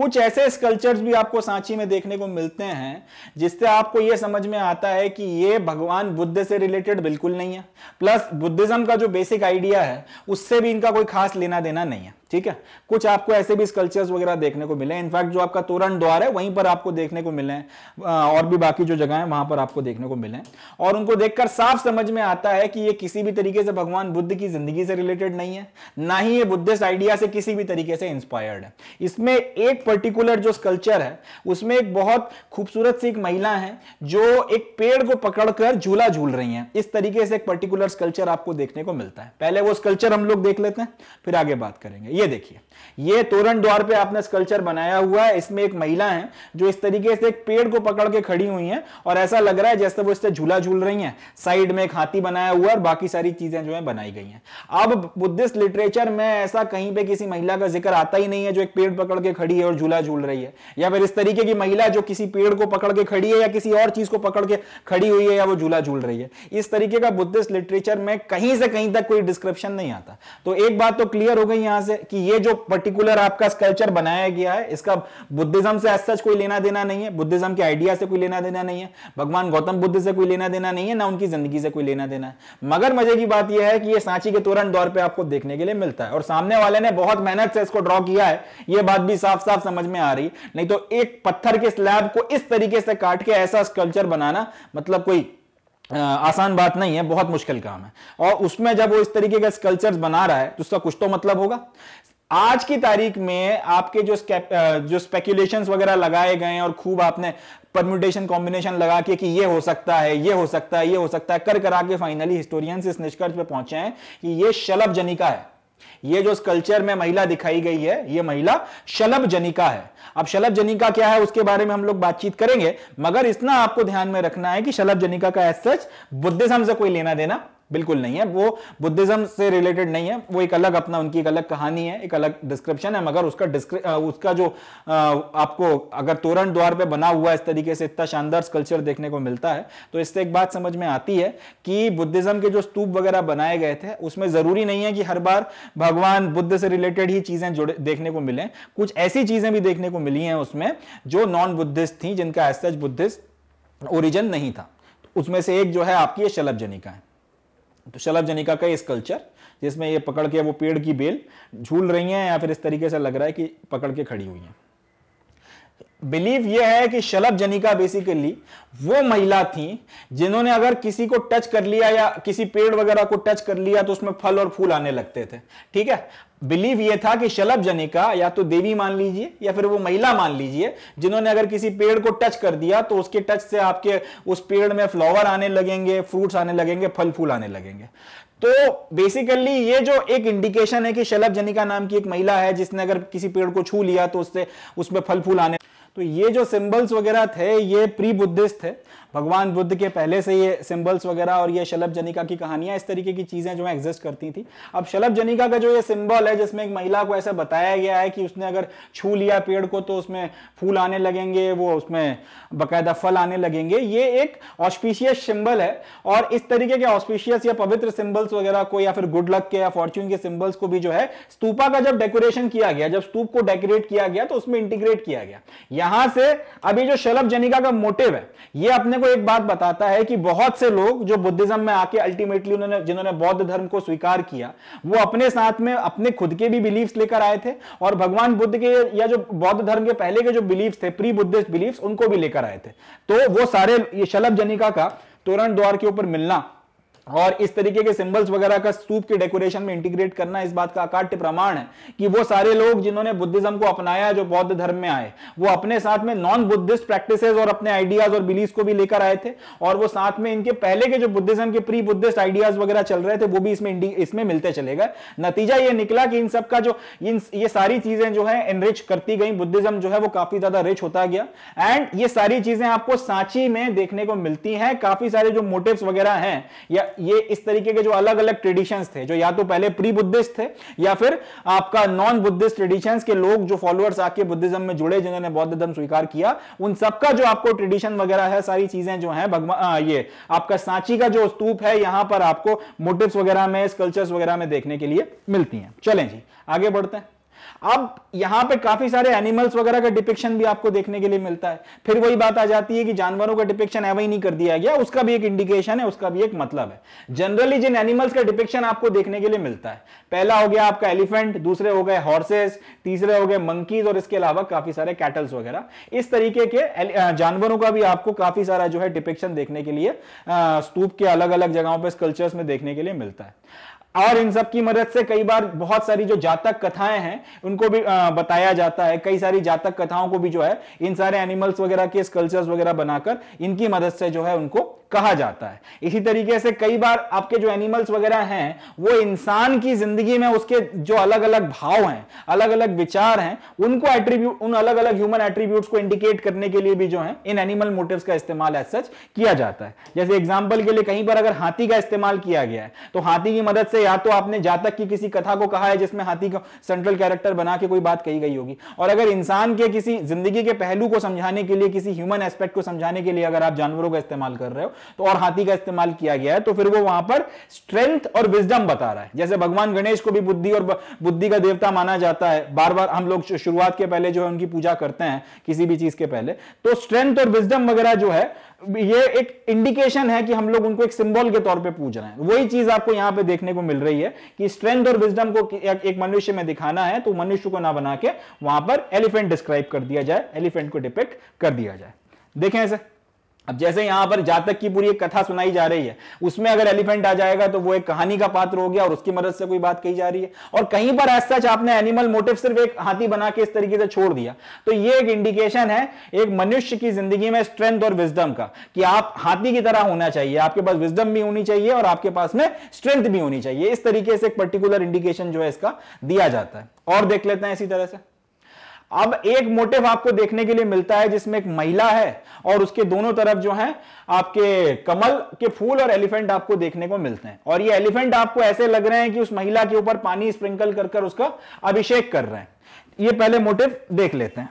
कुछ ऐसे स्कल्चर्स भी आपको सांची में देखने को मिलते हैं जिससे आपको ये समझ में आता है कि ये भगवान बुद्ध से रिलेटेड बिल्कुल नहीं है प्लस बुद्धिज्म का जो बेसिक आइडिया है उससे भी इनका कोई खास लेना देना नहीं है ठीक है कुछ आपको ऐसे भी स्कल्चर्स वगैरह देखने को मिले इनफैक्ट जो आपका तोरण द्वार है वहीं पर आपको देखने को मिले हैं और भी बाकी जो जगह है वहां पर आपको देखने को मिले और उनको देखकर साफ समझ में आता है कि ये किसी भी तरीके से भगवान बुद्ध की जिंदगी से रिलेटेड नहीं है ना ही ये बुद्धिस्ट आइडिया से किसी भी तरीके से इंस्पायर्ड है इसमें एक पर्टिकुलर जो स्कल्चर है उसमें एक बहुत खूबसूरत सी एक महिला है जो एक पेड़ को पकड़कर झूला झूल रही है इस तरीके से एक पर्टिकुलर स्कल्चर आपको देखने को मिलता है पहले वो स्कल्चर हम लोग देख लेते हैं फिर आगे बात करेंगे ये देखिए ये तोरण द्वार पे आपने स्कल्चर बनाया हुआ है इसमें एक महिला है जो इस तरीके से एक पेड़ को पकड़ के खड़ी हुई है हैं और ऐसा लग रहा है जैसे वो इससे झूला झूल रही हैं साइड में एक हाथी बनाया हुआ और बाकी सारी चीजें जो है बनाई गई हैं अब बुद्धिस्ट लिटरेचर में ऐसा कहीं पे किसी महिला का जिक्र आता ही नहीं है जो एक पेड़ पकड़ के खड़ी है और झूला झूल रही है या फिर इस तरीके की महिला जो किसी पेड़ को पकड़ के खड़ी है या किसी और चीज को पकड़ के खड़ी हुई है या वो झूला झूल रही है इस तरीके का बुद्धिस्ट लिटरेचर में कहीं से कहीं तक कोई डिस्क्रिप्शन नहीं आता तो एक बात तो क्लियर हो गई यहां से कि ये जो पर्टिकुलर आपका स्कल्चर बनाया गया है इसका बुद्धिज्म से सच कोई लेना देना नहीं है बुद्धिज्म के आइडिया से कोई लेना देना देना नहीं है भगवान गौतम बुद्ध से कोई लेना देना नहीं है ना उनकी जिंदगी से कोई लेना देना है मगर मजे की बात यह है कि ये सांची के तोरण दौर पर आपको देखने के लिए मिलता है और सामने वाले ने बहुत मेहनत से इसको ड्रॉ किया है यह बात भी साफ साफ समझ में आ रही नहीं तो एक पत्थर के स्लैब को इस तरीके से काट के ऐसा स्कल्चर बनाना मतलब कोई आसान बात नहीं है बहुत मुश्किल काम है और उसमें जब वो इस तरीके का स्कल्चर्स बना रहा है तो उसका कुछ तो मतलब होगा आज की तारीख में आपके जो जो स्पेक्यूलेशंस वगैरह लगाए गए हैं और खूब आपने परम्यूटेशन कॉम्बिनेशन लगा के कि ये हो सकता है ये हो सकता है ये हो सकता है कर करा के फाइनली हिस्टोरियंस इस निष्कर्ष पे पहुंचे हैं कि ये शलभ जनिका है ये जो स्कल्चर में महिला दिखाई गई है ये महिला शलभ जनिका है अब शलभ जनिका क्या है उसके बारे में हम लोग बातचीत करेंगे मगर इतना आपको ध्यान में रखना है कि शलभ जनिका का एस सच बुद्धिज्म से कोई लेना देना बिल्कुल नहीं है वो बुद्धिज्म से रिलेटेड नहीं है वो एक अलग अपना उनकी एक अलग कहानी है एक अलग डिस्क्रिप्शन है मगर उसका उसका जो आपको अगर तोरण द्वार पे बना हुआ इस तरीके से इतना शानदार स्कल्चर देखने को मिलता है तो इससे एक बात समझ में आती है कि बुद्धिज्म के जो स्तूप वगैरह बनाए गए थे उसमें जरूरी नहीं है कि हर बार भगवान बुद्ध से रिलेटेड ही चीजें जुड़े देखने को मिले कुछ ऐसी चीजें भी देखने को मिली हैं उसमें जो नॉन बुद्धिस्ट थी जिनका एस बुद्धिस्ट ओरिजिन नहीं था उसमें से एक जो है आपकी शलभ जनिका है तो शलभ जनिका का ये स्कल्चर जिसमें ये पकड़ के वो पेड़ की बेल झूल रही हैं या फिर इस तरीके से लग रहा है कि पकड़ के खड़ी हुई हैं बिलीव यह है कि शलभ जनिका बेसिकली वो महिला थी जिन्होंने अगर किसी को टच कर लिया या किसी पेड़ वगैरह को टच कर लिया तो उसमें फल और फूल आने लगते थे ठीक है बिलीव ये था कि शलभ जनिका या तो देवी मान लीजिए या फिर वो महिला मान लीजिए जिन्होंने अगर किसी पेड़ को टच कर दिया तो उसके टच से आपके उस पेड़ में फ्लावर आने लगेंगे फ्रूट्स आने लगेंगे फल फूल आने लगेंगे तो बेसिकली ये जो एक इंडिकेशन है कि शलभ जनिका नाम की एक महिला है जिसने अगर किसी पेड़ को छू लिया तो उससे उसमें फल फूल आने तो ये जो सिंबल्स वगैरह थे ये प्री बुद्धिस्ट थे भगवान बुद्ध के पहले से ये सिंबल्स वगैरह और ये शलभ जनिका की कहानियां इस तरीके की चीजें जो है एग्जिस्ट करती थी अब शलभ जनिका का जो ये सिंबल है जिसमें एक महिला को ऐसा बताया गया है कि उसने अगर छू लिया पेड़ को तो उसमें फूल आने लगेंगे वो उसमें बाकायदा फल आने लगेंगे ये एक ऑस्पिशियस सिंबल है और इस तरीके के ऑस्पिशियस या पवित्र सिंबल्स वगैरह को या फिर गुड लक के या फॉर्च्यून के सिंबल्स को भी जो है स्तूपा का जब डेकोरेशन किया गया जब स्तूप को डेकोरेट किया गया तो उसमें इंटीग्रेट किया गया यहां से अभी जो शलभ जनिका का मोटिव है ये अपने को आपको एक बात बताता है कि बहुत से लोग जो बुद्धिज्म में आके अल्टीमेटली उन्होंने जिन्होंने बौद्ध धर्म को स्वीकार किया वो अपने साथ में अपने खुद के भी बिलीव्स लेकर आए थे और भगवान बुद्ध के या जो बौद्ध धर्म के पहले के जो बिलीव्स थे प्री बुद्धिस्ट बिलीव्स उनको भी लेकर आए थे तो वो सारे ये शलभ जनिका का तोरण द्वार के ऊपर मिलना और इस तरीके के सिंबल्स वगैरह का स्तूप के डेकोरेशन में इंटीग्रेट करना इस बात का अकाट्य प्रमाण है कि वो सारे लोग जिन्होंने बुद्धिज्म को अपनाया जो बौद्ध धर्म में आए वो अपने साथ में नॉन बुद्धिस्ट प्रैक्टिसेस और अपने आइडियाज और बिलीव को भी लेकर आए थे और वो साथ में इनके पहले के जो बुद्धिज्म के प्री बुद्धिस्ट आइडियाज वगैरह चल रहे थे वो भी इसमें इसमें मिलते चले गए नतीजा ये निकला कि इन सबका जो इन ये सारी चीजें जो है एनरिच करती गई बुद्धिज्म जो है वो काफी ज्यादा रिच होता गया एंड ये सारी चीजें आपको सांची में देखने को मिलती हैं काफी सारे जो मोटिव वगैरह हैं या ये इस तरीके के जो अलग अलग ट्रेडिशंस थे जो या तो पहले प्री बुद्धिस्ट थे या फिर आपका नॉन बुद्धिस्ट ट्रेडिशंस के लोग जो फॉलोअर्स आके बुद्धिज्म में जुड़े जिन्होंने बौद्ध धर्म स्वीकार किया उन सबका जो आपको ट्रेडिशन वगैरह है सारी चीजें जो है भगवान ये आपका सांची का जो स्तूप है यहां पर आपको मोटिव वगैरह में स्कल्चर्स वगैरह में देखने के लिए मिलती है चले जी आगे बढ़ते हैं अब यहां पे काफी सारे एनिमल्स वगैरह का डिपिक्शन भी आपको देखने के लिए मिलता है फिर वही बात आ जाती है कि जानवरों का डिपिक्शन एवं नहीं कर दिया गया उसका भी एक इंडिकेशन है उसका भी एक मतलब है जनरली जिन एनिमल्स का डिपिक्शन आपको देखने के लिए मिलता है पहला हो गया आपका एलिफेंट दूसरे हो गए हॉर्सेस तीसरे हो गए मंकीज और इसके अलावा काफी सारे कैटल्स वगैरह इस तरीके के जानवरों का भी आपको काफी सारा जो है डिपिक्शन देखने के लिए स्तूप के अलग अलग जगहों पर स्कल्चर्स में देखने के लिए मिलता है और इन सब की मदद से कई बार बहुत सारी जो जातक कथाएं हैं उनको भी बताया जाता है कई सारी जातक कथाओं को भी जो है इन सारे एनिमल्स वगैरह के स्कल्चर्स वगैरह बनाकर इनकी मदद से जो है उनको कहा जाता है इसी तरीके से कई बार आपके जो एनिमल्स वगैरह हैं वो इंसान की जिंदगी में उसके जो अलग अलग भाव हैं अलग अलग विचार हैं उनको एट्रीब्यूट उन अलग अलग ह्यूमन एट्रीब्यूट्स को इंडिकेट करने के लिए भी जो है इन एनिमल मोटिव का इस्तेमाल एज सच किया जाता है जैसे एग्जाम्पल के लिए कहीं पर अगर हाथी का इस्तेमाल किया गया है तो हाथी की मदद से या तो आपने जातक की किसी कथा को कहा है जिसमें हाथी को सेंट्रल कैरेक्टर बना के कोई बात कही गई होगी और अगर इंसान के किसी जिंदगी के पहलू को समझाने के लिए किसी ह्यूमन एस्पेक्ट को समझाने के लिए अगर आप जानवरों का इस्तेमाल कर रहे हो तो और हाथी का इस्तेमाल किया गया है तो फिर वो वहां पर स्ट्रेंथ और विजडम बता रहा है जैसे भगवान गणेश को भी बुद्धि और बुद्धि का देवता माना जाता है बार बार हम लोग शुरुआत के पहले जो है उनकी पूजा करते हैं किसी भी चीज के पहले तो स्ट्रेंथ और विजडम वगैरह जो है ये एक इंडिकेशन है कि हम लोग उनको एक सिंबल के तौर पे पूज रहे हैं वही चीज आपको यहां पे देखने को मिल रही है कि स्ट्रेंथ और विजडम को एक मनुष्य में दिखाना है तो मनुष्य को ना बना के वहां पर एलिफेंट डिस्क्राइब कर दिया जाए एलिफेंट को डिपेक्ट कर दिया जाए देखें ऐसे अब जैसे यहां पर जातक की पूरी एक कथा सुनाई जा रही है उसमें अगर एलिफेंट आ जाएगा तो वो एक कहानी का पात्र हो गया और उसकी मदद से कोई बात कही जा रही है और कहीं पर ऐसा आपने एनिमल मोटिव सिर्फ एक हाथी बना के इस तरीके से छोड़ दिया तो ये एक इंडिकेशन है एक मनुष्य की जिंदगी में स्ट्रेंथ और विजडम का कि आप हाथी की तरह होना चाहिए आपके पास विजडम भी होनी चाहिए और आपके पास में स्ट्रेंथ भी होनी चाहिए इस तरीके से एक पर्टिकुलर इंडिकेशन जो है इसका दिया जाता है और देख लेते हैं इसी तरह से अब एक मोटिव आपको देखने के लिए मिलता है जिसमें एक महिला है और उसके दोनों तरफ जो है आपके कमल के फूल और एलिफेंट आपको देखने को मिलते हैं और ये एलिफेंट आपको ऐसे लग रहे हैं कि उस महिला के ऊपर पानी स्प्रिंकल कर कर उसका अभिषेक कर रहे हैं ये पहले मोटिव देख लेते हैं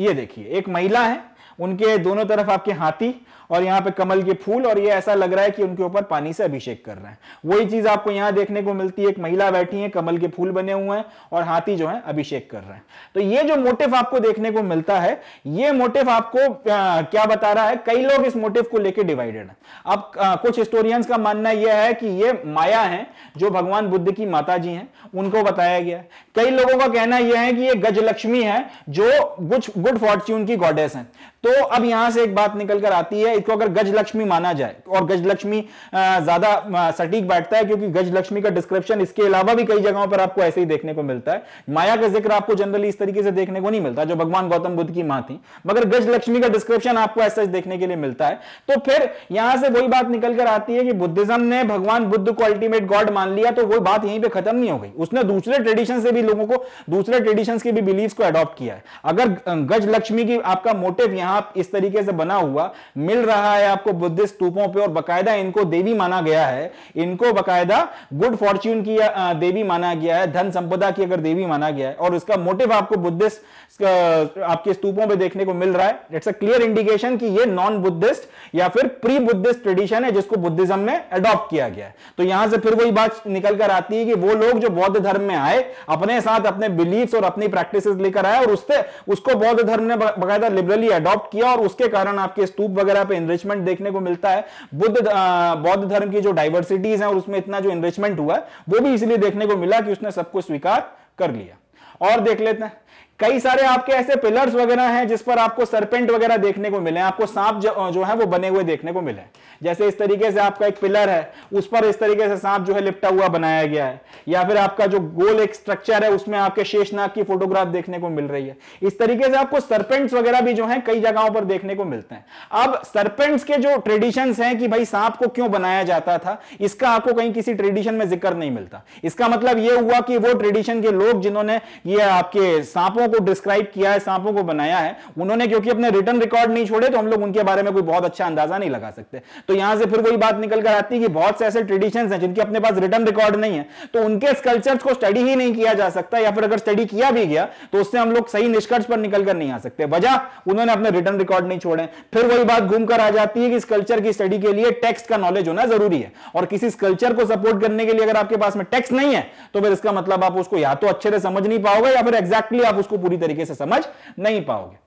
ये देखिए एक महिला है उनके दोनों तरफ आपके हाथी और यहाँ पे कमल के फूल और ये ऐसा लग रहा है कि उनके ऊपर पानी से अभिषेक कर रहे हैं वही चीज आपको यहाँ देखने को मिलती है एक महिला बैठी है कमल के फूल बने हुए हैं और हाथी जो है अभिषेक कर रहे हैं तो ये जो मोटिव आपको देखने को मिलता है ये मोटिव आपको क्या बता रहा है कई लोग इस मोटिव को लेकर डिवाइडेड है अब कुछ हिस्टोरियंस का मानना यह है कि ये माया है जो भगवान बुद्ध की माता जी हैं उनको बताया गया कई लोगों का कहना यह है कि ये गजलक्ष्मी है जो गुड गुड फॉर्च्यून की गॉडेस हैं तो अब यहां से एक बात निकल कर आती है इसको अगर गज लक्ष्मी माना जाए और गज लक्ष्मी ज्यादा सटीक बैठता है क्योंकि गज लक्ष्मी का डिस्क्रिप्शन इसके अलावा भी कई जगहों पर आपको ऐसे ही देखने को मिलता है माया का जिक्र आपको जनरली इस तरीके से देखने को नहीं मिलता जो भगवान गौतम बुद्ध की मां थी मगर गज लक्ष्मी का डिस्क्रिप्शन आपको ऐसे देखने के लिए मिलता है तो फिर यहां से वही बात निकल कर आती है कि बुद्धिज्म ने भगवान बुद्ध को अल्टीमेट गॉड मान लिया तो वो बात यहीं पर खत्म नहीं हो गई उसने दूसरे ट्रेडिशन से भी लोगों को दूसरे ट्रेडिशन के भी बिलीव को अडॉप्ट किया है अगर गज लक्ष्मी की आपका मोटिव यहां आप इस तरीके से बना हुआ मिल रहा है आपको बुद्धिस्ट स्तूपों पे और बकायदा इनको देवी माना गया है इनको बकायदा गुड फॉर्च्यून की देवी माना गया है धन संपदा की अगर देवी माना गया है और उसका मोटिव आपको बुद्धिस्ट आपके स्तूपों पे देखने को मिल रहा है इट्स अ क्लियर इंडिकेशन कि ये नॉन बुद्धिस्ट या फिर प्री बुद्धिस्ट ट्रेडिशन है जिसको बुद्धिज्म में अडॉप्ट किया गया है तो यहां से फिर वही बात निकल कर आती है कि वो लोग जो बौद्ध धर्म में आए अपने साथ अपने बिलीफ और अपनी प्रैक्टिस लेकर आए और उससे उसको बौद्ध धर्म ने बाकायदा लिबरली अडॉप्ट किया और उसके कारण आपके स्तूप वगैरह पे इनरिचमेंट देखने को मिलता है बुद्ध बौद्ध धर्म की जो डाइवर्सिटीज है और उसमें इतना जो इनरिचमेंट हुआ है वो भी इसलिए देखने को मिला कि उसने सबको स्वीकार कर लिया और देख लेते हैं कई सारे आपके ऐसे पिलर्स वगैरह हैं जिस पर आपको सरपेंट वगैरह देखने को मिले आपको सांप जो, जो है वो बने हुए देखने को मिले जैसे इस तरीके से आपका एक पिलर है उस पर इस तरीके से सांप जो है लिपटा हुआ बनाया गया है या फिर आपका जो गोल एक स्ट्रक्चर है उसमें आपके शेषनाग की फोटोग्राफ देखने को मिल रही है इस तरीके से आपको सरपेंट्स वगैरह भी जो है कई जगहों पर देखने को मिलते हैं अब सरपेंट्स के जो ट्रेडिशन है कि भाई सांप को क्यों बनाया जाता था इसका आपको कहीं किसी ट्रेडिशन में जिक्र नहीं मिलता इसका मतलब यह हुआ कि वो ट्रेडिशन के लोग जिन्होंने ये आपके सांपों को डिस्क्राइब किया है सांपों को बनाया है उन्होंने क्योंकि अपने रिटर्न रिकॉर्ड नहीं छोड़े तो हम लोग उनके बारे में कोई बहुत अच्छा अंदाजा नहीं लगा सकते तो यहां से फिर वही बात निकल कर आती है कि बहुत से ऐसे ट्रेडिशन है जिनके अपने पास रिटर्न रिकॉर्ड नहीं है तो उनके स्कल्चर्स को स्टडी ही नहीं किया जा सकता या फिर अगर स्टडी किया भी गया तो उससे हम लोग सही निष्कर्ष पर निकल कर नहीं आ सकते वजह उन्होंने अपने रिटर्न रिकॉर्ड नहीं छोड़े फिर वही बात घूम आ जाती है कि इस कल्चर की स्टडी के लिए टेक्स्ट का नॉलेज होना जरूरी है और किसी कल्चर को सपोर्ट करने के लिए अगर आपके पास में टेक्स्ट नहीं है तो फिर इसका मतलब आप उसको या तो अच्छे से समझ नहीं पाओगे या फिर एग्जैक्टली आप उसको को पूरी तरीके से समझ नहीं पाओगे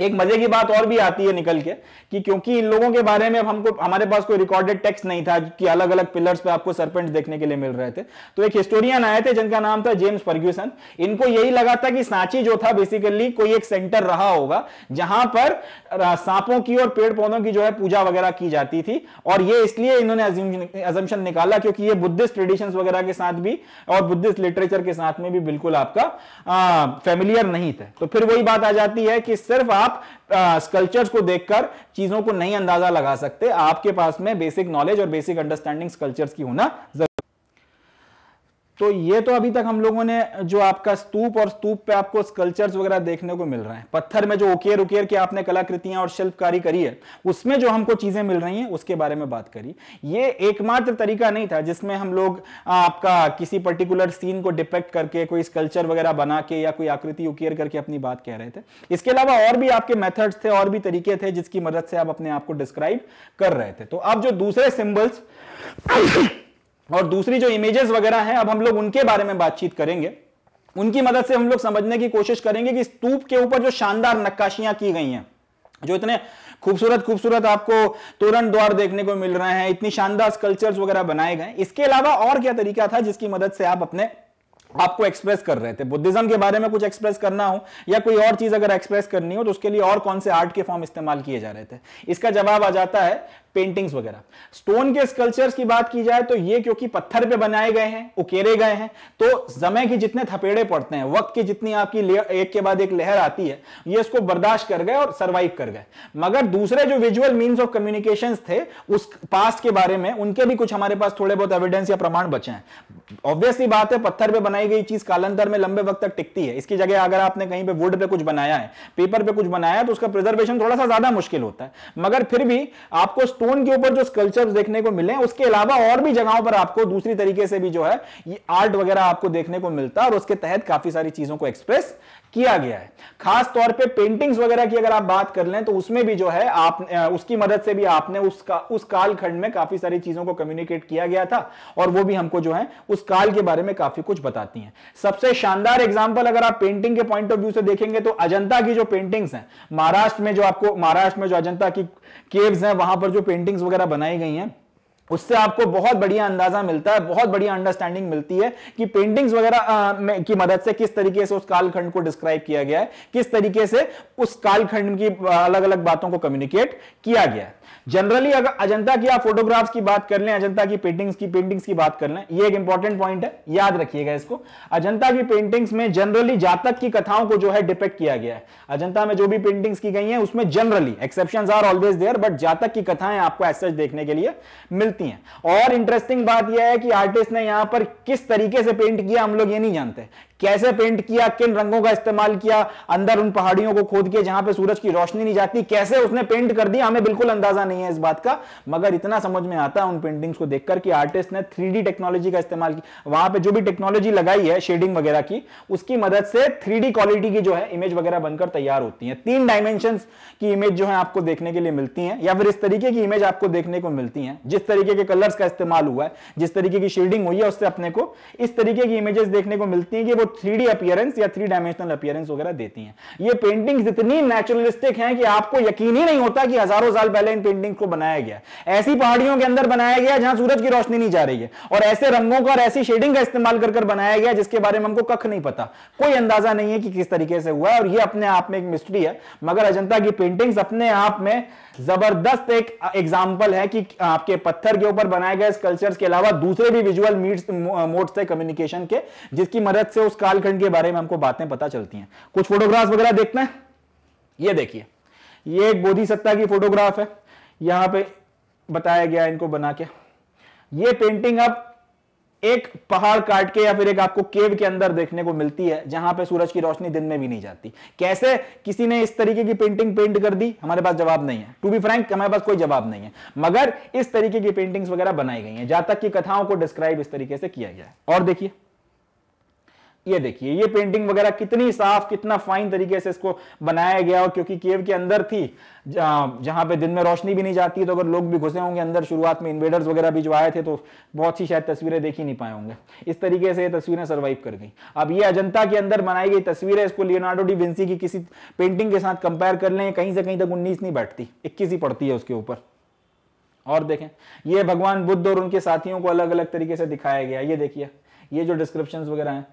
एक मजे की बात और भी आती है निकल के कि क्योंकि इन लोगों के बारे में अब हमको हमारे पास कोई रिकॉर्डेड टेक्स्ट नहीं था कि अलग अलग पिलर्स पे आपको सरपंच देखने के लिए मिल रहे थे तो एक हिस्टोरियन आए थे जिनका नाम था जेम्स फर्ग्यूसन इनको यही लगा था कि सांची जो था बेसिकली कोई एक सेंटर रहा होगा जहां पर सांपों की और पेड़ पौधों की जो है पूजा वगैरह की जाती थी और ये इसलिए इन्होंने एजम्पन निकाला क्योंकि ये बुद्धिस्ट ट्रेडिशन वगैरह के साथ भी और बुद्धिस्ट लिटरेचर के साथ में भी बिल्कुल आपका फेमिलियर नहीं था तो फिर वही बात आ जाती है कि सिर्फ आप स्कल्चर्स को देखकर चीजों को नहीं अंदाजा लगा सकते आपके पास में बेसिक नॉलेज और बेसिक अंडरस्टैंडिंग स्कल्चर्स की होना तो ये तो अभी तक हम लोगों ने जो आपका स्तूप और स्तूप पे आपको स्कल्चर्स वगैरह देखने को मिल रहे हैं पत्थर में जो उकेर उकेर के आपने कलाकृतियां और शिल्पकारी करी है उसमें जो हमको चीजें मिल रही हैं उसके बारे में बात करी ये एकमात्र तरीका नहीं था जिसमें हम लोग आपका किसी पर्टिकुलर सीन को डिपेक्ट करके कोई स्कल्चर वगैरह बना के या कोई आकृति उकेर करके अपनी बात कह रहे थे इसके अलावा और भी आपके मेथड्स थे और भी तरीके थे जिसकी मदद से आप अपने आप को डिस्क्राइब कर रहे थे तो अब जो दूसरे सिम्बल्स और दूसरी जो इमेजेस वगैरह हैं अब हम लोग उनके बारे में बातचीत करेंगे उनकी मदद से हम लोग समझने की कोशिश करेंगे कि स्तूप के ऊपर जो शानदार नक्काशियां की गई हैं जो इतने खूबसूरत खूबसूरत आपको तोरण द्वार देखने को मिल रहे हैं इतनी शानदार स्कल्चर्स वगैरह बनाए गए इसके अलावा और क्या तरीका था जिसकी मदद से आप अपने आपको एक्सप्रेस कर रहे थे बुद्धिज्म के बारे में कुछ एक्सप्रेस करना हो या कोई और चीज अगर एक्सप्रेस करनी हो तो उसके लिए और कौन से आर्ट के फॉर्म इस्तेमाल किए जा रहे थे इसका जवाब आ जाता है पेंटिंग्स वगैरह स्टोन के स्कल्चर्स की बात की जाए तो ये क्योंकि पत्थर पे बनाए गए हैं उकेरे गए हैं तो समय के जितने थपेड़े पड़ते हैं वक्त की जितनी आपकी एक के बाद एक लहर आती है ये इसको बर्दाश्त कर गए और सर्वाइव कर गए मगर दूसरे जो विजुअल मीन ऑफ कम्युनिकेशन थे उस पास्ट के बारे में उनके भी कुछ हमारे पास थोड़े बहुत एविडेंस या प्रमाण बचे हैं ऑब्वियसली बात है पत्थर पे बनाई गई चीज कालांतर में लंबे वक्त तक टिकती है इसकी जगह अगर आपने कहीं पे वुड पे कुछ बनाया है पेपर पे कुछ बनाया है तो उसका प्रिजर्वेशन थोड़ा सा ज्यादा मुश्किल होता है मगर फिर भी आपको स्टोन के ऊपर जो स्कल्चर देखने को मिले उसके अलावा और भी जगहों पर आपको दूसरी तरीके से भी जो है ये आर्ट वगैरह आपको देखने को मिलता है और उसके तहत काफी सारी चीजों को एक्सप्रेस किया गया है खास तौर पे पेंटिंग्स वगैरह की अगर आप बात कर लें तो उसमें भी जो है आप उसकी मदद से भी आपने उस का, उस कालखंड में काफी सारी चीजों को कम्युनिकेट किया गया था और वो भी हमको जो है उस काल के बारे में काफी कुछ बताती हैं सबसे शानदार एग्जाम्पल अगर आप पेंटिंग के पॉइंट ऑफ व्यू से देखेंगे तो अजंता की जो पेंटिंग्स हैं महाराष्ट्र में जो आपको महाराष्ट्र में जो अजंता की केव्स हैं वहां पर जो पेंटिंग्स वगैरह बनाई गई हैं उससे आपको बहुत बढ़िया अंदाजा मिलता है बहुत बढ़िया अंडरस्टैंडिंग मिलती है कि पेंटिंग्स वगैरह की मदद से किस तरीके से उस कालखंड को डिस्क्राइब किया गया है किस तरीके से उस कालखंड की अलग अलग बातों को कम्युनिकेट किया गया है जनरली अगर अजंता की आप फोटोग्राफ्स की बात कर लें अजंता की पेंटिंग्स की पेंटिंग्स की बात कर लें ये एक इंपॉर्टेंट पॉइंट है याद रखिएगा इसको अजंता की पेंटिंग्स में जनरली जातक की कथाओं को जो है डिपेक्ट किया गया है अजंता में जो भी पेंटिंग्स की गई है उसमें generally exception are always there but Jataka की कथाएं आपको एज देखने के लिए मिलती हैं और इंटरेस्टिंग बात यह है कि आर्टिस्ट ने यहां पर किस तरीके से पेंट किया हम लोग ये नहीं जानते कैसे पेंट किया किन रंगों का इस्तेमाल किया अंदर उन पहाड़ियों को खोद के जहां पे सूरज की रोशनी नहीं जाती कैसे उसने पेंट कर दिया हमें बिल्कुल अंदाजा नहीं है इस बात का मगर इतना समझ में आता है उन पेंटिंग्स को देखकर कि आर्टिस्ट ने थ्री टेक्नोलॉजी का इस्तेमाल किया वहां पर जो भी टेक्नोलॉजी लगाई है शेडिंग वगैरह की उसकी मदद से थ्री क्वालिटी की जो है इमेज वगैरह बनकर तैयार होती है तीन डायमेंशन की इमेज जो है आपको देखने के लिए मिलती है या फिर इस तरीके की इमेज आपको देखने को मिलती है जिस तरीके के कलर्स का इस्तेमाल हुआ है जिस तरीके की शेडिंग हुई है उससे अपने को इस तरीके की इमेजेस देखने को मिलती है कि वो three D appearance or three dimensional appearance वगैरह देती हैं ये पेंटिंग्स इतनी नेचुरलिस्टिक हैं कि आपको यकीन ही नहीं होता कि हजारों साल पहले इन पेंटिंग्स को बनाया गया ऐसी पहाड़ियों के अंदर बनाया गया जहां सूरज की रोशनी नहीं जा रही है और ऐसे रंगों का और ऐसी शेडिंग का इस्तेमाल कर कर बनाया गया जिसके बारे में हमको कख नहीं पता कोई अंदाजा नहीं है कि किस तरीके से हुआ है और ये अपने आप में एक मिस्ट्री है मगर अजंता की पेंटिंग्स अपने आप में जबरदस्त एक एग्जाम्पल है कि आपके पत्थर के ऊपर बनाए गए स्कल्चर्स के अलावा दूसरे भी विजुअल मोड्स थे कम्युनिकेशन के जिसकी मदद से वो उस कालखंड के बारे में हमको बातें पता चलती हैं कुछ फोटोग्राफ वगैरह देखते हैं ये देखिए ये एक बोधी सत्ता की फोटोग्राफ है यहां पे बताया गया इनको बना के ये पेंटिंग अब एक पहाड़ काट के या फिर एक आपको केव के अंदर देखने को मिलती है जहां पे सूरज की रोशनी दिन में भी नहीं जाती कैसे किसी ने इस तरीके की पेंटिंग पेंट कर दी हमारे पास जवाब नहीं है टू बी फ्रैंक हमारे पास कोई जवाब नहीं है मगर इस तरीके की पेंटिंग्स वगैरह बनाई गई हैं जहां तक की कथाओं को डिस्क्राइब इस तरीके से किया गया है और देखिए ये देखिए ये पेंटिंग वगैरह कितनी साफ कितना फाइन तरीके से इसको बनाया गया और क्योंकि केव के अंदर थी जहां पे दिन में रोशनी भी नहीं जाती तो अगर लोग भी घुसे होंगे अंदर शुरुआत में इन्वेडर्स वगैरह भी जो आए थे तो बहुत सी शायद तस्वीरें देख ही नहीं पाए होंगे इस तरीके से ये तस्वीरें सर्वाइव कर गई अब ये अजंता के अंदर बनाई गई तस्वीरें इसको लियोनार्डो डी विंसी की किसी पेंटिंग के साथ कंपेयर कर लें कहीं से कहीं तक उन्नीस नहीं बैठती इक्कीस ही पड़ती है उसके ऊपर और देखें ये भगवान बुद्ध और उनके साथियों को अलग अलग तरीके से दिखाया गया ये देखिए ये जो डिस्क्रिप्शन वगैरह हैं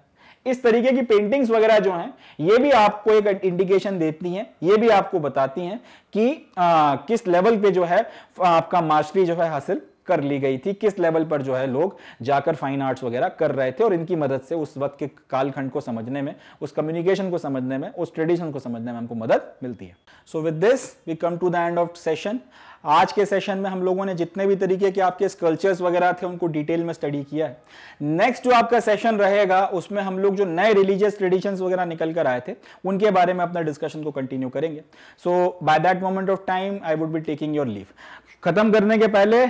इस तरीके की पेंटिंग्स वगैरह जो हैं ये भी आपको एक इंडिकेशन देती हैं ये भी आपको बताती हैं कि आ, किस लेवल पे जो है आपका मास्टरी जो है हासिल कर ली गई थी किस लेवल पर जो है लोग जाकर फाइन आर्ट्स वगैरह कर रहे थे और इनकी मदद से उस वक्त के कालखंड को समझने में उस कम्युनिकेशन को समझने में उस ट्रेडिशन को समझने में हमको मदद मिलती है so with this we come to the end of session आज के सेशन में हम लोगों ने जितने भी तरीके के आपके स्कल्चर्स वगैरह थे उनको डिटेल में स्टडी किया है नेक्स्ट जो आपका सेशन रहेगा उसमें हम लोग जो नए रिलीजियस ट्रेडिशन वगैरह निकल कर आए थे उनके बारे में अपना डिस्कशन को कंटिन्यू करेंगे so by that moment of time I would be taking your leave खत्म करने के पहले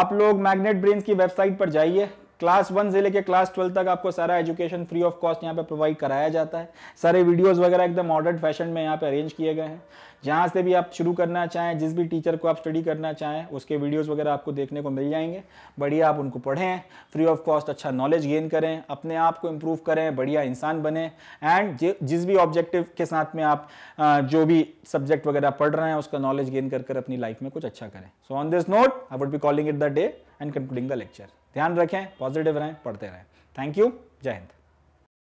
आप लोग मैग्नेट ब्रेन की वेबसाइट पर जाइए क्लास वन से लेकर क्लास ट्वेल्व तक आपको सारा एजुकेशन फ्री ऑफ कॉस्ट यहाँ पे प्रोवाइड कराया जाता है सारे वीडियोस वगैरह एकदम मॉडर्न फैशन में यहाँ पे अरेंज किए गए हैं जहाँ से भी आप शुरू करना चाहें जिस भी टीचर को आप स्टडी करना चाहें उसके वीडियोज़ वगैरह आपको देखने को मिल जाएंगे बढ़िया आप उनको पढ़ें फ्री ऑफ कॉस्ट अच्छा नॉलेज गेन करें अपने आप को इम्प्रूव करें बढ़िया इंसान बने एंड जिस भी ऑब्जेक्टिव के साथ में आप जो भी सब्जेक्ट वगैरह पढ़ रहे हैं उसका नॉलेज गेन कर कर अपनी लाइफ में कुछ अच्छा करें so on this note I would be calling it the day and concluding the lecture ध्यान रखें पॉजिटिव रहें पढ़ते रहें थैंक यू जय हिंद